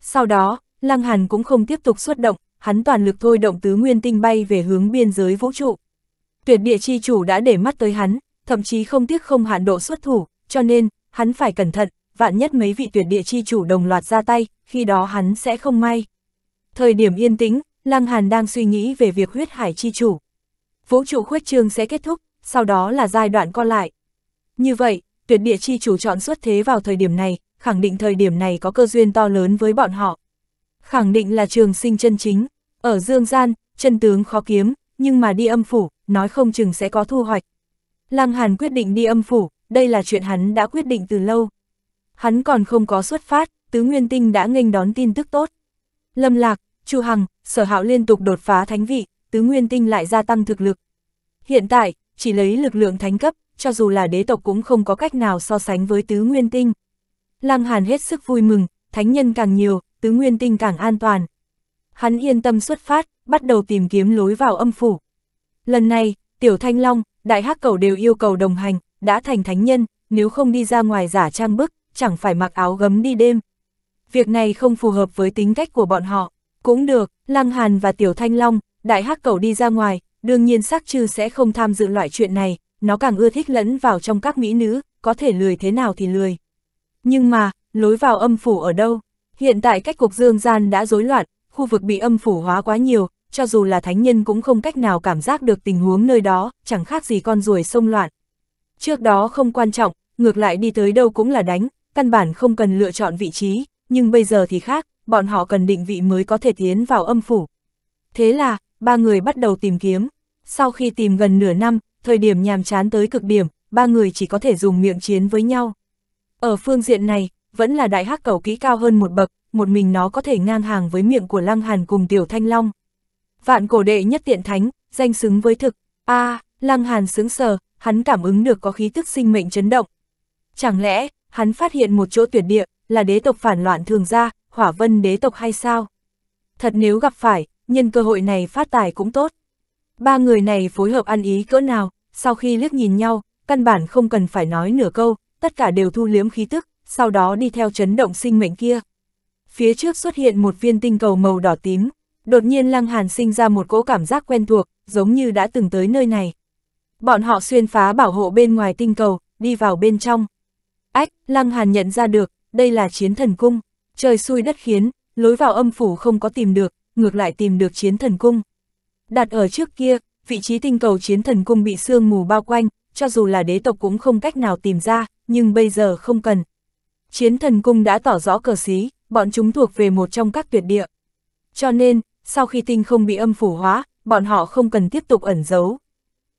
A: Sau đó, Lăng Hàn cũng không tiếp tục xuất động, hắn toàn lực thôi động tứ nguyên tinh bay về hướng biên giới vũ trụ. Tuyệt địa chi chủ đã để mắt tới hắn, thậm chí không tiếc không hạn độ xuất thủ, cho nên, hắn phải cẩn thận, vạn nhất mấy vị tuyệt địa chi chủ đồng loạt ra tay, khi đó hắn sẽ không may. Thời điểm yên tĩnh, Lăng Hàn đang suy nghĩ về việc huyết hải chi chủ. Vũ trụ khuyết trương sẽ kết thúc, sau đó là giai đoạn co lại. Như vậy, tuyệt địa chi chủ chọn xuất thế vào thời điểm này, khẳng định thời điểm này có cơ duyên to lớn với bọn họ, khẳng định là trường sinh chân chính. Ở dương gian, chân tướng khó kiếm, nhưng mà đi âm phủ, nói không chừng sẽ có thu hoạch. Lăng Hàn quyết định đi âm phủ, đây là chuyện hắn đã quyết định từ lâu. Hắn còn không có xuất phát, Tứ Nguyên Tinh đã nghênh đón tin tức tốt. Lâm Lạc, Chu Hằng, Sở Hạo liên tục đột phá thánh vị, Tứ Nguyên Tinh lại gia tăng thực lực. Hiện tại, chỉ lấy lực lượng thánh cấp, cho dù là đế tộc cũng không có cách nào so sánh với Tứ Nguyên Tinh. Lăng Hàn hết sức vui mừng, thánh nhân càng nhiều, tứ nguyên tinh càng an toàn. Hắn yên tâm xuất phát, bắt đầu tìm kiếm lối vào âm phủ. Lần này, Tiểu Thanh Long, Đại Hắc Cầu đều yêu cầu đồng hành, đã thành thánh nhân, nếu không đi ra ngoài giả trang bức, chẳng phải mặc áo gấm đi đêm. Việc này không phù hợp với tính cách của bọn họ. Cũng được, Lăng Hàn và Tiểu Thanh Long, Đại Hắc Cầu đi ra ngoài, đương nhiên sắc trư sẽ không tham dự loại chuyện này, nó càng ưa thích lẫn vào trong các mỹ nữ, có thể lười thế nào thì lười. Nhưng mà, lối vào âm phủ ở đâu? Hiện tại cách cục dương gian đã rối loạn, khu vực bị âm phủ hóa quá nhiều, cho dù là thánh nhân cũng không cách nào cảm giác được tình huống nơi đó, chẳng khác gì con ruồi xông loạn. Trước đó không quan trọng, ngược lại đi tới đâu cũng là đánh, căn bản không cần lựa chọn vị trí, nhưng bây giờ thì khác, bọn họ cần định vị mới có thể tiến vào âm phủ. Thế là, ba người bắt đầu tìm kiếm. Sau khi tìm gần nửa năm, thời điểm nhàm chán tới cực điểm, ba người chỉ có thể dùng miệng chiến với nhau. Ở phương diện này, vẫn là đại hắc cầu kỹ cao hơn một bậc, một mình nó có thể ngang hàng với miệng của Lăng Hàn cùng Tiểu Thanh Long. Vạn cổ đệ nhất tiện thánh, danh xứng với thực. A, à, Lăng Hàn sướng sờ, hắn cảm ứng được có khí tức sinh mệnh chấn động. Chẳng lẽ, hắn phát hiện một chỗ tuyệt địa, là đế tộc phản loạn thường ra, hỏa vân đế tộc hay sao? Thật nếu gặp phải, nhân cơ hội này phát tài cũng tốt. Ba người này phối hợp ăn ý cỡ nào, sau khi liếc nhìn nhau, căn bản không cần phải nói nửa câu, tất cả đều thu liếm khí tức, sau đó đi theo chấn động sinh mệnh kia. Phía trước xuất hiện một viên tinh cầu màu đỏ tím, đột nhiên Lăng Hàn sinh ra một cỗ cảm giác quen thuộc, giống như đã từng tới nơi này. Bọn họ xuyên phá bảo hộ bên ngoài tinh cầu, đi vào bên trong. Ách, Lăng Hàn nhận ra được, đây là chiến thần cung, trời xui đất khiến, lối vào âm phủ không có tìm được, ngược lại tìm được chiến thần cung. Đặt ở trước kia, vị trí tinh cầu chiến thần cung bị sương mù bao quanh, cho dù là đế tộc cũng không cách nào tìm ra, nhưng bây giờ không cần, chiến thần cung đã tỏ rõ cờ xí, bọn chúng thuộc về một trong các tuyệt địa. Cho nên, sau khi tinh không bị âm phủ hóa, bọn họ không cần tiếp tục ẩn giấu.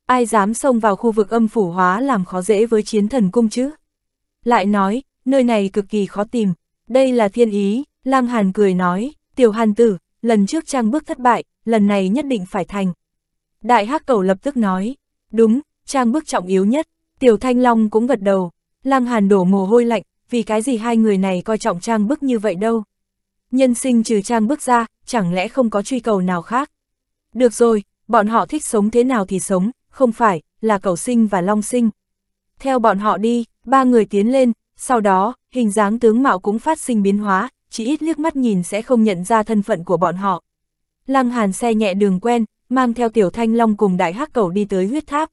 A: Ai dám xông vào khu vực âm phủ hóa làm khó dễ với chiến thần cung chứ? Lại nói, nơi này cực kỳ khó tìm, đây là thiên ý, Lang Hàn cười nói, tiểu hàn tử, lần trước trang bước thất bại, lần này nhất định phải thành. Đại hắc cầu lập tức nói, đúng, trang bước trọng yếu nhất, tiểu thanh long cũng gật đầu, Lang Hàn đổ mồ hôi lạnh, vì cái gì hai người này coi trọng trang bức như vậy đâu. Nhân sinh trừ trang bức ra, chẳng lẽ không có truy cầu nào khác. Được rồi, bọn họ thích sống thế nào thì sống, không phải, là cầu sinh và long sinh. Theo bọn họ đi, ba người tiến lên, sau đó, hình dáng tướng mạo cũng phát sinh biến hóa, chỉ ít liếc mắt nhìn sẽ không nhận ra thân phận của bọn họ. Lăng Hàn xe nhẹ đường quen, mang theo Tiểu Thanh Long cùng Đại Hắc Cầu đi tới huyết tháp.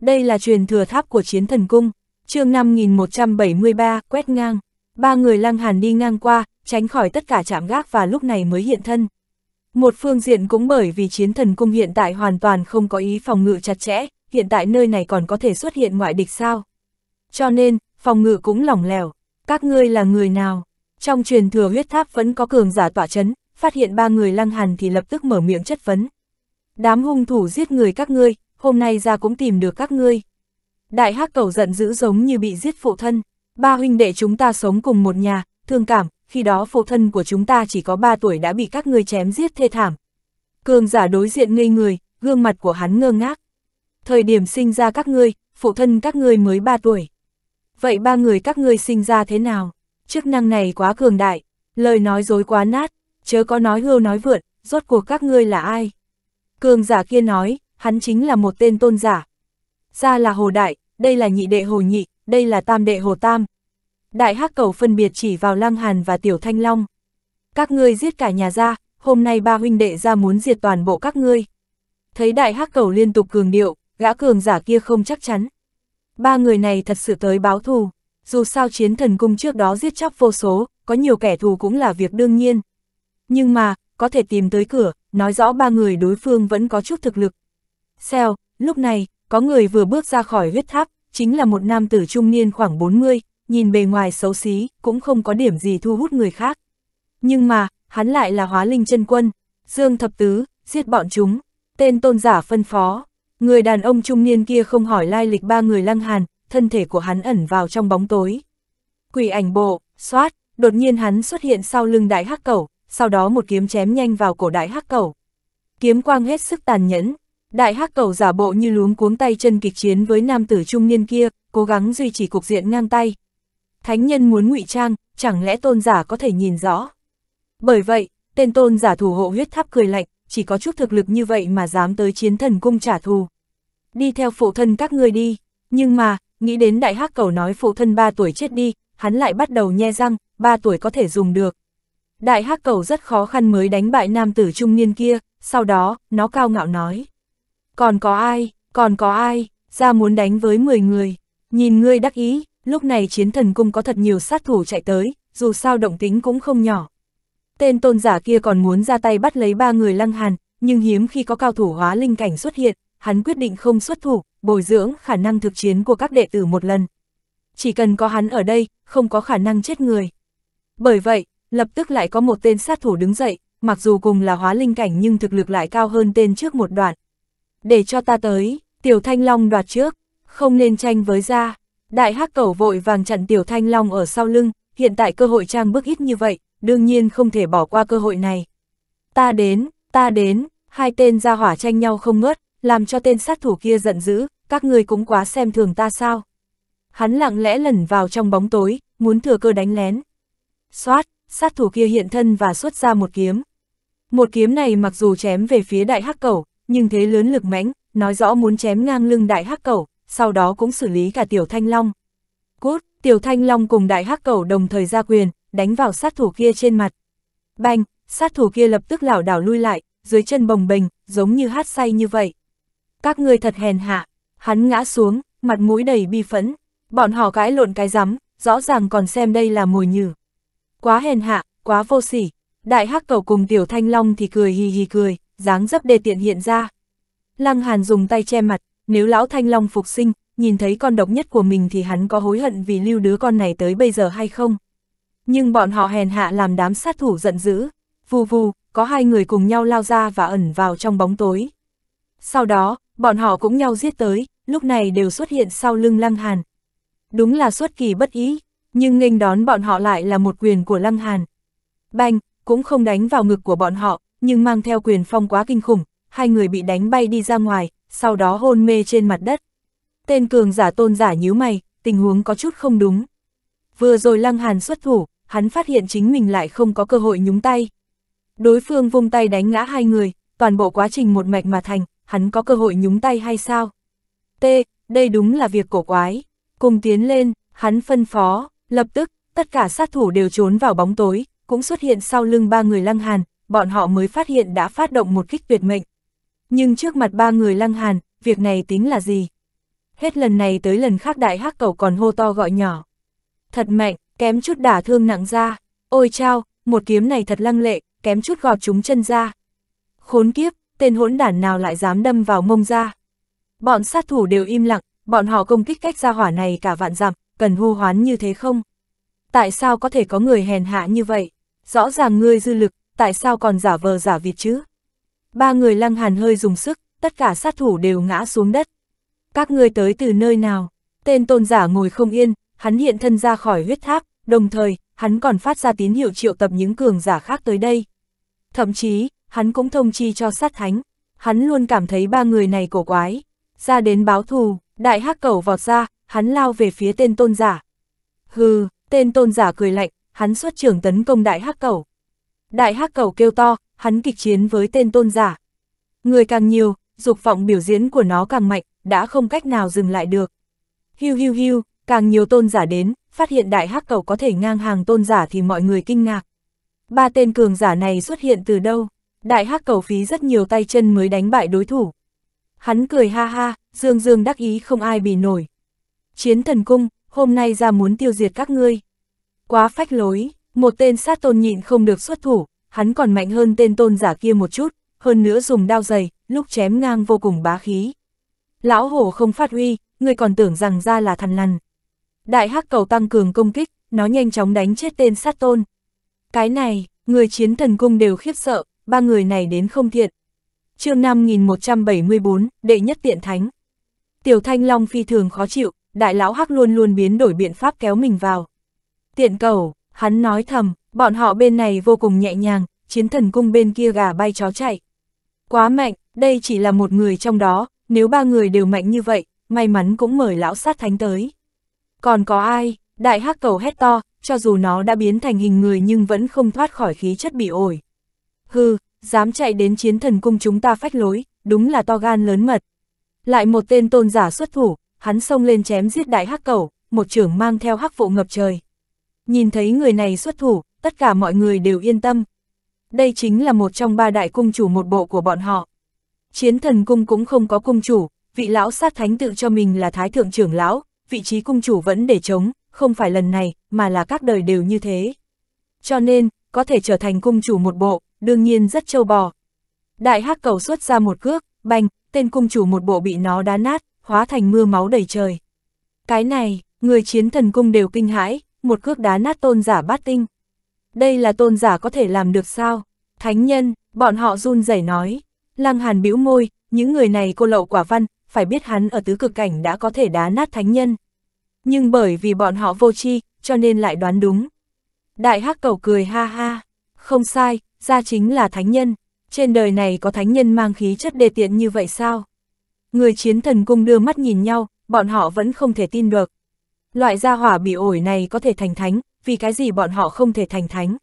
A: Đây là truyền thừa tháp của chiến thần cung chương 5173, quét ngang. Ba người lăng hàn đi ngang qua, tránh khỏi tất cả chạm gác và lúc này mới hiện thân. Một phương diện cũng bởi vì chiến thần cung hiện tại hoàn toàn không có ý phòng ngự chặt chẽ, hiện tại nơi này còn có thể xuất hiện ngoại địch sao. Cho nên, phòng ngự cũng lỏng lẻo. Các ngươi là người nào? Trong truyền thừa huyết tháp vẫn có cường giả tỏa chấn, phát hiện ba người lăng hàn thì lập tức mở miệng chất vấn. Đám hung thủ giết người các ngươi, hôm nay ra cũng tìm được các ngươi. Đại hắc cầu giận dữ giống như bị giết phụ thân, ba huynh đệ chúng ta sống cùng một nhà, thương cảm, khi đó phụ thân của chúng ta chỉ có ba tuổi đã bị các ngươi chém giết thê thảm. Cường giả đối diện ngây người, gương mặt của hắn ngơ ngác. Thời điểm sinh ra các ngươi, phụ thân các ngươi mới ba tuổi. Vậy ba người các ngươi sinh ra thế nào? Chức năng này quá cường đại, lời nói dối quá nát, chớ có nói hưu nói vượt, rốt cuộc các ngươi là ai? Cường giả kia nói, hắn chính là một tên tôn giả. Ra là Hồ Đại, đây là nhị đệ hồ nhị, đây là tam đệ hồ tam. Đại hắc cầu phân biệt chỉ vào Lăng Hàn và Tiểu Thanh Long. Các ngươi giết cả nhà ra, hôm nay ba huynh đệ ra muốn diệt toàn bộ các ngươi. Thấy đại hắc cầu liên tục cường điệu, gã cường giả kia không chắc chắn. Ba người này thật sự tới báo thù, dù sao chiến thần cung trước đó giết chóc vô số, có nhiều kẻ thù cũng là việc đương nhiên. Nhưng mà, có thể tìm tới cửa, nói rõ ba người đối phương vẫn có chút thực lực. Xèo, lúc này, có người vừa bước ra khỏi huyết tháp, chính là một nam tử trung niên khoảng 40, nhìn bề ngoài xấu xí, cũng không có điểm gì thu hút người khác. Nhưng mà, hắn lại là hóa linh chân quân, Dương Thập Tứ, giết bọn chúng, tên tôn giả phân phó. Người đàn ông trung niên kia không hỏi lai lịch ba người lăng hàn, thân thể của hắn ẩn vào trong bóng tối. Quỷ ảnh bộ, xoát, đột nhiên hắn xuất hiện sau lưng đại hắc cẩu, sau đó một kiếm chém nhanh vào cổ đại hắc cẩu. Kiếm quang hết sức tàn nhẫn, Đại hắc cầu giả bộ như luống cuống tay chân kịch chiến với nam tử trung niên kia, cố gắng duy trì cục diện ngang tay. Thánh nhân muốn ngụy trang, chẳng lẽ tôn giả có thể nhìn rõ? Bởi vậy, tên tôn giả thủ hộ huyết tháp cười lạnh, chỉ có chút thực lực như vậy mà dám tới chiến thần cung trả thù. Đi theo phụ thân các ngươi đi, nhưng mà, nghĩ đến đại hắc cầu nói phụ thân 3 tuổi chết đi, hắn lại bắt đầu nhe răng, 3 tuổi có thể dùng được. Đại hắc cầu rất khó khăn mới đánh bại nam tử trung niên kia, sau đó, nó cao ngạo nói còn có ai, còn có ai, ra muốn đánh với 10 người, nhìn ngươi đắc ý, lúc này chiến thần cung có thật nhiều sát thủ chạy tới, dù sao động tính cũng không nhỏ. Tên tôn giả kia còn muốn ra tay bắt lấy ba người lăng hàn, nhưng hiếm khi có cao thủ hóa linh cảnh xuất hiện, hắn quyết định không xuất thủ, bồi dưỡng khả năng thực chiến của các đệ tử một lần. Chỉ cần có hắn ở đây, không có khả năng chết người. Bởi vậy, lập tức lại có một tên sát thủ đứng dậy, mặc dù cùng là hóa linh cảnh nhưng thực lực lại cao hơn tên trước một đoạn để cho ta tới, tiểu thanh long đoạt trước, không nên tranh với ra. Đại hắc cẩu vội vàng chặn tiểu thanh long ở sau lưng, hiện tại cơ hội trang bước ít như vậy, đương nhiên không thể bỏ qua cơ hội này. Ta đến, ta đến, hai tên ra hỏa tranh nhau không ngớt, làm cho tên sát thủ kia giận dữ, các ngươi cũng quá xem thường ta sao. Hắn lặng lẽ lẩn vào trong bóng tối, muốn thừa cơ đánh lén. Xoát, sát thủ kia hiện thân và xuất ra một kiếm. Một kiếm này mặc dù chém về phía đại hắc cẩu, nhưng thế lớn lực mãnh, nói rõ muốn chém ngang lưng đại hắc cẩu, sau đó cũng xử lý cả tiểu thanh long. cút tiểu thanh long cùng đại hắc cẩu đồng thời ra quyền, đánh vào sát thủ kia trên mặt. Banh, sát thủ kia lập tức lảo đảo lui lại, dưới chân bồng bềnh, giống như hát say như vậy. Các ngươi thật hèn hạ, hắn ngã xuống, mặt mũi đầy bi phẫn, bọn họ cãi lộn cái rắm, rõ ràng còn xem đây là mồi nhử. Quá hèn hạ, quá vô sỉ, đại hắc cầu cùng tiểu thanh long thì cười hì hì cười dáng dấp đề tiện hiện ra. Lăng Hàn dùng tay che mặt, nếu lão Thanh Long phục sinh, nhìn thấy con độc nhất của mình thì hắn có hối hận vì lưu đứa con này tới bây giờ hay không. Nhưng bọn họ hèn hạ làm đám sát thủ giận dữ, vù vù, có hai người cùng nhau lao ra và ẩn vào trong bóng tối. Sau đó, bọn họ cũng nhau giết tới, lúc này đều xuất hiện sau lưng Lăng Hàn. Đúng là xuất kỳ bất ý, nhưng nghênh đón bọn họ lại là một quyền của Lăng Hàn. Banh, cũng không đánh vào ngực của bọn họ, nhưng mang theo quyền phong quá kinh khủng, hai người bị đánh bay đi ra ngoài, sau đó hôn mê trên mặt đất. Tên cường giả tôn giả nhíu mày, tình huống có chút không đúng. Vừa rồi Lăng Hàn xuất thủ, hắn phát hiện chính mình lại không có cơ hội nhúng tay. Đối phương vung tay đánh ngã hai người, toàn bộ quá trình một mạch mà thành, hắn có cơ hội nhúng tay hay sao? T, đây đúng là việc cổ quái. Cùng tiến lên, hắn phân phó, lập tức, tất cả sát thủ đều trốn vào bóng tối, cũng xuất hiện sau lưng ba người Lăng Hàn, bọn họ mới phát hiện đã phát động một kích tuyệt mệnh. Nhưng trước mặt ba người lăng hàn, việc này tính là gì? Hết lần này tới lần khác đại hắc cầu còn hô to gọi nhỏ. Thật mạnh, kém chút đả thương nặng ra. Ôi chao, một kiếm này thật lăng lệ, kém chút gọt chúng chân ra. Khốn kiếp, tên hỗn đản nào lại dám đâm vào mông ra. Bọn sát thủ đều im lặng, bọn họ công kích cách ra hỏa này cả vạn dặm, cần hô hoán như thế không? Tại sao có thể có người hèn hạ như vậy? Rõ ràng ngươi dư lực, tại sao còn giả vờ giả vịt chứ? Ba người lăng hàn hơi dùng sức, tất cả sát thủ đều ngã xuống đất. Các ngươi tới từ nơi nào? Tên tôn giả ngồi không yên, hắn hiện thân ra khỏi huyết tháp, đồng thời, hắn còn phát ra tín hiệu triệu tập những cường giả khác tới đây. Thậm chí, hắn cũng thông chi cho sát thánh. Hắn luôn cảm thấy ba người này cổ quái. Ra đến báo thù, đại hắc cầu vọt ra, hắn lao về phía tên tôn giả. Hừ, tên tôn giả cười lạnh, hắn xuất trưởng tấn công đại hắc cầu Đại hắc cầu kêu to, hắn kịch chiến với tên tôn giả. Người càng nhiều, dục vọng biểu diễn của nó càng mạnh, đã không cách nào dừng lại được. Hiu hiu hiu, càng nhiều tôn giả đến, phát hiện đại hắc cầu có thể ngang hàng tôn giả thì mọi người kinh ngạc. Ba tên cường giả này xuất hiện từ đâu? Đại hắc cầu phí rất nhiều tay chân mới đánh bại đối thủ. Hắn cười ha ha, dương dương đắc ý không ai bị nổi. Chiến thần cung, hôm nay ra muốn tiêu diệt các ngươi. Quá phách lối, một tên sát tôn nhịn không được xuất thủ, hắn còn mạnh hơn tên tôn giả kia một chút, hơn nữa dùng đao dày, lúc chém ngang vô cùng bá khí. Lão hổ không phát huy, người còn tưởng rằng ra là thằn lằn. Đại hắc cầu tăng cường công kích, nó nhanh chóng đánh chết tên sát tôn. Cái này, người chiến thần cung đều khiếp sợ, ba người này đến không thiện. chương 5174, đệ nhất tiện thánh. Tiểu thanh long phi thường khó chịu, đại lão hắc luôn luôn biến đổi biện pháp kéo mình vào. Tiện cầu, Hắn nói thầm, bọn họ bên này vô cùng nhẹ nhàng, chiến thần cung bên kia gà bay chó chạy. Quá mạnh, đây chỉ là một người trong đó, nếu ba người đều mạnh như vậy, may mắn cũng mời lão sát thánh tới. Còn có ai, đại hắc cầu hét to, cho dù nó đã biến thành hình người nhưng vẫn không thoát khỏi khí chất bị ổi. Hừ, dám chạy đến chiến thần cung chúng ta phách lối, đúng là to gan lớn mật. Lại một tên tôn giả xuất thủ, hắn xông lên chém giết đại hắc cầu, một trưởng mang theo hắc vụ ngập trời. Nhìn thấy người này xuất thủ, tất cả mọi người đều yên tâm. Đây chính là một trong ba đại cung chủ một bộ của bọn họ. Chiến thần cung cũng không có cung chủ, vị lão sát thánh tự cho mình là thái thượng trưởng lão, vị trí cung chủ vẫn để trống không phải lần này, mà là các đời đều như thế. Cho nên, có thể trở thành cung chủ một bộ, đương nhiên rất châu bò. Đại hắc cầu xuất ra một cước, bành tên cung chủ một bộ bị nó đá nát, hóa thành mưa máu đầy trời. Cái này, người chiến thần cung đều kinh hãi, một cước đá nát tôn giả bát tinh. Đây là tôn giả có thể làm được sao? Thánh nhân, bọn họ run rẩy nói. Lăng Hàn bĩu môi, những người này cô lậu quả văn, phải biết hắn ở tứ cực cảnh đã có thể đá nát thánh nhân. Nhưng bởi vì bọn họ vô tri, cho nên lại đoán đúng. Đại hắc cầu cười ha ha, không sai, ra chính là thánh nhân. Trên đời này có thánh nhân mang khí chất đề tiện như vậy sao? Người chiến thần cung đưa mắt nhìn nhau, bọn họ vẫn không thể tin được. Loại gia hỏa bị ổi này có thể thành thánh, vì cái gì bọn họ không thể thành thánh.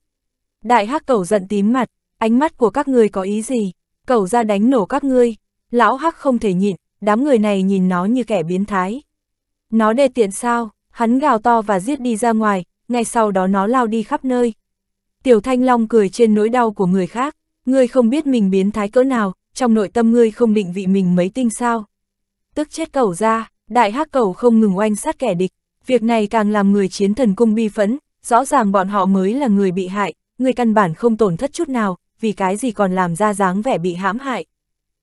A: Đại hắc cẩu giận tím mặt, ánh mắt của các ngươi có ý gì, cẩu ra đánh nổ các ngươi, lão hắc không thể nhịn, đám người này nhìn nó như kẻ biến thái. Nó đề tiện sao, hắn gào to và giết đi ra ngoài, ngay sau đó nó lao đi khắp nơi. Tiểu Thanh Long cười trên nỗi đau của người khác, ngươi không biết mình biến thái cỡ nào, trong nội tâm ngươi không định vị mình mấy tinh sao. Tức chết cẩu ra, đại hắc cẩu không ngừng oanh sát kẻ địch, việc này càng làm người chiến thần cung bi phẫn, rõ ràng bọn họ mới là người bị hại, người căn bản không tổn thất chút nào, vì cái gì còn làm ra dáng vẻ bị hãm hại.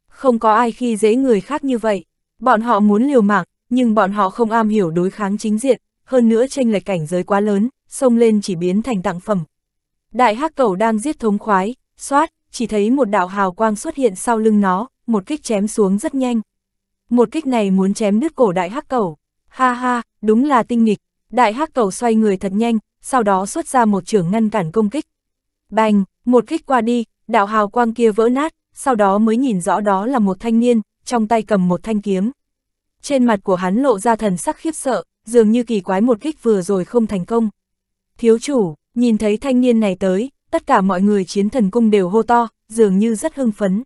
A: Không có ai khi dễ người khác như vậy, bọn họ muốn liều mạng, nhưng bọn họ không am hiểu đối kháng chính diện, hơn nữa tranh lệch cảnh giới quá lớn, xông lên chỉ biến thành tặng phẩm. Đại hắc cầu đang giết thống khoái, xoát, chỉ thấy một đạo hào quang xuất hiện sau lưng nó, một kích chém xuống rất nhanh. Một kích này muốn chém đứt cổ đại hắc cầu. Ha ha, đúng là tinh nghịch, đại hắc cầu xoay người thật nhanh, sau đó xuất ra một trường ngăn cản công kích. Bành, một kích qua đi, đạo hào quang kia vỡ nát, sau đó mới nhìn rõ đó là một thanh niên, trong tay cầm một thanh kiếm. Trên mặt của hắn lộ ra thần sắc khiếp sợ, dường như kỳ quái một kích vừa rồi không thành công. Thiếu chủ, nhìn thấy thanh niên này tới, tất cả mọi người chiến thần cung đều hô to, dường như rất hưng phấn.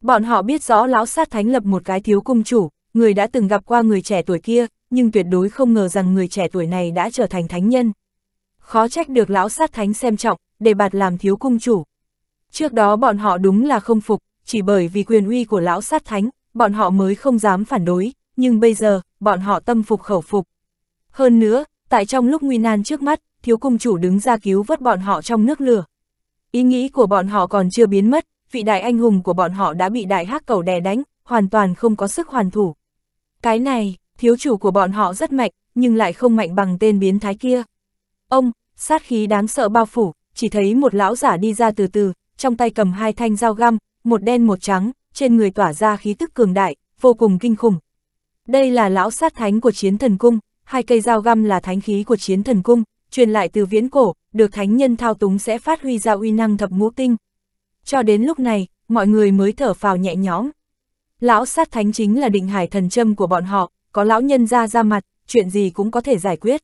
A: Bọn họ biết rõ lão sát thánh lập một cái thiếu cung chủ, người đã từng gặp qua người trẻ tuổi kia, nhưng tuyệt đối không ngờ rằng người trẻ tuổi này đã trở thành thánh nhân. Khó trách được lão sát thánh xem trọng, để bạt làm thiếu cung chủ. Trước đó bọn họ đúng là không phục, chỉ bởi vì quyền uy của lão sát thánh, bọn họ mới không dám phản đối, nhưng bây giờ, bọn họ tâm phục khẩu phục. Hơn nữa, tại trong lúc nguy nan trước mắt, thiếu cung chủ đứng ra cứu vớt bọn họ trong nước lửa. Ý nghĩ của bọn họ còn chưa biến mất, vị đại anh hùng của bọn họ đã bị đại hắc cầu đè đánh, hoàn toàn không có sức hoàn thủ. Cái này, thiếu chủ của bọn họ rất mạnh, nhưng lại không mạnh bằng tên biến thái kia. Ông, sát khí đáng sợ bao phủ, chỉ thấy một lão giả đi ra từ từ, trong tay cầm hai thanh dao găm, một đen một trắng, trên người tỏa ra khí tức cường đại, vô cùng kinh khủng. Đây là lão sát thánh của chiến thần cung, hai cây dao găm là thánh khí của chiến thần cung, truyền lại từ viễn cổ, được thánh nhân thao túng sẽ phát huy ra uy năng thập ngũ tinh. Cho đến lúc này, mọi người mới thở phào nhẹ nhõm. Lão sát thánh chính là định hải thần châm của bọn họ, có lão nhân ra ra mặt, chuyện gì cũng có thể giải quyết.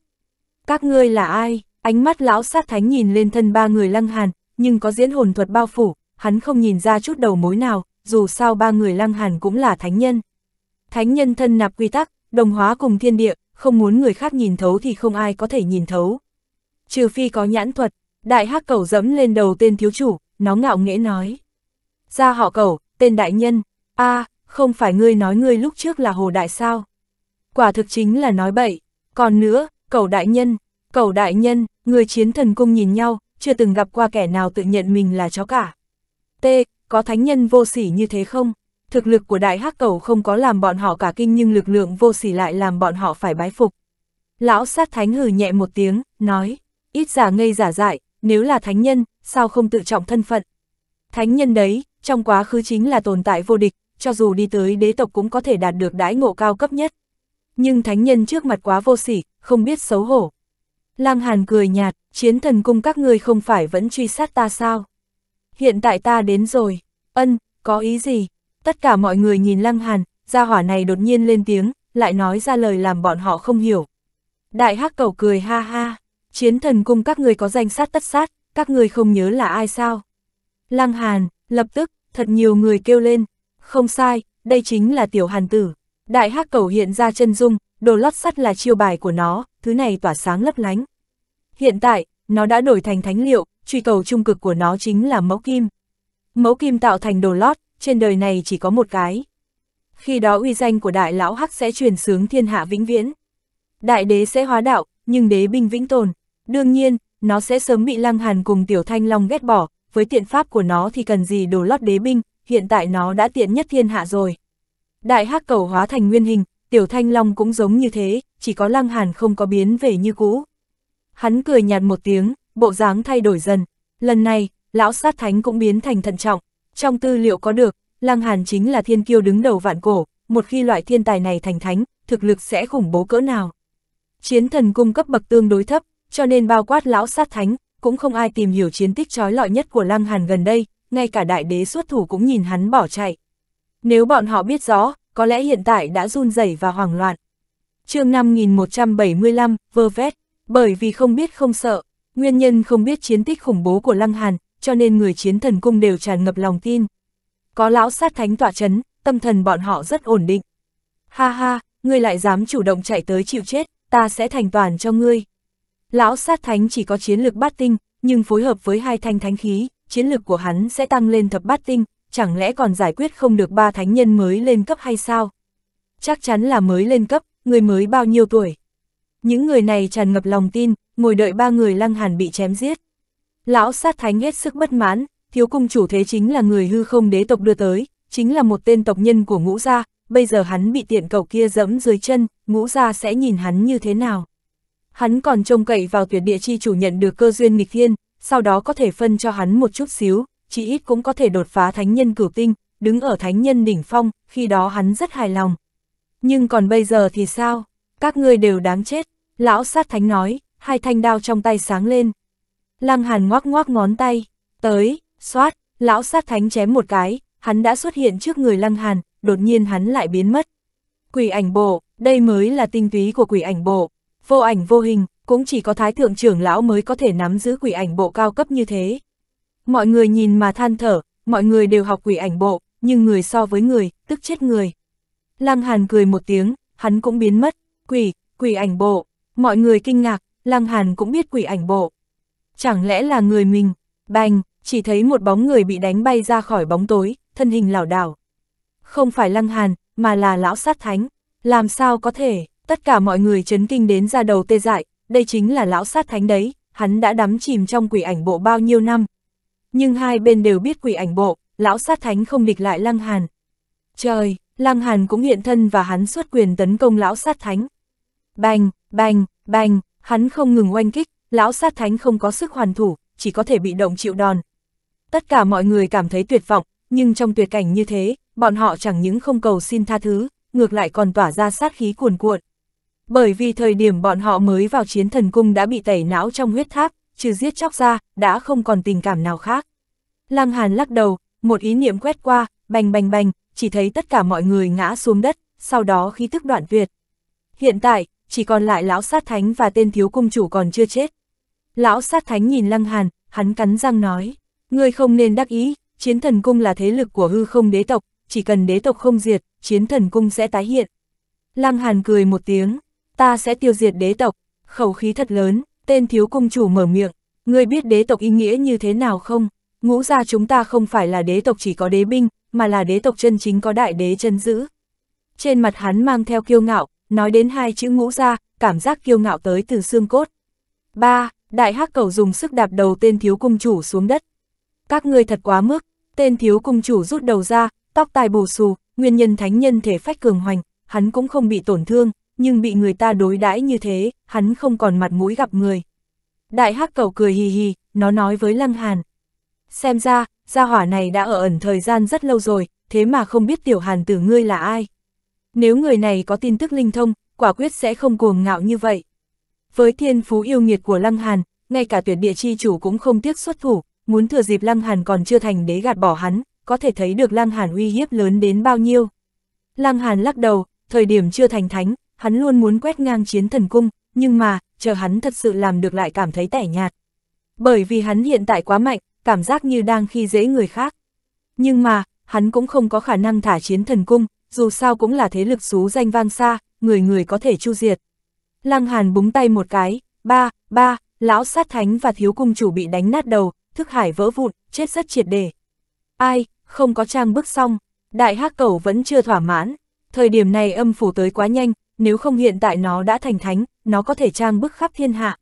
A: Các ngươi là ai? Ánh mắt lão sát thánh nhìn lên thân ba người lăng hàn, nhưng có diễn hồn thuật bao phủ, hắn không nhìn ra chút đầu mối nào, dù sao ba người lăng hàn cũng là thánh nhân. Thánh nhân thân nạp quy tắc, đồng hóa cùng thiên địa, không muốn người khác nhìn thấu thì không ai có thể nhìn thấu. Trừ phi có nhãn thuật, đại hắc cầu dẫm lên đầu tên thiếu chủ, nó ngạo nghễ nói. Ra họ cầu tên đại nhân, a à, không phải ngươi nói ngươi lúc trước là hồ đại sao? quả thực chính là nói bậy. Còn nữa, cầu đại nhân, cầu đại nhân, người chiến thần cung nhìn nhau, chưa từng gặp qua kẻ nào tự nhận mình là chó cả. T, có thánh nhân vô sỉ như thế không? Thực lực của đại hắc cầu không có làm bọn họ cả kinh nhưng lực lượng vô sỉ lại làm bọn họ phải bái phục. Lão sát thánh hừ nhẹ một tiếng, nói, ít giả ngây giả dại, nếu là thánh nhân, sao không tự trọng thân phận? Thánh nhân đấy, trong quá khứ chính là tồn tại vô địch, cho dù đi tới đế tộc cũng có thể đạt được đãi ngộ cao cấp nhất nhưng thánh nhân trước mặt quá vô sỉ, không biết xấu hổ. Lang Hàn cười nhạt, chiến thần cung các ngươi không phải vẫn truy sát ta sao? Hiện tại ta đến rồi, ân, có ý gì? Tất cả mọi người nhìn Lăng Hàn, gia hỏa này đột nhiên lên tiếng, lại nói ra lời làm bọn họ không hiểu. Đại hắc cầu cười ha ha, chiến thần cung các ngươi có danh sát tất sát, các ngươi không nhớ là ai sao? Lăng Hàn, lập tức, thật nhiều người kêu lên, không sai, đây chính là tiểu hàn tử. Đại hắc cầu hiện ra chân dung, đồ lót sắt là chiêu bài của nó, thứ này tỏa sáng lấp lánh. Hiện tại, nó đã đổi thành thánh liệu, truy cầu trung cực của nó chính là mẫu kim. Mẫu kim tạo thành đồ lót, trên đời này chỉ có một cái. Khi đó uy danh của đại lão hắc sẽ truyền sướng thiên hạ vĩnh viễn. Đại đế sẽ hóa đạo, nhưng đế binh vĩnh tồn. Đương nhiên, nó sẽ sớm bị lăng hàn cùng tiểu thanh long ghét bỏ, với tiện pháp của nó thì cần gì đồ lót đế binh, hiện tại nó đã tiện nhất thiên hạ rồi. Đại hắc cầu hóa thành nguyên hình, tiểu thanh long cũng giống như thế, chỉ có lăng hàn không có biến về như cũ. Hắn cười nhạt một tiếng, bộ dáng thay đổi dần. Lần này, lão sát thánh cũng biến thành thận trọng. Trong tư liệu có được, lăng hàn chính là thiên kiêu đứng đầu vạn cổ, một khi loại thiên tài này thành thánh, thực lực sẽ khủng bố cỡ nào. Chiến thần cung cấp bậc tương đối thấp, cho nên bao quát lão sát thánh, cũng không ai tìm hiểu chiến tích trói lọi nhất của lăng hàn gần đây, ngay cả đại đế xuất thủ cũng nhìn hắn bỏ chạy. Nếu bọn họ biết rõ, có lẽ hiện tại đã run rẩy và hoảng loạn. chương 5175, vơ vét, bởi vì không biết không sợ, nguyên nhân không biết chiến tích khủng bố của Lăng Hàn, cho nên người chiến thần cung đều tràn ngập lòng tin. Có lão sát thánh tỏa chấn, tâm thần bọn họ rất ổn định. Ha ha, ngươi lại dám chủ động chạy tới chịu chết, ta sẽ thành toàn cho ngươi. Lão sát thánh chỉ có chiến lược bát tinh, nhưng phối hợp với hai thanh thánh khí, chiến lược của hắn sẽ tăng lên thập bát tinh, chẳng lẽ còn giải quyết không được ba thánh nhân mới lên cấp hay sao? Chắc chắn là mới lên cấp, người mới bao nhiêu tuổi. Những người này tràn ngập lòng tin, ngồi đợi ba người lăng hàn bị chém giết. Lão sát thánh hết sức bất mãn, thiếu cung chủ thế chính là người hư không đế tộc đưa tới, chính là một tên tộc nhân của ngũ gia, bây giờ hắn bị tiện cầu kia dẫm dưới chân, ngũ gia sẽ nhìn hắn như thế nào. Hắn còn trông cậy vào tuyệt địa chi chủ nhận được cơ duyên nghịch thiên, sau đó có thể phân cho hắn một chút xíu, chỉ ít cũng có thể đột phá thánh nhân cửu tinh, đứng ở thánh nhân đỉnh phong, khi đó hắn rất hài lòng. Nhưng còn bây giờ thì sao? Các ngươi đều đáng chết, lão sát thánh nói, hai thanh đao trong tay sáng lên. Lăng hàn ngoác ngoác ngón tay, tới, xoát, lão sát thánh chém một cái, hắn đã xuất hiện trước người lăng hàn, đột nhiên hắn lại biến mất. Quỷ ảnh bộ, đây mới là tinh túy của quỷ ảnh bộ, vô ảnh vô hình, cũng chỉ có thái thượng trưởng lão mới có thể nắm giữ quỷ ảnh bộ cao cấp như thế. Mọi người nhìn mà than thở, mọi người đều học quỷ ảnh bộ, nhưng người so với người, tức chết người. Lăng Hàn cười một tiếng, hắn cũng biến mất, quỷ, quỷ ảnh bộ. Mọi người kinh ngạc, Lăng Hàn cũng biết quỷ ảnh bộ. Chẳng lẽ là người mình, bành, chỉ thấy một bóng người bị đánh bay ra khỏi bóng tối, thân hình lảo đảo. Không phải Lăng Hàn, mà là lão sát thánh. Làm sao có thể, tất cả mọi người chấn kinh đến ra đầu tê dại, đây chính là lão sát thánh đấy, hắn đã đắm chìm trong quỷ ảnh bộ bao nhiêu năm, nhưng hai bên đều biết quỷ ảnh bộ, lão sát thánh không địch lại Lăng Hàn. Trời, Lăng Hàn cũng hiện thân và hắn xuất quyền tấn công lão sát thánh. Bành, bành, bành, hắn không ngừng oanh kích, lão sát thánh không có sức hoàn thủ, chỉ có thể bị động chịu đòn. Tất cả mọi người cảm thấy tuyệt vọng, nhưng trong tuyệt cảnh như thế, bọn họ chẳng những không cầu xin tha thứ, ngược lại còn tỏa ra sát khí cuồn cuộn. Bởi vì thời điểm bọn họ mới vào chiến thần cung đã bị tẩy não trong huyết tháp, trừ giết chóc ra, đã không còn tình cảm nào khác. Lăng Hàn lắc đầu, một ý niệm quét qua, bành bành bành, chỉ thấy tất cả mọi người ngã xuống đất, sau đó khí tức đoạn tuyệt. Hiện tại, chỉ còn lại lão sát thánh và tên thiếu cung chủ còn chưa chết. Lão sát thánh nhìn Lăng Hàn, hắn cắn răng nói, ngươi không nên đắc ý, chiến thần cung là thế lực của hư không đế tộc, chỉ cần đế tộc không diệt, chiến thần cung sẽ tái hiện. Lăng Hàn cười một tiếng, ta sẽ tiêu diệt đế tộc, khẩu khí thật lớn, Tên thiếu cung chủ mở miệng, ngươi biết đế tộc ý nghĩa như thế nào không? Ngũ gia chúng ta không phải là đế tộc chỉ có đế binh, mà là đế tộc chân chính có đại đế chân giữ. Trên mặt hắn mang theo kiêu ngạo, nói đến hai chữ ngũ gia, cảm giác kiêu ngạo tới từ xương cốt. ba Đại hắc cầu dùng sức đạp đầu tên thiếu cung chủ xuống đất. Các ngươi thật quá mức, tên thiếu cung chủ rút đầu ra, tóc tai bù xù, nguyên nhân thánh nhân thể phách cường hoành, hắn cũng không bị tổn thương, nhưng bị người ta đối đãi như thế, hắn không còn mặt mũi gặp người. Đại hắc cầu cười hì hì, nó nói với Lăng Hàn. Xem ra, gia hỏa này đã ở ẩn thời gian rất lâu rồi, thế mà không biết tiểu hàn tử ngươi là ai. Nếu người này có tin tức linh thông, quả quyết sẽ không cuồng ngạo như vậy. Với thiên phú yêu nghiệt của Lăng Hàn, ngay cả tuyệt địa chi chủ cũng không tiếc xuất thủ, muốn thừa dịp Lăng Hàn còn chưa thành đế gạt bỏ hắn, có thể thấy được Lăng Hàn uy hiếp lớn đến bao nhiêu. Lăng Hàn lắc đầu, thời điểm chưa thành thánh, hắn luôn muốn quét ngang chiến thần cung, nhưng mà, chờ hắn thật sự làm được lại cảm thấy tẻ nhạt. Bởi vì hắn hiện tại quá mạnh, cảm giác như đang khi dễ người khác. Nhưng mà, hắn cũng không có khả năng thả chiến thần cung, dù sao cũng là thế lực xú danh vang xa, người người có thể chu diệt. Lăng Hàn búng tay một cái, ba, ba, lão sát thánh và thiếu cung chủ bị đánh nát đầu, thức hải vỡ vụn, chết rất triệt đề. Ai, không có trang bức xong, đại hắc cầu vẫn chưa thỏa mãn. Thời điểm này âm phủ tới quá nhanh, nếu không hiện tại nó đã thành thánh, nó có thể trang bức khắp thiên hạ.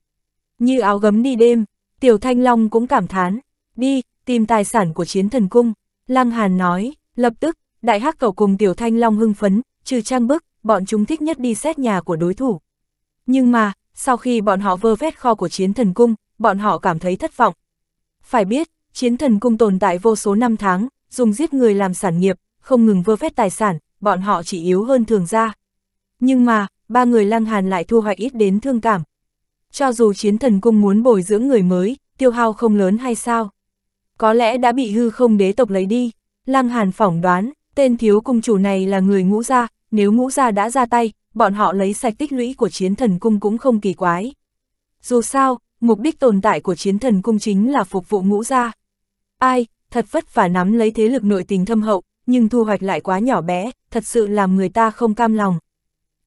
A: Như áo gấm đi đêm, Tiểu Thanh Long cũng cảm thán, đi, tìm tài sản của chiến thần cung. Lăng Hàn nói, lập tức, Đại Hắc Cầu cùng Tiểu Thanh Long hưng phấn, trừ trang bức, bọn chúng thích nhất đi xét nhà của đối thủ. Nhưng mà, sau khi bọn họ vơ vét kho của chiến thần cung, bọn họ cảm thấy thất vọng. Phải biết, chiến thần cung tồn tại vô số năm tháng, dùng giết người làm sản nghiệp, không ngừng vơ vét tài sản, bọn họ chỉ yếu hơn thường gia. Nhưng mà, ba người Lang Hàn lại thu hoạch ít đến thương cảm. Cho dù chiến thần cung muốn bồi dưỡng người mới, tiêu hao không lớn hay sao? Có lẽ đã bị hư không đế tộc lấy đi. Lăng Hàn phỏng đoán, tên thiếu cung chủ này là người ngũ gia, nếu ngũ gia đã ra tay, bọn họ lấy sạch tích lũy của chiến thần cung cũng không kỳ quái. Dù sao, mục đích tồn tại của chiến thần cung chính là phục vụ ngũ gia. Ai, thật vất vả nắm lấy thế lực nội tình thâm hậu, nhưng thu hoạch lại quá nhỏ bé, thật sự làm người ta không cam lòng.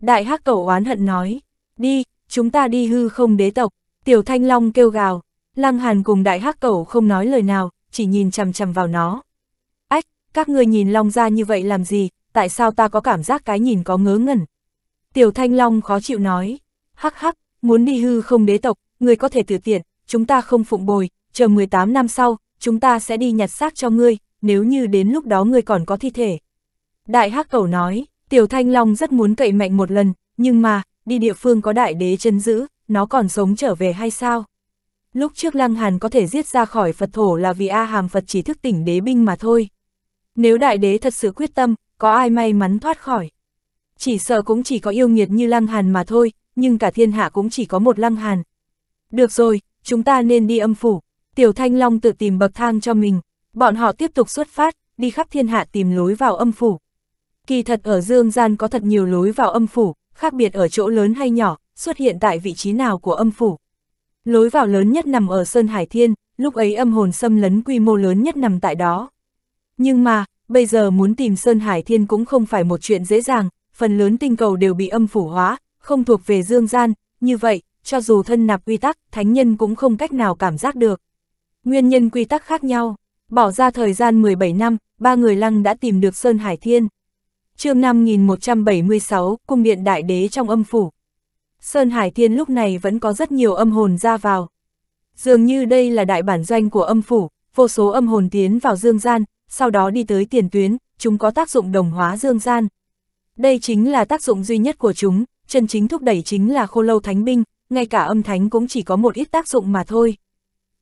A: Đại hắc cẩu oán hận nói, đi, chúng ta đi hư không đế tộc, tiểu thanh long kêu gào, lăng hàn cùng đại hắc cẩu không nói lời nào, chỉ nhìn chằm chằm vào nó. Ách, các người nhìn long ra như vậy làm gì, tại sao ta có cảm giác cái nhìn có ngớ ngẩn. Tiểu thanh long khó chịu nói, hắc hắc, muốn đi hư không đế tộc, người có thể tự tiện, chúng ta không phụng bồi, chờ 18 năm sau, chúng ta sẽ đi nhặt xác cho ngươi, nếu như đến lúc đó ngươi còn có thi thể. Đại hắc cẩu nói, Tiểu Thanh Long rất muốn cậy mạnh một lần, nhưng mà, đi địa phương có đại đế chân giữ, nó còn sống trở về hay sao? Lúc trước Lăng Hàn có thể giết ra khỏi Phật thổ là vì A Hàm Phật chỉ thức tỉnh đế binh mà thôi. Nếu đại đế thật sự quyết tâm, có ai may mắn thoát khỏi? Chỉ sợ cũng chỉ có yêu nghiệt như Lăng Hàn mà thôi, nhưng cả thiên hạ cũng chỉ có một Lăng Hàn. Được rồi, chúng ta nên đi âm phủ. Tiểu Thanh Long tự tìm bậc thang cho mình. Bọn họ tiếp tục xuất phát, đi khắp thiên hạ tìm lối vào âm phủ. Kỳ thật ở dương gian có thật nhiều lối vào âm phủ, khác biệt ở chỗ lớn hay nhỏ, xuất hiện tại vị trí nào của âm phủ. Lối vào lớn nhất nằm ở Sơn Hải Thiên, lúc ấy âm hồn xâm lấn quy mô lớn nhất nằm tại đó. Nhưng mà, bây giờ muốn tìm Sơn Hải Thiên cũng không phải một chuyện dễ dàng, phần lớn tinh cầu đều bị âm phủ hóa, không thuộc về dương gian, như vậy, cho dù thân nạp quy tắc, thánh nhân cũng không cách nào cảm giác được. Nguyên nhân quy tắc khác nhau, bỏ ra thời gian 17 năm, ba người lăng đã tìm được Sơn Hải Thiên chương 5176, cung điện đại đế trong âm phủ. Sơn Hải Thiên lúc này vẫn có rất nhiều âm hồn ra vào. Dường như đây là đại bản doanh của âm phủ, vô số âm hồn tiến vào dương gian, sau đó đi tới tiền tuyến, chúng có tác dụng đồng hóa dương gian. Đây chính là tác dụng duy nhất của chúng, chân chính thúc đẩy chính là khô lâu thánh binh, ngay cả âm thánh cũng chỉ có một ít tác dụng mà thôi.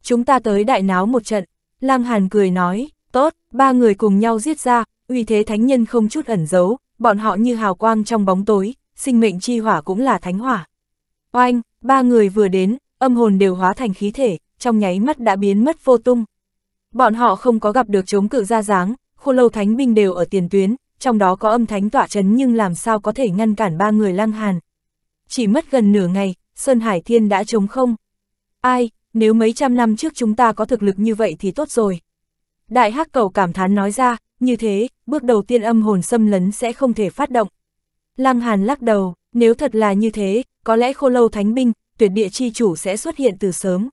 A: Chúng ta tới đại náo một trận, Lăng Hàn cười nói, tốt, ba người cùng nhau giết ra, uy thế thánh nhân không chút ẩn giấu, bọn họ như hào quang trong bóng tối, sinh mệnh chi hỏa cũng là thánh hỏa. Oanh, ba người vừa đến, âm hồn đều hóa thành khí thể, trong nháy mắt đã biến mất vô tung. Bọn họ không có gặp được chống cự ra dáng, khô lâu thánh binh đều ở tiền tuyến, trong đó có âm thánh tỏa chấn nhưng làm sao có thể ngăn cản ba người lang hàn. Chỉ mất gần nửa ngày, Sơn Hải Thiên đã trống không. Ai, nếu mấy trăm năm trước chúng ta có thực lực như vậy thì tốt rồi. Đại hắc cầu cảm thán nói ra, như thế, bước đầu tiên âm hồn xâm lấn sẽ không thể phát động. Lăng Hàn lắc đầu, nếu thật là như thế, có lẽ khô lâu thánh binh, tuyệt địa chi chủ sẽ xuất hiện từ sớm.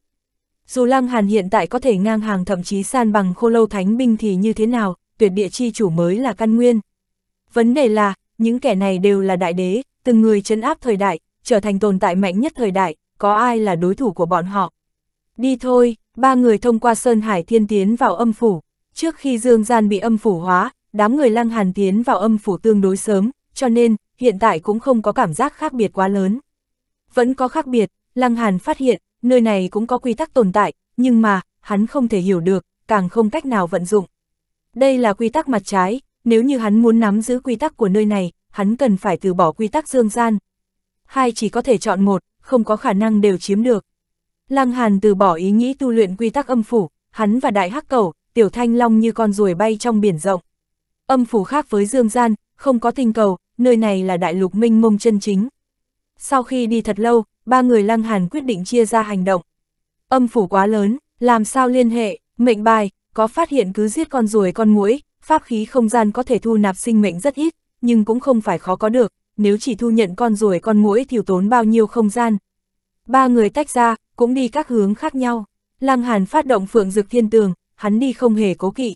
A: Dù Lăng Hàn hiện tại có thể ngang hàng thậm chí san bằng khô lâu thánh binh thì như thế nào, tuyệt địa chi chủ mới là căn nguyên. Vấn đề là, những kẻ này đều là đại đế, từng người chấn áp thời đại, trở thành tồn tại mạnh nhất thời đại, có ai là đối thủ của bọn họ. Đi thôi, ba người thông qua Sơn Hải Thiên tiến vào âm phủ. Trước khi dương gian bị âm phủ hóa, đám người lăng hàn tiến vào âm phủ tương đối sớm, cho nên, hiện tại cũng không có cảm giác khác biệt quá lớn. Vẫn có khác biệt, lăng hàn phát hiện, nơi này cũng có quy tắc tồn tại, nhưng mà, hắn không thể hiểu được, càng không cách nào vận dụng. Đây là quy tắc mặt trái, nếu như hắn muốn nắm giữ quy tắc của nơi này, hắn cần phải từ bỏ quy tắc dương gian. Hai chỉ có thể chọn một, không có khả năng đều chiếm được. Lăng Hàn từ bỏ ý nghĩ tu luyện quy tắc âm phủ, hắn và Đại Hắc cầu tiểu thanh long như con ruồi bay trong biển rộng. Âm phủ khác với dương gian, không có tinh cầu, nơi này là đại lục minh mông chân chính. Sau khi đi thật lâu, ba người lăng hàn quyết định chia ra hành động. Âm phủ quá lớn, làm sao liên hệ, mệnh bài, có phát hiện cứ giết con ruồi con muỗi, pháp khí không gian có thể thu nạp sinh mệnh rất ít, nhưng cũng không phải khó có được, nếu chỉ thu nhận con ruồi con muỗi thì tốn bao nhiêu không gian. Ba người tách ra, cũng đi các hướng khác nhau. Lăng Hàn phát động phượng dực thiên tường, hắn đi không hề cố kỵ.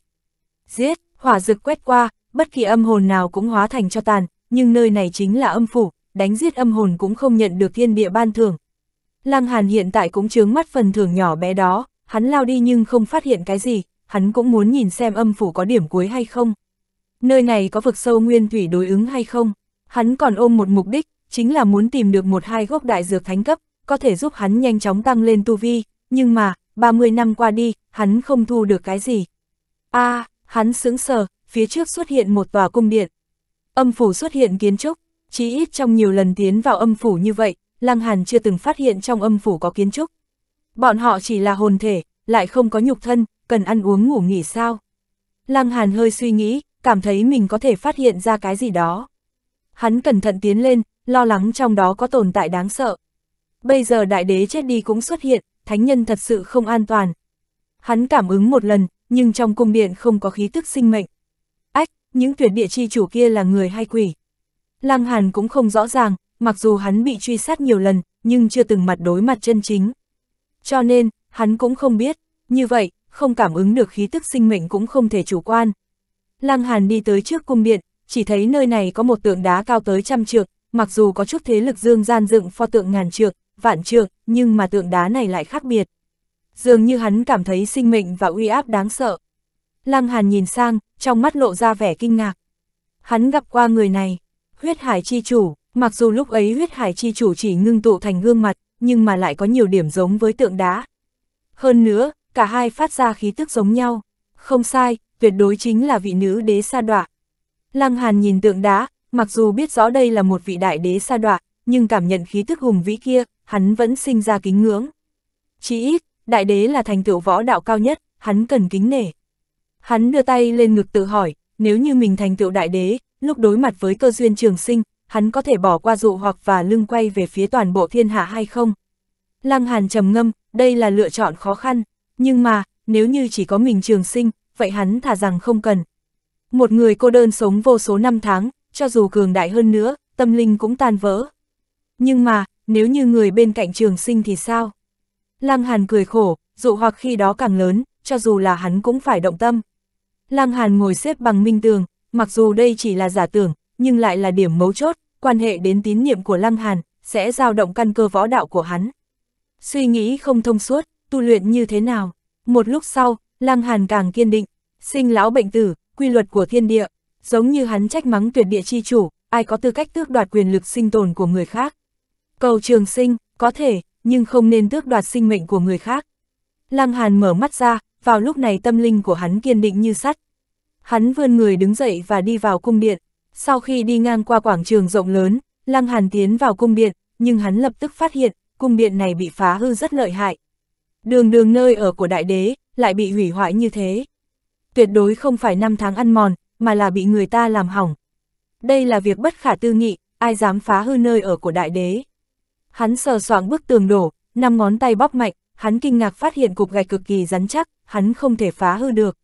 A: Giết, hỏa rực quét qua, bất kỳ âm hồn nào cũng hóa thành cho tàn, nhưng nơi này chính là âm phủ, đánh giết âm hồn cũng không nhận được thiên địa ban thưởng. Lăng Hàn hiện tại cũng chướng mắt phần thưởng nhỏ bé đó, hắn lao đi nhưng không phát hiện cái gì, hắn cũng muốn nhìn xem âm phủ có điểm cuối hay không. Nơi này có vực sâu nguyên thủy đối ứng hay không, hắn còn ôm một mục đích, chính là muốn tìm được một hai gốc đại dược thánh cấp, có thể giúp hắn nhanh chóng tăng lên tu vi, nhưng mà, 30 năm qua đi, hắn không thu được cái gì. a à, hắn sững sờ, phía trước xuất hiện một tòa cung điện. Âm phủ xuất hiện kiến trúc, chí ít trong nhiều lần tiến vào âm phủ như vậy, Lăng Hàn chưa từng phát hiện trong âm phủ có kiến trúc. Bọn họ chỉ là hồn thể, lại không có nhục thân, cần ăn uống ngủ nghỉ sao. Lăng Hàn hơi suy nghĩ, cảm thấy mình có thể phát hiện ra cái gì đó. Hắn cẩn thận tiến lên, lo lắng trong đó có tồn tại đáng sợ. Bây giờ đại đế chết đi cũng xuất hiện, thánh nhân thật sự không an toàn. Hắn cảm ứng một lần, nhưng trong cung điện không có khí tức sinh mệnh. Ách, những tuyệt địa chi chủ kia là người hay quỷ. Lăng Hàn cũng không rõ ràng, mặc dù hắn bị truy sát nhiều lần, nhưng chưa từng mặt đối mặt chân chính. Cho nên, hắn cũng không biết, như vậy, không cảm ứng được khí tức sinh mệnh cũng không thể chủ quan. Lăng Hàn đi tới trước cung điện, chỉ thấy nơi này có một tượng đá cao tới trăm trượng, mặc dù có chút thế lực dương gian dựng pho tượng ngàn trượng, vạn trượng, nhưng mà tượng đá này lại khác biệt. Dường như hắn cảm thấy sinh mệnh và uy áp đáng sợ. Lăng Hàn nhìn sang, trong mắt lộ ra vẻ kinh ngạc. Hắn gặp qua người này, huyết hải chi chủ, mặc dù lúc ấy huyết hải chi chủ chỉ ngưng tụ thành gương mặt, nhưng mà lại có nhiều điểm giống với tượng đá. Hơn nữa, cả hai phát ra khí tức giống nhau. Không sai, tuyệt đối chính là vị nữ đế sa đoạ. Lăng Hàn nhìn tượng đá, mặc dù biết rõ đây là một vị đại đế sa đoạ, nhưng cảm nhận khí tức hùng vĩ kia, hắn vẫn sinh ra kính ngưỡng. Chỉ ít, đại đế là thành tựu võ đạo cao nhất, hắn cần kính nể. Hắn đưa tay lên ngực tự hỏi, nếu như mình thành tựu đại đế, lúc đối mặt với cơ duyên trường sinh, hắn có thể bỏ qua dụ hoặc và lưng quay về phía toàn bộ thiên hạ hay không? Lăng Hàn trầm ngâm, đây là lựa chọn khó khăn, nhưng mà, nếu như chỉ có mình trường sinh, vậy hắn thả rằng không cần. Một người cô đơn sống vô số năm tháng, cho dù cường đại hơn nữa, tâm linh cũng tan vỡ. Nhưng mà, nếu như người bên cạnh trường sinh thì sao? Lăng Hàn cười khổ, dụ hoặc khi đó càng lớn, cho dù là hắn cũng phải động tâm. Lăng Hàn ngồi xếp bằng minh tường, mặc dù đây chỉ là giả tưởng, nhưng lại là điểm mấu chốt, quan hệ đến tín nhiệm của Lăng Hàn, sẽ dao động căn cơ võ đạo của hắn. Suy nghĩ không thông suốt, tu luyện như thế nào? Một lúc sau, Lăng Hàn càng kiên định, sinh lão bệnh tử, quy luật của thiên địa, giống như hắn trách mắng tuyệt địa chi chủ, ai có tư cách tước đoạt quyền lực sinh tồn của người khác. Cầu trường sinh, có thể, nhưng không nên tước đoạt sinh mệnh của người khác. Lăng Hàn mở mắt ra, vào lúc này tâm linh của hắn kiên định như sắt. Hắn vươn người đứng dậy và đi vào cung điện. Sau khi đi ngang qua quảng trường rộng lớn, Lăng Hàn tiến vào cung điện, nhưng hắn lập tức phát hiện, cung điện này bị phá hư rất lợi hại. Đường đường nơi ở của đại đế, lại bị hủy hoại như thế. Tuyệt đối không phải năm tháng ăn mòn, mà là bị người ta làm hỏng. Đây là việc bất khả tư nghị, ai dám phá hư nơi ở của đại đế hắn sờ soạng bức tường đổ, năm ngón tay bóp mạnh, hắn kinh ngạc phát hiện cục gạch cực kỳ rắn chắc, hắn không thể phá hư được.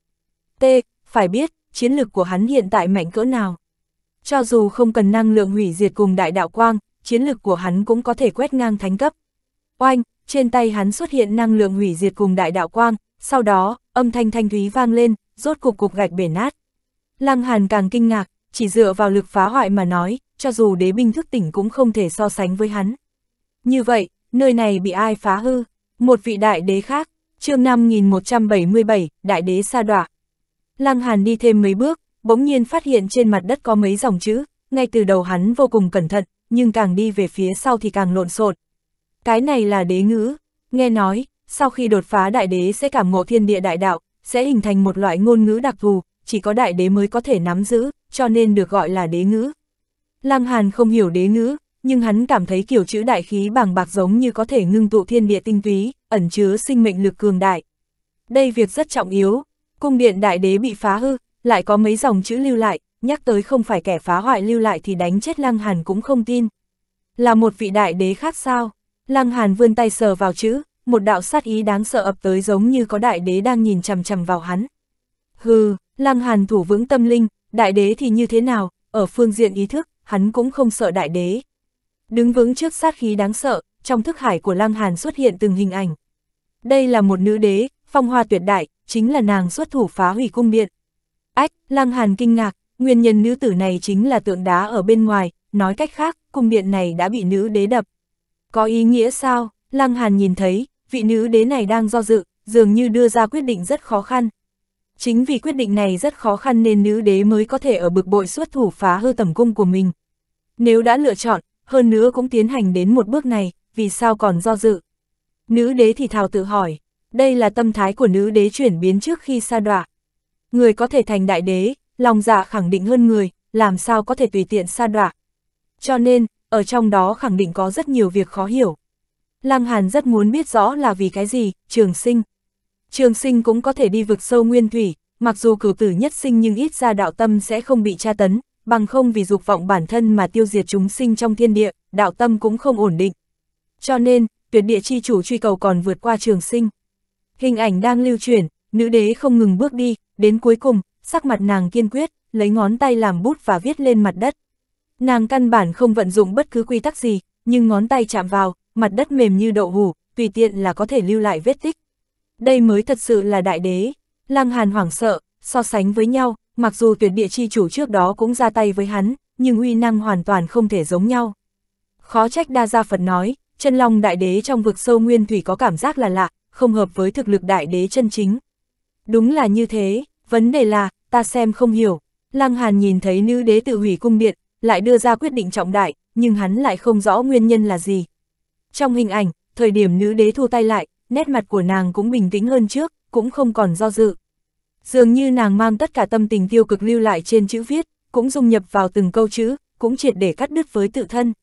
A: T, phải biết, chiến lực của hắn hiện tại mạnh cỡ nào. Cho dù không cần năng lượng hủy diệt cùng đại đạo quang, chiến lực của hắn cũng có thể quét ngang thánh cấp. Oanh, trên tay hắn xuất hiện năng lượng hủy diệt cùng đại đạo quang, sau đó, âm thanh thanh thúy vang lên, rốt cục cục gạch bể nát. Lăng Hàn càng kinh ngạc, chỉ dựa vào lực phá hoại mà nói, cho dù đế binh thức tỉnh cũng không thể so sánh với hắn. Như vậy, nơi này bị ai phá hư? Một vị đại đế khác, chương 5177, đại đế sa đọa. Lăng Hàn đi thêm mấy bước, bỗng nhiên phát hiện trên mặt đất có mấy dòng chữ, ngay từ đầu hắn vô cùng cẩn thận, nhưng càng đi về phía sau thì càng lộn xộn. Cái này là đế ngữ, nghe nói, sau khi đột phá đại đế sẽ cảm ngộ thiên địa đại đạo, sẽ hình thành một loại ngôn ngữ đặc thù, chỉ có đại đế mới có thể nắm giữ, cho nên được gọi là đế ngữ. Lăng Hàn không hiểu đế ngữ, nhưng hắn cảm thấy kiểu chữ đại khí bàng bạc giống như có thể ngưng tụ thiên địa tinh túy, ẩn chứa sinh mệnh lực cường đại. Đây việc rất trọng yếu, cung điện đại đế bị phá hư, lại có mấy dòng chữ lưu lại, nhắc tới không phải kẻ phá hoại lưu lại thì đánh chết Lăng Hàn cũng không tin. Là một vị đại đế khác sao? Lăng Hàn vươn tay sờ vào chữ, một đạo sát ý đáng sợ ập tới giống như có đại đế đang nhìn chằm chằm vào hắn. Hừ, Lăng Hàn thủ vững tâm linh, đại đế thì như thế nào, ở phương diện ý thức, hắn cũng không sợ đại đế. Đứng vững trước sát khí đáng sợ, trong thức hải của Lăng Hàn xuất hiện từng hình ảnh. Đây là một nữ đế, phong hoa tuyệt đại, chính là nàng xuất thủ phá hủy cung điện. Ách, Lăng Hàn kinh ngạc, nguyên nhân nữ tử này chính là tượng đá ở bên ngoài, nói cách khác, cung điện này đã bị nữ đế đập. Có ý nghĩa sao? Lăng Hàn nhìn thấy, vị nữ đế này đang do dự, dường như đưa ra quyết định rất khó khăn. Chính vì quyết định này rất khó khăn nên nữ đế mới có thể ở bực bội xuất thủ phá hư tầm cung của mình. Nếu đã lựa chọn, hơn nữa cũng tiến hành đến một bước này, vì sao còn do dự. Nữ đế thì thào tự hỏi, đây là tâm thái của nữ đế chuyển biến trước khi sa đọa. Người có thể thành đại đế, lòng dạ khẳng định hơn người, làm sao có thể tùy tiện sa đọa. Cho nên, ở trong đó khẳng định có rất nhiều việc khó hiểu. Lăng Hàn rất muốn biết rõ là vì cái gì, trường sinh. Trường sinh cũng có thể đi vực sâu nguyên thủy, mặc dù cửu tử nhất sinh nhưng ít ra đạo tâm sẽ không bị tra tấn, bằng không vì dục vọng bản thân mà tiêu diệt chúng sinh trong thiên địa, đạo tâm cũng không ổn định. Cho nên, tuyệt địa chi chủ truy cầu còn vượt qua trường sinh. Hình ảnh đang lưu chuyển, nữ đế không ngừng bước đi, đến cuối cùng, sắc mặt nàng kiên quyết, lấy ngón tay làm bút và viết lên mặt đất. Nàng căn bản không vận dụng bất cứ quy tắc gì, nhưng ngón tay chạm vào, mặt đất mềm như đậu hủ, tùy tiện là có thể lưu lại vết tích. Đây mới thật sự là đại đế. Lăng Hàn hoảng sợ, so sánh với nhau, mặc dù tuyệt địa chi chủ trước đó cũng ra tay với hắn, nhưng uy năng hoàn toàn không thể giống nhau. Khó trách đa gia Phật nói, chân long đại đế trong vực sâu nguyên thủy có cảm giác là lạ, không hợp với thực lực đại đế chân chính. Đúng là như thế, vấn đề là, ta xem không hiểu. Lăng Hàn nhìn thấy nữ đế tự hủy cung điện, lại đưa ra quyết định trọng đại, nhưng hắn lại không rõ nguyên nhân là gì. Trong hình ảnh, thời điểm nữ đế thu tay lại, nét mặt của nàng cũng bình tĩnh hơn trước, cũng không còn do dự. Dường như nàng mang tất cả tâm tình tiêu cực lưu lại trên chữ viết, cũng dung nhập vào từng câu chữ, cũng triệt để cắt đứt với tự thân.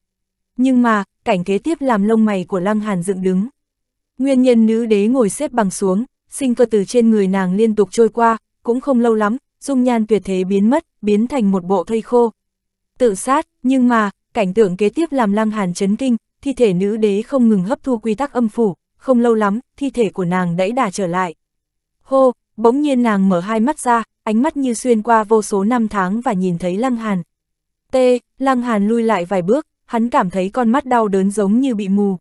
A: Nhưng mà, cảnh kế tiếp làm lông mày của Lăng Hàn dựng đứng. Nguyên nhân nữ đế ngồi xếp bằng xuống, sinh cơ từ trên người nàng liên tục trôi qua, cũng không lâu lắm, dung nhan tuyệt thế biến mất, biến thành một bộ thây khô. Tự sát, nhưng mà, cảnh tượng kế tiếp làm Lăng Hàn chấn kinh, thi thể nữ đế không ngừng hấp thu quy tắc âm phủ, không lâu lắm, thi thể của nàng đẫy đà trở lại. Hô, Bỗng nhiên nàng mở hai mắt ra, ánh mắt như xuyên qua vô số năm tháng và nhìn thấy Lăng Hàn. T, Lăng Hàn lui lại vài bước, hắn cảm thấy con mắt đau đớn giống như bị mù.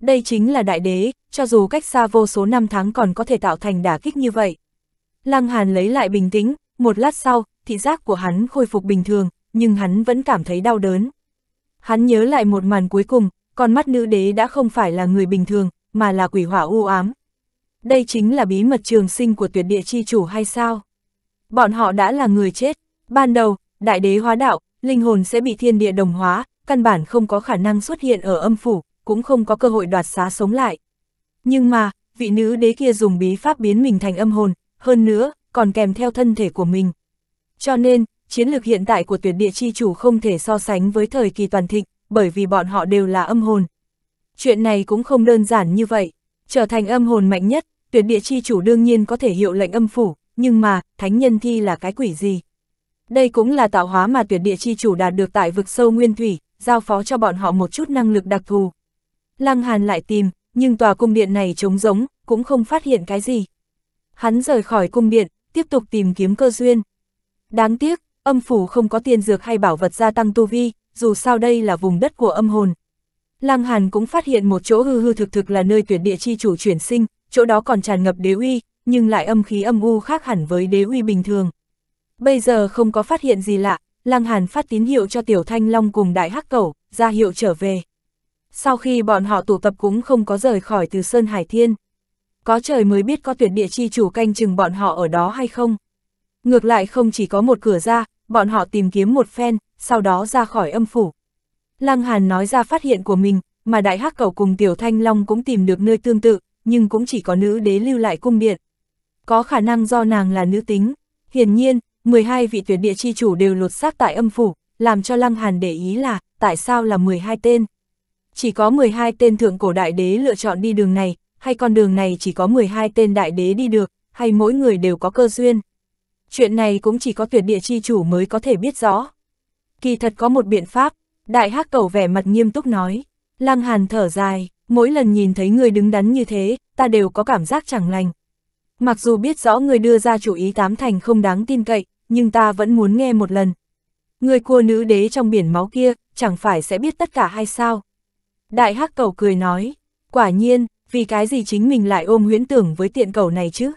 A: Đây chính là đại đế, cho dù cách xa vô số năm tháng còn có thể tạo thành đả kích như vậy. Lăng Hàn lấy lại bình tĩnh, một lát sau, thị giác của hắn khôi phục bình thường, nhưng hắn vẫn cảm thấy đau đớn. Hắn nhớ lại một màn cuối cùng, con mắt nữ đế đã không phải là người bình thường, mà là quỷ hỏa u ám, đây chính là bí mật trường sinh của tuyệt địa chi chủ hay sao? Bọn họ đã là người chết, ban đầu, đại đế hóa đạo, linh hồn sẽ bị thiên địa đồng hóa, căn bản không có khả năng xuất hiện ở âm phủ, cũng không có cơ hội đoạt xá sống lại. Nhưng mà, vị nữ đế kia dùng bí pháp biến mình thành âm hồn, hơn nữa, còn kèm theo thân thể của mình. Cho nên, chiến lược hiện tại của tuyệt địa chi chủ không thể so sánh với thời kỳ toàn thịnh, bởi vì bọn họ đều là âm hồn. Chuyện này cũng không đơn giản như vậy, trở thành âm hồn mạnh nhất, tuyệt địa chi chủ đương nhiên có thể hiệu lệnh âm phủ, nhưng mà, thánh nhân thi là cái quỷ gì? Đây cũng là tạo hóa mà tuyệt địa chi chủ đạt được tại vực sâu nguyên thủy, giao phó cho bọn họ một chút năng lực đặc thù. Lăng Hàn lại tìm, nhưng tòa cung điện này trống rỗng, cũng không phát hiện cái gì. Hắn rời khỏi cung điện, tiếp tục tìm kiếm cơ duyên. Đáng tiếc, âm phủ không có tiên dược hay bảo vật gia tăng tu vi, dù sao đây là vùng đất của âm hồn. Lăng Hàn cũng phát hiện một chỗ hư hư thực thực là nơi tuyệt địa chi chủ chuyển sinh, chỗ đó còn tràn ngập đế uy, nhưng lại âm khí âm u khác hẳn với đế uy bình thường. Bây giờ không có phát hiện gì lạ, Lăng Hàn phát tín hiệu cho Tiểu Thanh Long cùng Đại Hắc Cẩu, ra hiệu trở về. Sau khi bọn họ tụ tập cũng không có rời khỏi từ Sơn Hải Thiên. Có trời mới biết có tuyệt địa chi chủ canh chừng bọn họ ở đó hay không. Ngược lại không chỉ có một cửa ra, bọn họ tìm kiếm một phen, sau đó ra khỏi âm phủ. Lăng Hàn nói ra phát hiện của mình, mà Đại Hắc Cẩu cùng Tiểu Thanh Long cũng tìm được nơi tương tự, nhưng cũng chỉ có nữ đế lưu lại cung điện. Có khả năng do nàng là nữ tính. Hiển nhiên, 12 vị tuyệt địa chi chủ đều lột xác tại âm phủ, làm cho Lăng Hàn để ý là, tại sao là 12 tên? Chỉ có 12 tên thượng cổ đại đế lựa chọn đi đường này, hay con đường này chỉ có 12 tên đại đế đi được, hay mỗi người đều có cơ duyên. Chuyện này cũng chỉ có tuyệt địa chi chủ mới có thể biết rõ. Kỳ thật có một biện pháp, đại hắc cầu vẻ mặt nghiêm túc nói, Lăng Hàn thở dài, mỗi lần nhìn thấy người đứng đắn như thế, ta đều có cảm giác chẳng lành. Mặc dù biết rõ người đưa ra chủ ý tám thành không đáng tin cậy, nhưng ta vẫn muốn nghe một lần. Người cua nữ đế trong biển máu kia, chẳng phải sẽ biết tất cả hay sao? Đại hắc cầu cười nói, quả nhiên, vì cái gì chính mình lại ôm huyễn tưởng với tiện cầu này chứ?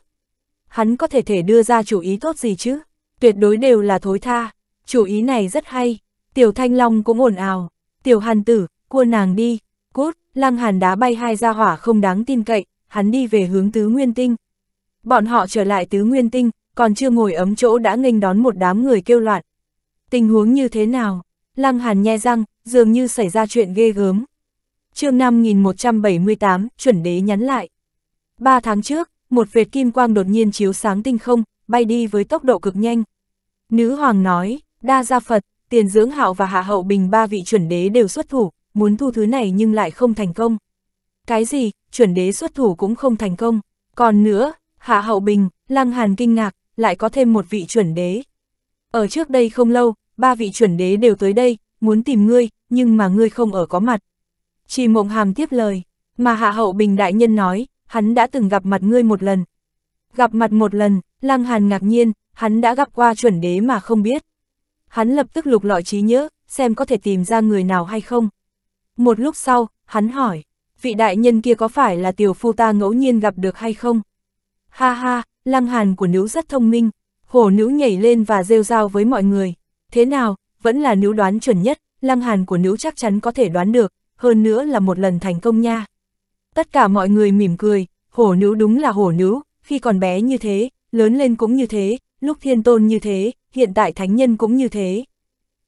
A: Hắn có thể thể đưa ra chủ ý tốt gì chứ? Tuyệt đối đều là thối tha, chủ ý này rất hay. Tiểu Thanh Long cũng ồn ào, tiểu hàn tử, cua nàng đi, cút. Lăng Hàn đá bay hai gia hỏa không đáng tin cậy, hắn đi về hướng Tứ Nguyên Tinh. Bọn họ trở lại Tứ Nguyên Tinh, còn chưa ngồi ấm chỗ đã nghênh đón một đám người kêu loạn. Tình huống như thế nào? Lăng Hàn nhe răng, dường như xảy ra chuyện ghê gớm. chương 5178, chuẩn đế nhắn lại. Ba tháng trước, một vệt kim quang đột nhiên chiếu sáng tinh không, bay đi với tốc độ cực nhanh. Nữ hoàng nói, đa gia Phật, tiền dưỡng hạo và hạ hậu bình ba vị chuẩn đế đều xuất thủ, muốn thu thứ này nhưng lại không thành công. Cái gì, chuẩn đế xuất thủ cũng không thành công. Còn nữa, Hạ Hậu Bình, Lăng Hàn kinh ngạc, lại có thêm một vị chuẩn đế. Ở trước đây không lâu, ba vị chuẩn đế đều tới đây, muốn tìm ngươi, nhưng mà ngươi không ở có mặt. Chỉ mộng hàm tiếp lời, mà Hạ Hậu Bình đại nhân nói, hắn đã từng gặp mặt ngươi một lần. Gặp mặt một lần, Lăng Hàn ngạc nhiên, hắn đã gặp qua chuẩn đế mà không biết. Hắn lập tức lục lọi trí nhớ, xem có thể tìm ra người nào hay không. Một lúc sau, hắn hỏi, vị đại nhân kia có phải là tiểu phu ta ngẫu nhiên gặp được hay không? Ha ha, lăng hàn của nữ rất thông minh, hổ nữ nhảy lên và rêu rao với mọi người. Thế nào, vẫn là nữ đoán chuẩn nhất, lăng hàn của nữ chắc chắn có thể đoán được, hơn nữa là một lần thành công nha. Tất cả mọi người mỉm cười, hổ nữ đúng là hổ nữ, khi còn bé như thế, lớn lên cũng như thế, lúc thiên tôn như thế, hiện tại thánh nhân cũng như thế.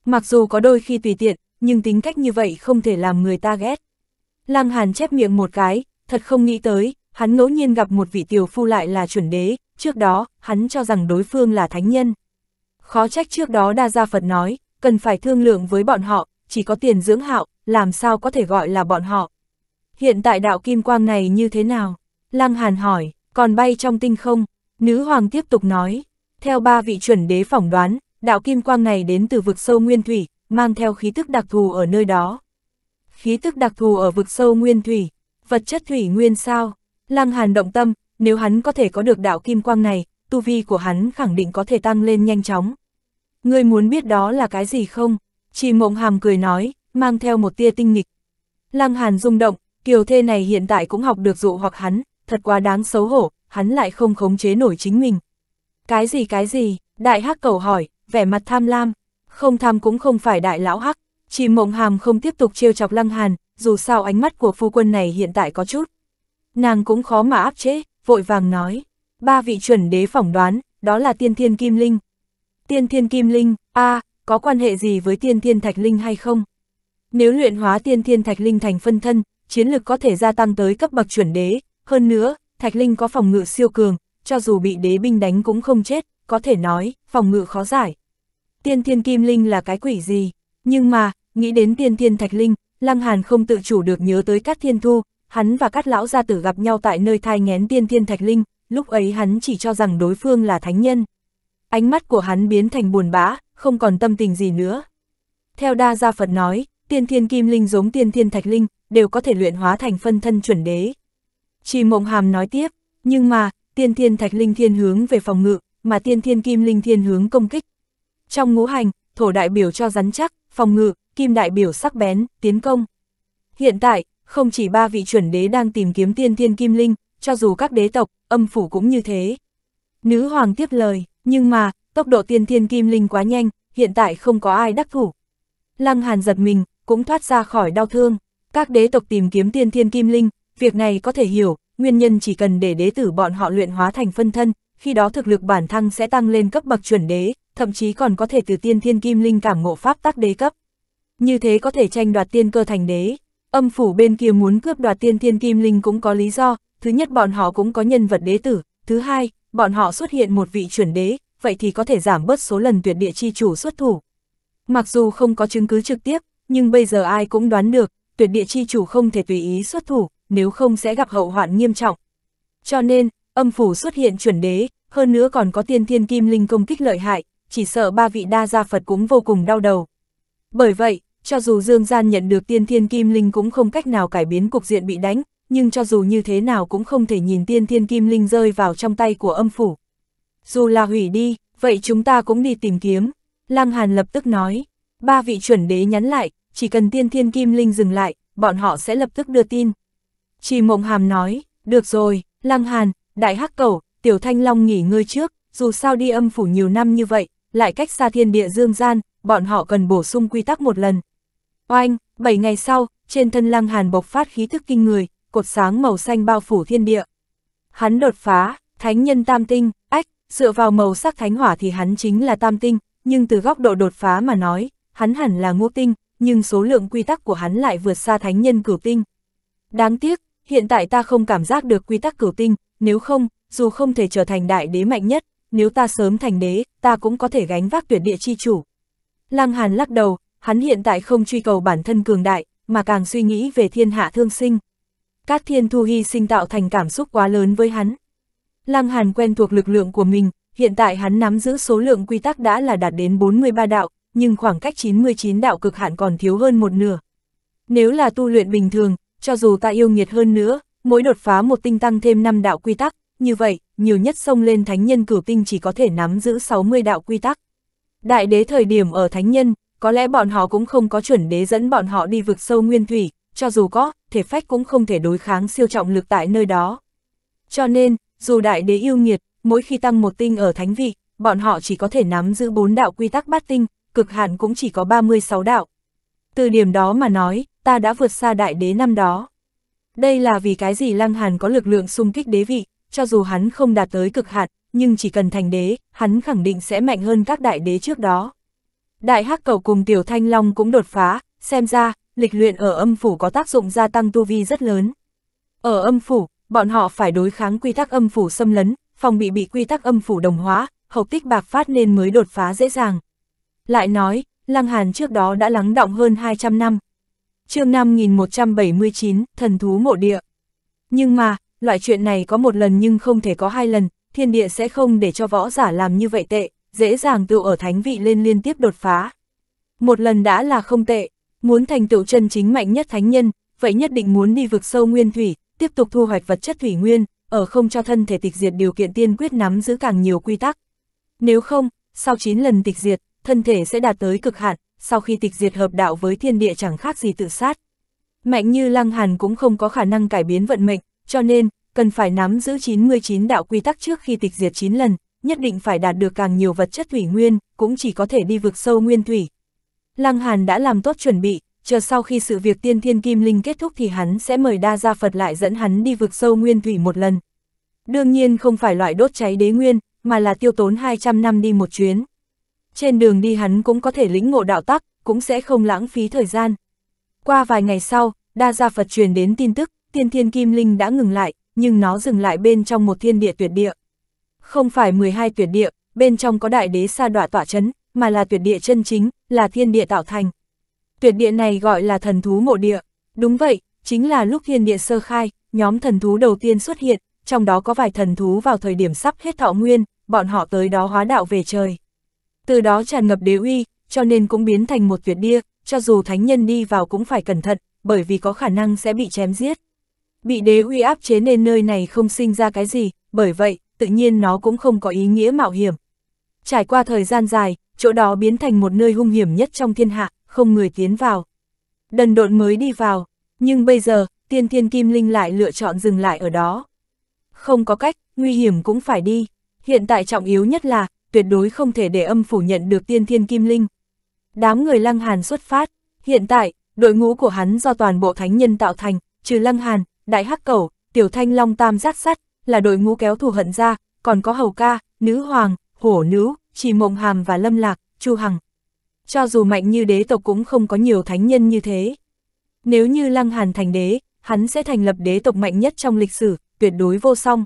A: Mặc dù có đôi khi tùy tiện, nhưng tính cách như vậy không thể làm người ta ghét. Lăng Hàn chép miệng một cái, thật không nghĩ tới, hắn ngẫu nhiên gặp một vị tiểu phu lại là chuẩn đế, trước đó, hắn cho rằng đối phương là thánh nhân. Khó trách trước đó Đa Gia Phật nói, cần phải thương lượng với bọn họ, chỉ có tiền dưỡng hạo, làm sao có thể gọi là bọn họ. Hiện tại đạo kim quang này như thế nào? Lăng Hàn hỏi, còn bay trong tinh không? Nữ hoàng tiếp tục nói, theo ba vị chuẩn đế phỏng đoán, đạo kim quang này đến từ vực sâu nguyên thủy, mang theo khí tức đặc thù ở nơi đó. Khí tức đặc thù ở vực sâu nguyên thủy, vật chất thủy nguyên sao, Lăng Hàn động tâm, nếu hắn có thể có được đạo kim quang này, tu vi của hắn khẳng định có thể tăng lên nhanh chóng. Ngươi muốn biết đó là cái gì không? Chỉ mộng hàm cười nói, mang theo một tia tinh nghịch. Lăng Hàn rung động, kiều thê này hiện tại cũng học được dụ hoặc hắn, thật quá đáng xấu hổ, hắn lại không khống chế nổi chính mình. Cái gì cái gì, đại hắc cầu hỏi, vẻ mặt tham lam, không tham cũng không phải đại lão hắc, chỉ mộng hàm không tiếp tục trêu chọc lăng hàn, dù sao ánh mắt của phu quân này hiện tại có chút. Nàng cũng khó mà áp chế, vội vàng nói. Ba vị chuẩn đế phỏng đoán, đó là tiên thiên kim linh. Tiên thiên kim linh, a à, có quan hệ gì với tiên thiên thạch linh hay không? Nếu luyện hóa tiên thiên thạch linh thành phân thân, chiến lực có thể gia tăng tới cấp bậc chuẩn đế. Hơn nữa, thạch linh có phòng ngự siêu cường, cho dù bị đế binh đánh cũng không chết, có thể nói, phòng ngự khó giải tiên thiên kim linh là cái quỷ gì, nhưng mà, nghĩ đến tiên thiên thạch linh, Lăng Hàn không tự chủ được nhớ tới các thiên thu, hắn và các lão gia tử gặp nhau tại nơi thai ngén tiên thiên thạch linh, lúc ấy hắn chỉ cho rằng đối phương là thánh nhân. Ánh mắt của hắn biến thành buồn bã, không còn tâm tình gì nữa. Theo Đa Gia Phật nói, tiên thiên kim linh giống tiên thiên thạch linh, đều có thể luyện hóa thành phân thân chuẩn đế. Chỉ mộng hàm nói tiếp, nhưng mà, tiên thiên thạch linh thiên hướng về phòng ngự, mà tiên thiên kim linh thiên hướng công kích, trong ngũ hành, thổ đại biểu cho rắn chắc, phòng ngự, kim đại biểu sắc bén, tiến công. Hiện tại, không chỉ ba vị chuẩn đế đang tìm kiếm tiên thiên kim linh, cho dù các đế tộc, âm phủ cũng như thế. Nữ hoàng tiếp lời, nhưng mà, tốc độ tiên thiên kim linh quá nhanh, hiện tại không có ai đắc thủ. Lăng Hàn giật mình, cũng thoát ra khỏi đau thương. Các đế tộc tìm kiếm tiên thiên kim linh, việc này có thể hiểu, nguyên nhân chỉ cần để đế tử bọn họ luyện hóa thành phân thân, khi đó thực lực bản thân sẽ tăng lên cấp bậc chuẩn đế, thậm chí còn có thể từ tiên thiên kim linh cảm ngộ pháp tắc đế cấp. Như thế có thể tranh đoạt tiên cơ thành đế, âm phủ bên kia muốn cướp đoạt tiên thiên kim linh cũng có lý do, thứ nhất bọn họ cũng có nhân vật đế tử, thứ hai, bọn họ xuất hiện một vị chuẩn đế, vậy thì có thể giảm bớt số lần tuyệt địa chi chủ xuất thủ. Mặc dù không có chứng cứ trực tiếp, nhưng bây giờ ai cũng đoán được, tuyệt địa chi chủ không thể tùy ý xuất thủ, nếu không sẽ gặp hậu hoạn nghiêm trọng. Cho nên, âm phủ xuất hiện chuẩn đế, hơn nữa còn có tiên thiên kim linh công kích lợi hại, chỉ sợ ba vị đa gia Phật cũng vô cùng đau đầu. Bởi vậy, cho dù Dương Gian nhận được tiên thiên kim linh cũng không cách nào cải biến cục diện bị đánh, nhưng cho dù như thế nào cũng không thể nhìn tiên thiên kim linh rơi vào trong tay của âm phủ. Dù là hủy đi, vậy chúng ta cũng đi tìm kiếm. Lăng Hàn lập tức nói, ba vị chuẩn đế nhắn lại, chỉ cần tiên thiên kim linh dừng lại, bọn họ sẽ lập tức đưa tin. Chỉ mộng hàm nói, được rồi, Lăng Hàn, Đại Hắc Cẩu, Tiểu Thanh Long nghỉ ngơi trước, dù sao đi âm phủ nhiều năm như vậy, lại cách xa thiên địa dương gian, bọn họ cần bổ sung quy tắc một lần. Oanh, 7 ngày sau, trên thân lăng hàn bộc phát khí thức kinh người, cột sáng màu xanh bao phủ thiên địa. Hắn đột phá, thánh nhân tam tinh, ách, dựa vào màu sắc thánh hỏa thì hắn chính là tam tinh, nhưng từ góc độ đột phá mà nói, hắn hẳn là ngũ tinh, nhưng số lượng quy tắc của hắn lại vượt xa thánh nhân cửu tinh. Đáng tiếc, hiện tại ta không cảm giác được quy tắc cửu tinh, nếu không, dù không thể trở thành đại đế mạnh nhất, nếu ta sớm thành đế, ta cũng có thể gánh vác tuyệt địa chi chủ. Lăng Hàn lắc đầu, hắn hiện tại không truy cầu bản thân cường đại, mà càng suy nghĩ về thiên hạ thương sinh. Các thiên thu hy sinh tạo thành cảm xúc quá lớn với hắn. Lăng Hàn quen thuộc lực lượng của mình, hiện tại hắn nắm giữ số lượng quy tắc đã là đạt đến 43 đạo, nhưng khoảng cách 99 đạo cực hạn còn thiếu hơn một nửa. Nếu là tu luyện bình thường, cho dù ta yêu nghiệt hơn nữa, mỗi đột phá một tinh tăng thêm 5 đạo quy tắc, như vậy, nhiều nhất sông lên thánh nhân cửu tinh chỉ có thể nắm giữ 60 đạo quy tắc. Đại đế thời điểm ở thánh nhân, có lẽ bọn họ cũng không có chuẩn đế dẫn bọn họ đi vực sâu nguyên thủy, cho dù có, thể phách cũng không thể đối kháng siêu trọng lực tại nơi đó. Cho nên, dù đại đế yêu nghiệt, mỗi khi tăng một tinh ở thánh vị, bọn họ chỉ có thể nắm giữ bốn đạo quy tắc bát tinh, cực hạn cũng chỉ có 36 đạo. Từ điểm đó mà nói, ta đã vượt xa đại đế năm đó. Đây là vì cái gì Lăng Hàn có lực lượng xung kích đế vị, cho dù hắn không đạt tới cực hạn, nhưng chỉ cần thành đế, hắn khẳng định sẽ mạnh hơn các đại đế trước đó. Đại hắc cầu cùng Tiểu Thanh Long cũng đột phá, xem ra, lịch luyện ở âm phủ có tác dụng gia tăng tu vi rất lớn. Ở âm phủ, bọn họ phải đối kháng quy tắc âm phủ xâm lấn, phòng bị bị quy tắc âm phủ đồng hóa, hậu tích bạc phát nên mới đột phá dễ dàng. Lại nói, Lăng Hàn trước đó đã lắng động hơn 200 năm. chương năm 5179, thần thú mộ địa. Nhưng mà, loại chuyện này có một lần nhưng không thể có hai lần, thiên địa sẽ không để cho võ giả làm như vậy tệ, dễ dàng tự ở thánh vị lên liên tiếp đột phá. Một lần đã là không tệ, muốn thành tựu chân chính mạnh nhất thánh nhân, vậy nhất định muốn đi vực sâu nguyên thủy, tiếp tục thu hoạch vật chất thủy nguyên, ở không cho thân thể tịch diệt điều kiện tiên quyết nắm giữ càng nhiều quy tắc. Nếu không, sau 9 lần tịch diệt, thân thể sẽ đạt tới cực hạn, sau khi tịch diệt hợp đạo với thiên địa chẳng khác gì tự sát. Mạnh như Lăng Hàn cũng không có khả năng cải biến vận mệnh, cho nên, cần phải nắm giữ 99 đạo quy tắc trước khi tịch diệt 9 lần, nhất định phải đạt được càng nhiều vật chất thủy nguyên, cũng chỉ có thể đi vực sâu nguyên thủy. Lăng Hàn đã làm tốt chuẩn bị, chờ sau khi sự việc tiên thiên kim linh kết thúc thì hắn sẽ mời đa gia Phật lại dẫn hắn đi vực sâu nguyên thủy một lần. Đương nhiên không phải loại đốt cháy đế nguyên, mà là tiêu tốn 200 năm đi một chuyến. Trên đường đi hắn cũng có thể lĩnh ngộ đạo tắc, cũng sẽ không lãng phí thời gian. Qua vài ngày sau, đa gia Phật truyền đến tin tức, tiên thiên kim linh đã ngừng lại, nhưng nó dừng lại bên trong một thiên địa tuyệt địa. Không phải 12 tuyệt địa, bên trong có đại đế sa đọa tỏa chấn, mà là tuyệt địa chân chính, là thiên địa tạo thành. Tuyệt địa này gọi là thần thú mộ địa. Đúng vậy, chính là lúc thiên địa sơ khai, nhóm thần thú đầu tiên xuất hiện, trong đó có vài thần thú vào thời điểm sắp hết thọ nguyên, bọn họ tới đó hóa đạo về trời. Từ đó tràn ngập đế uy, cho nên cũng biến thành một tuyệt địa, cho dù thánh nhân đi vào cũng phải cẩn thận, bởi vì có khả năng sẽ bị chém giết bị đế uy áp chế nên nơi này không sinh ra cái gì, bởi vậy, tự nhiên nó cũng không có ý nghĩa mạo hiểm. Trải qua thời gian dài, chỗ đó biến thành một nơi hung hiểm nhất trong thiên hạ, không người tiến vào. Đần độn mới đi vào, nhưng bây giờ, tiên thiên kim linh lại lựa chọn dừng lại ở đó. Không có cách, nguy hiểm cũng phải đi. Hiện tại trọng yếu nhất là, tuyệt đối không thể để âm phủ nhận được tiên thiên kim linh. Đám người lăng hàn xuất phát, hiện tại, đội ngũ của hắn do toàn bộ thánh nhân tạo thành, trừ lăng hàn, Đại Hắc Cầu, Tiểu Thanh Long Tam Giác Sắt, là đội ngũ kéo thù hận ra, còn có Hầu Ca, Nữ Hoàng, Hổ Nữ, Trì Mộng Hàm và Lâm Lạc, Chu Hằng. Cho dù mạnh như đế tộc cũng không có nhiều thánh nhân như thế. Nếu như Lăng Hàn thành đế, hắn sẽ thành lập đế tộc mạnh nhất trong lịch sử, tuyệt đối vô song.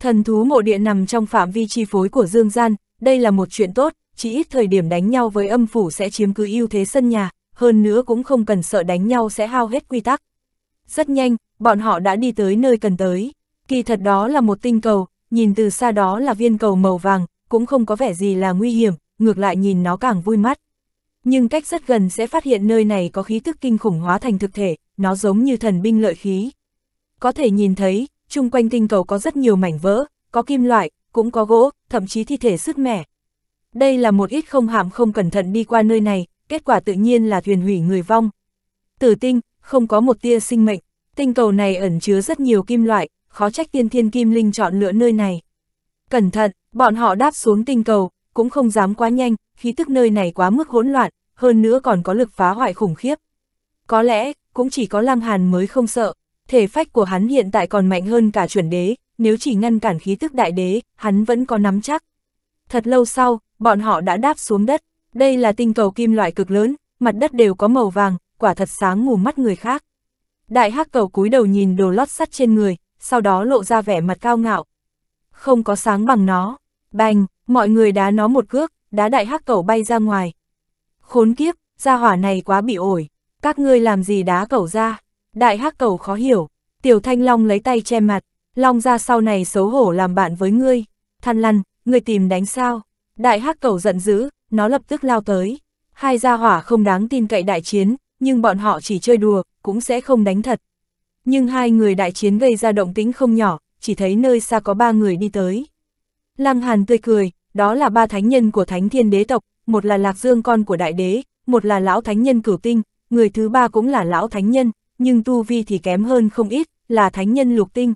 A: Thần thú mộ địa nằm trong phạm vi chi phối của Dương Gian, đây là một chuyện tốt, chỉ ít thời điểm đánh nhau với âm phủ sẽ chiếm cứ ưu thế sân nhà, hơn nữa cũng không cần sợ đánh nhau sẽ hao hết quy tắc. Rất nhanh, bọn họ đã đi tới nơi cần tới. Kỳ thật đó là một tinh cầu, nhìn từ xa đó là viên cầu màu vàng, cũng không có vẻ gì là nguy hiểm, ngược lại nhìn nó càng vui mắt. Nhưng cách rất gần sẽ phát hiện nơi này có khí thức kinh khủng hóa thành thực thể, nó giống như thần binh lợi khí. Có thể nhìn thấy, chung quanh tinh cầu có rất nhiều mảnh vỡ, có kim loại, cũng có gỗ, thậm chí thi thể sức mẻ. Đây là một ít không hàm không cẩn thận đi qua nơi này, kết quả tự nhiên là thuyền hủy người vong. Tử tinh, không có một tia sinh mệnh. Tinh cầu này ẩn chứa rất nhiều kim loại, khó trách tiên thiên kim linh chọn lựa nơi này. Cẩn thận, bọn họ đáp xuống tinh cầu, cũng không dám quá nhanh, khí tức nơi này quá mức hỗn loạn, hơn nữa còn có lực phá hoại khủng khiếp. Có lẽ, cũng chỉ có Lăng Hàn mới không sợ, thể phách của hắn hiện tại còn mạnh hơn cả chuẩn đế, nếu chỉ ngăn cản khí tức đại đế, hắn vẫn có nắm chắc. Thật lâu sau, bọn họ đã đáp xuống đất, đây là tinh cầu kim loại cực lớn, mặt đất đều có màu vàng, quả thật sáng mù mắt người khác. Đại hắc cầu cúi đầu nhìn đồ lót sắt trên người, sau đó lộ ra vẻ mặt cao ngạo. Không có sáng bằng nó. Bành, mọi người đá nó một cước, đá đại hắc cầu bay ra ngoài. Khốn kiếp, gia hỏa này quá bị ổi. Các ngươi làm gì đá cầu ra? Đại hắc cầu khó hiểu. Tiểu thanh long lấy tay che mặt. Long ra sau này xấu hổ làm bạn với ngươi. Than lăn, ngươi tìm đánh sao? Đại hắc cầu giận dữ, nó lập tức lao tới. Hai gia hỏa không đáng tin cậy đại chiến, nhưng bọn họ chỉ chơi đùa, cũng sẽ không đánh thật. Nhưng hai người đại chiến gây ra động tĩnh không nhỏ, chỉ thấy nơi xa có ba người đi tới. Lăng Hàn tươi cười, đó là ba thánh nhân của thánh thiên đế tộc, một là Lạc Dương con của đại đế, một là lão thánh nhân cửu tinh, người thứ ba cũng là lão thánh nhân, nhưng tu vi thì kém hơn không ít, là thánh nhân lục tinh.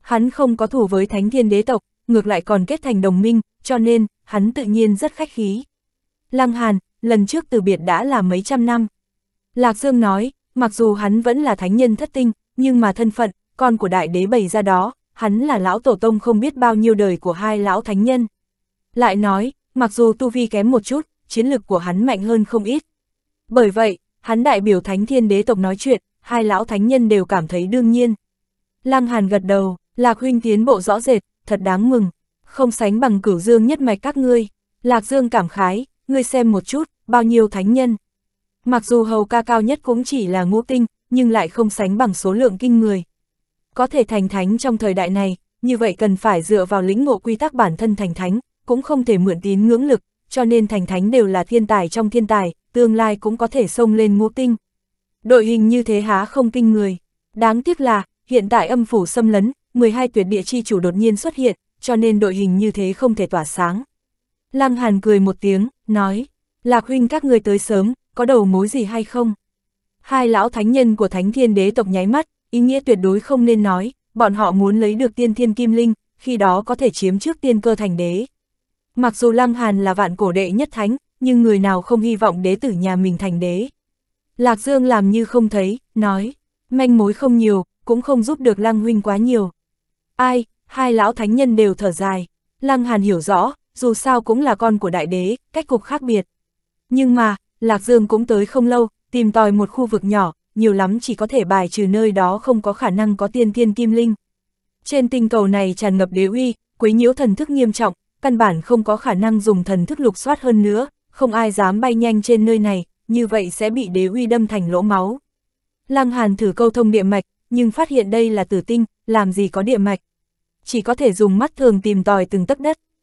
A: Hắn không có thủ với thánh thiên đế tộc, ngược lại còn kết thành đồng minh, cho nên, hắn tự nhiên rất khách khí. Lăng Hàn, lần trước từ biệt đã là mấy trăm năm. Lạc Dương nói, Mặc dù hắn vẫn là thánh nhân thất tinh, nhưng mà thân phận, con của đại đế bày ra đó, hắn là lão tổ tông không biết bao nhiêu đời của hai lão thánh nhân. Lại nói, mặc dù tu vi kém một chút, chiến lực của hắn mạnh hơn không ít. Bởi vậy, hắn đại biểu thánh thiên đế tộc nói chuyện, hai lão thánh nhân đều cảm thấy đương nhiên. Lăng Hàn gật đầu, Lạc Huynh tiến bộ rõ rệt, thật đáng mừng, không sánh bằng cửu dương nhất mạch các ngươi. Lạc Dương cảm khái, ngươi xem một chút, bao nhiêu thánh nhân. Mặc dù hầu ca cao nhất cũng chỉ là ngũ tinh, nhưng lại không sánh bằng số lượng kinh người. Có thể thành thánh trong thời đại này, như vậy cần phải dựa vào lĩnh ngộ quy tắc bản thân thành thánh, cũng không thể mượn tín ngưỡng lực, cho nên thành thánh đều là thiên tài trong thiên tài, tương lai cũng có thể xông lên ngũ tinh. Đội hình như thế há không kinh người. Đáng tiếc là, hiện tại âm phủ xâm lấn, 12 tuyệt địa chi chủ đột nhiên xuất hiện, cho nên đội hình như thế không thể tỏa sáng. Lăng Hàn cười một tiếng, nói, Lạc huynh các người tới sớm, có đầu mối gì hay không? Hai lão thánh nhân của thánh thiên đế tộc nháy mắt, ý nghĩa tuyệt đối không nên nói, bọn họ muốn lấy được tiên thiên kim linh, khi đó có thể chiếm trước tiên cơ thành đế. Mặc dù Lăng Hàn là vạn cổ đệ nhất thánh, nhưng người nào không hy vọng đế tử nhà mình thành đế. Lạc Dương làm như không thấy, nói, manh mối không nhiều, cũng không giúp được Lăng Huynh quá nhiều. Ai, hai lão thánh nhân đều thở dài, Lăng Hàn hiểu rõ, dù sao cũng là con của đại đế, cách cục khác biệt. Nhưng mà, Lạc Dương cũng tới không lâu, tìm tòi một khu vực nhỏ, nhiều lắm chỉ có thể bài trừ nơi đó không có khả năng có tiên thiên kim linh. Trên tinh cầu này tràn ngập đế uy, quấy nhiễu thần thức nghiêm trọng, căn bản không có khả năng dùng thần thức lục soát hơn nữa, không ai dám bay nhanh trên nơi này, như vậy sẽ bị đế uy đâm thành lỗ máu. Lăng Hàn thử câu thông địa mạch, nhưng phát hiện đây là tử tinh, làm gì có địa mạch. Chỉ có thể dùng mắt thường tìm tòi từng tấc đất,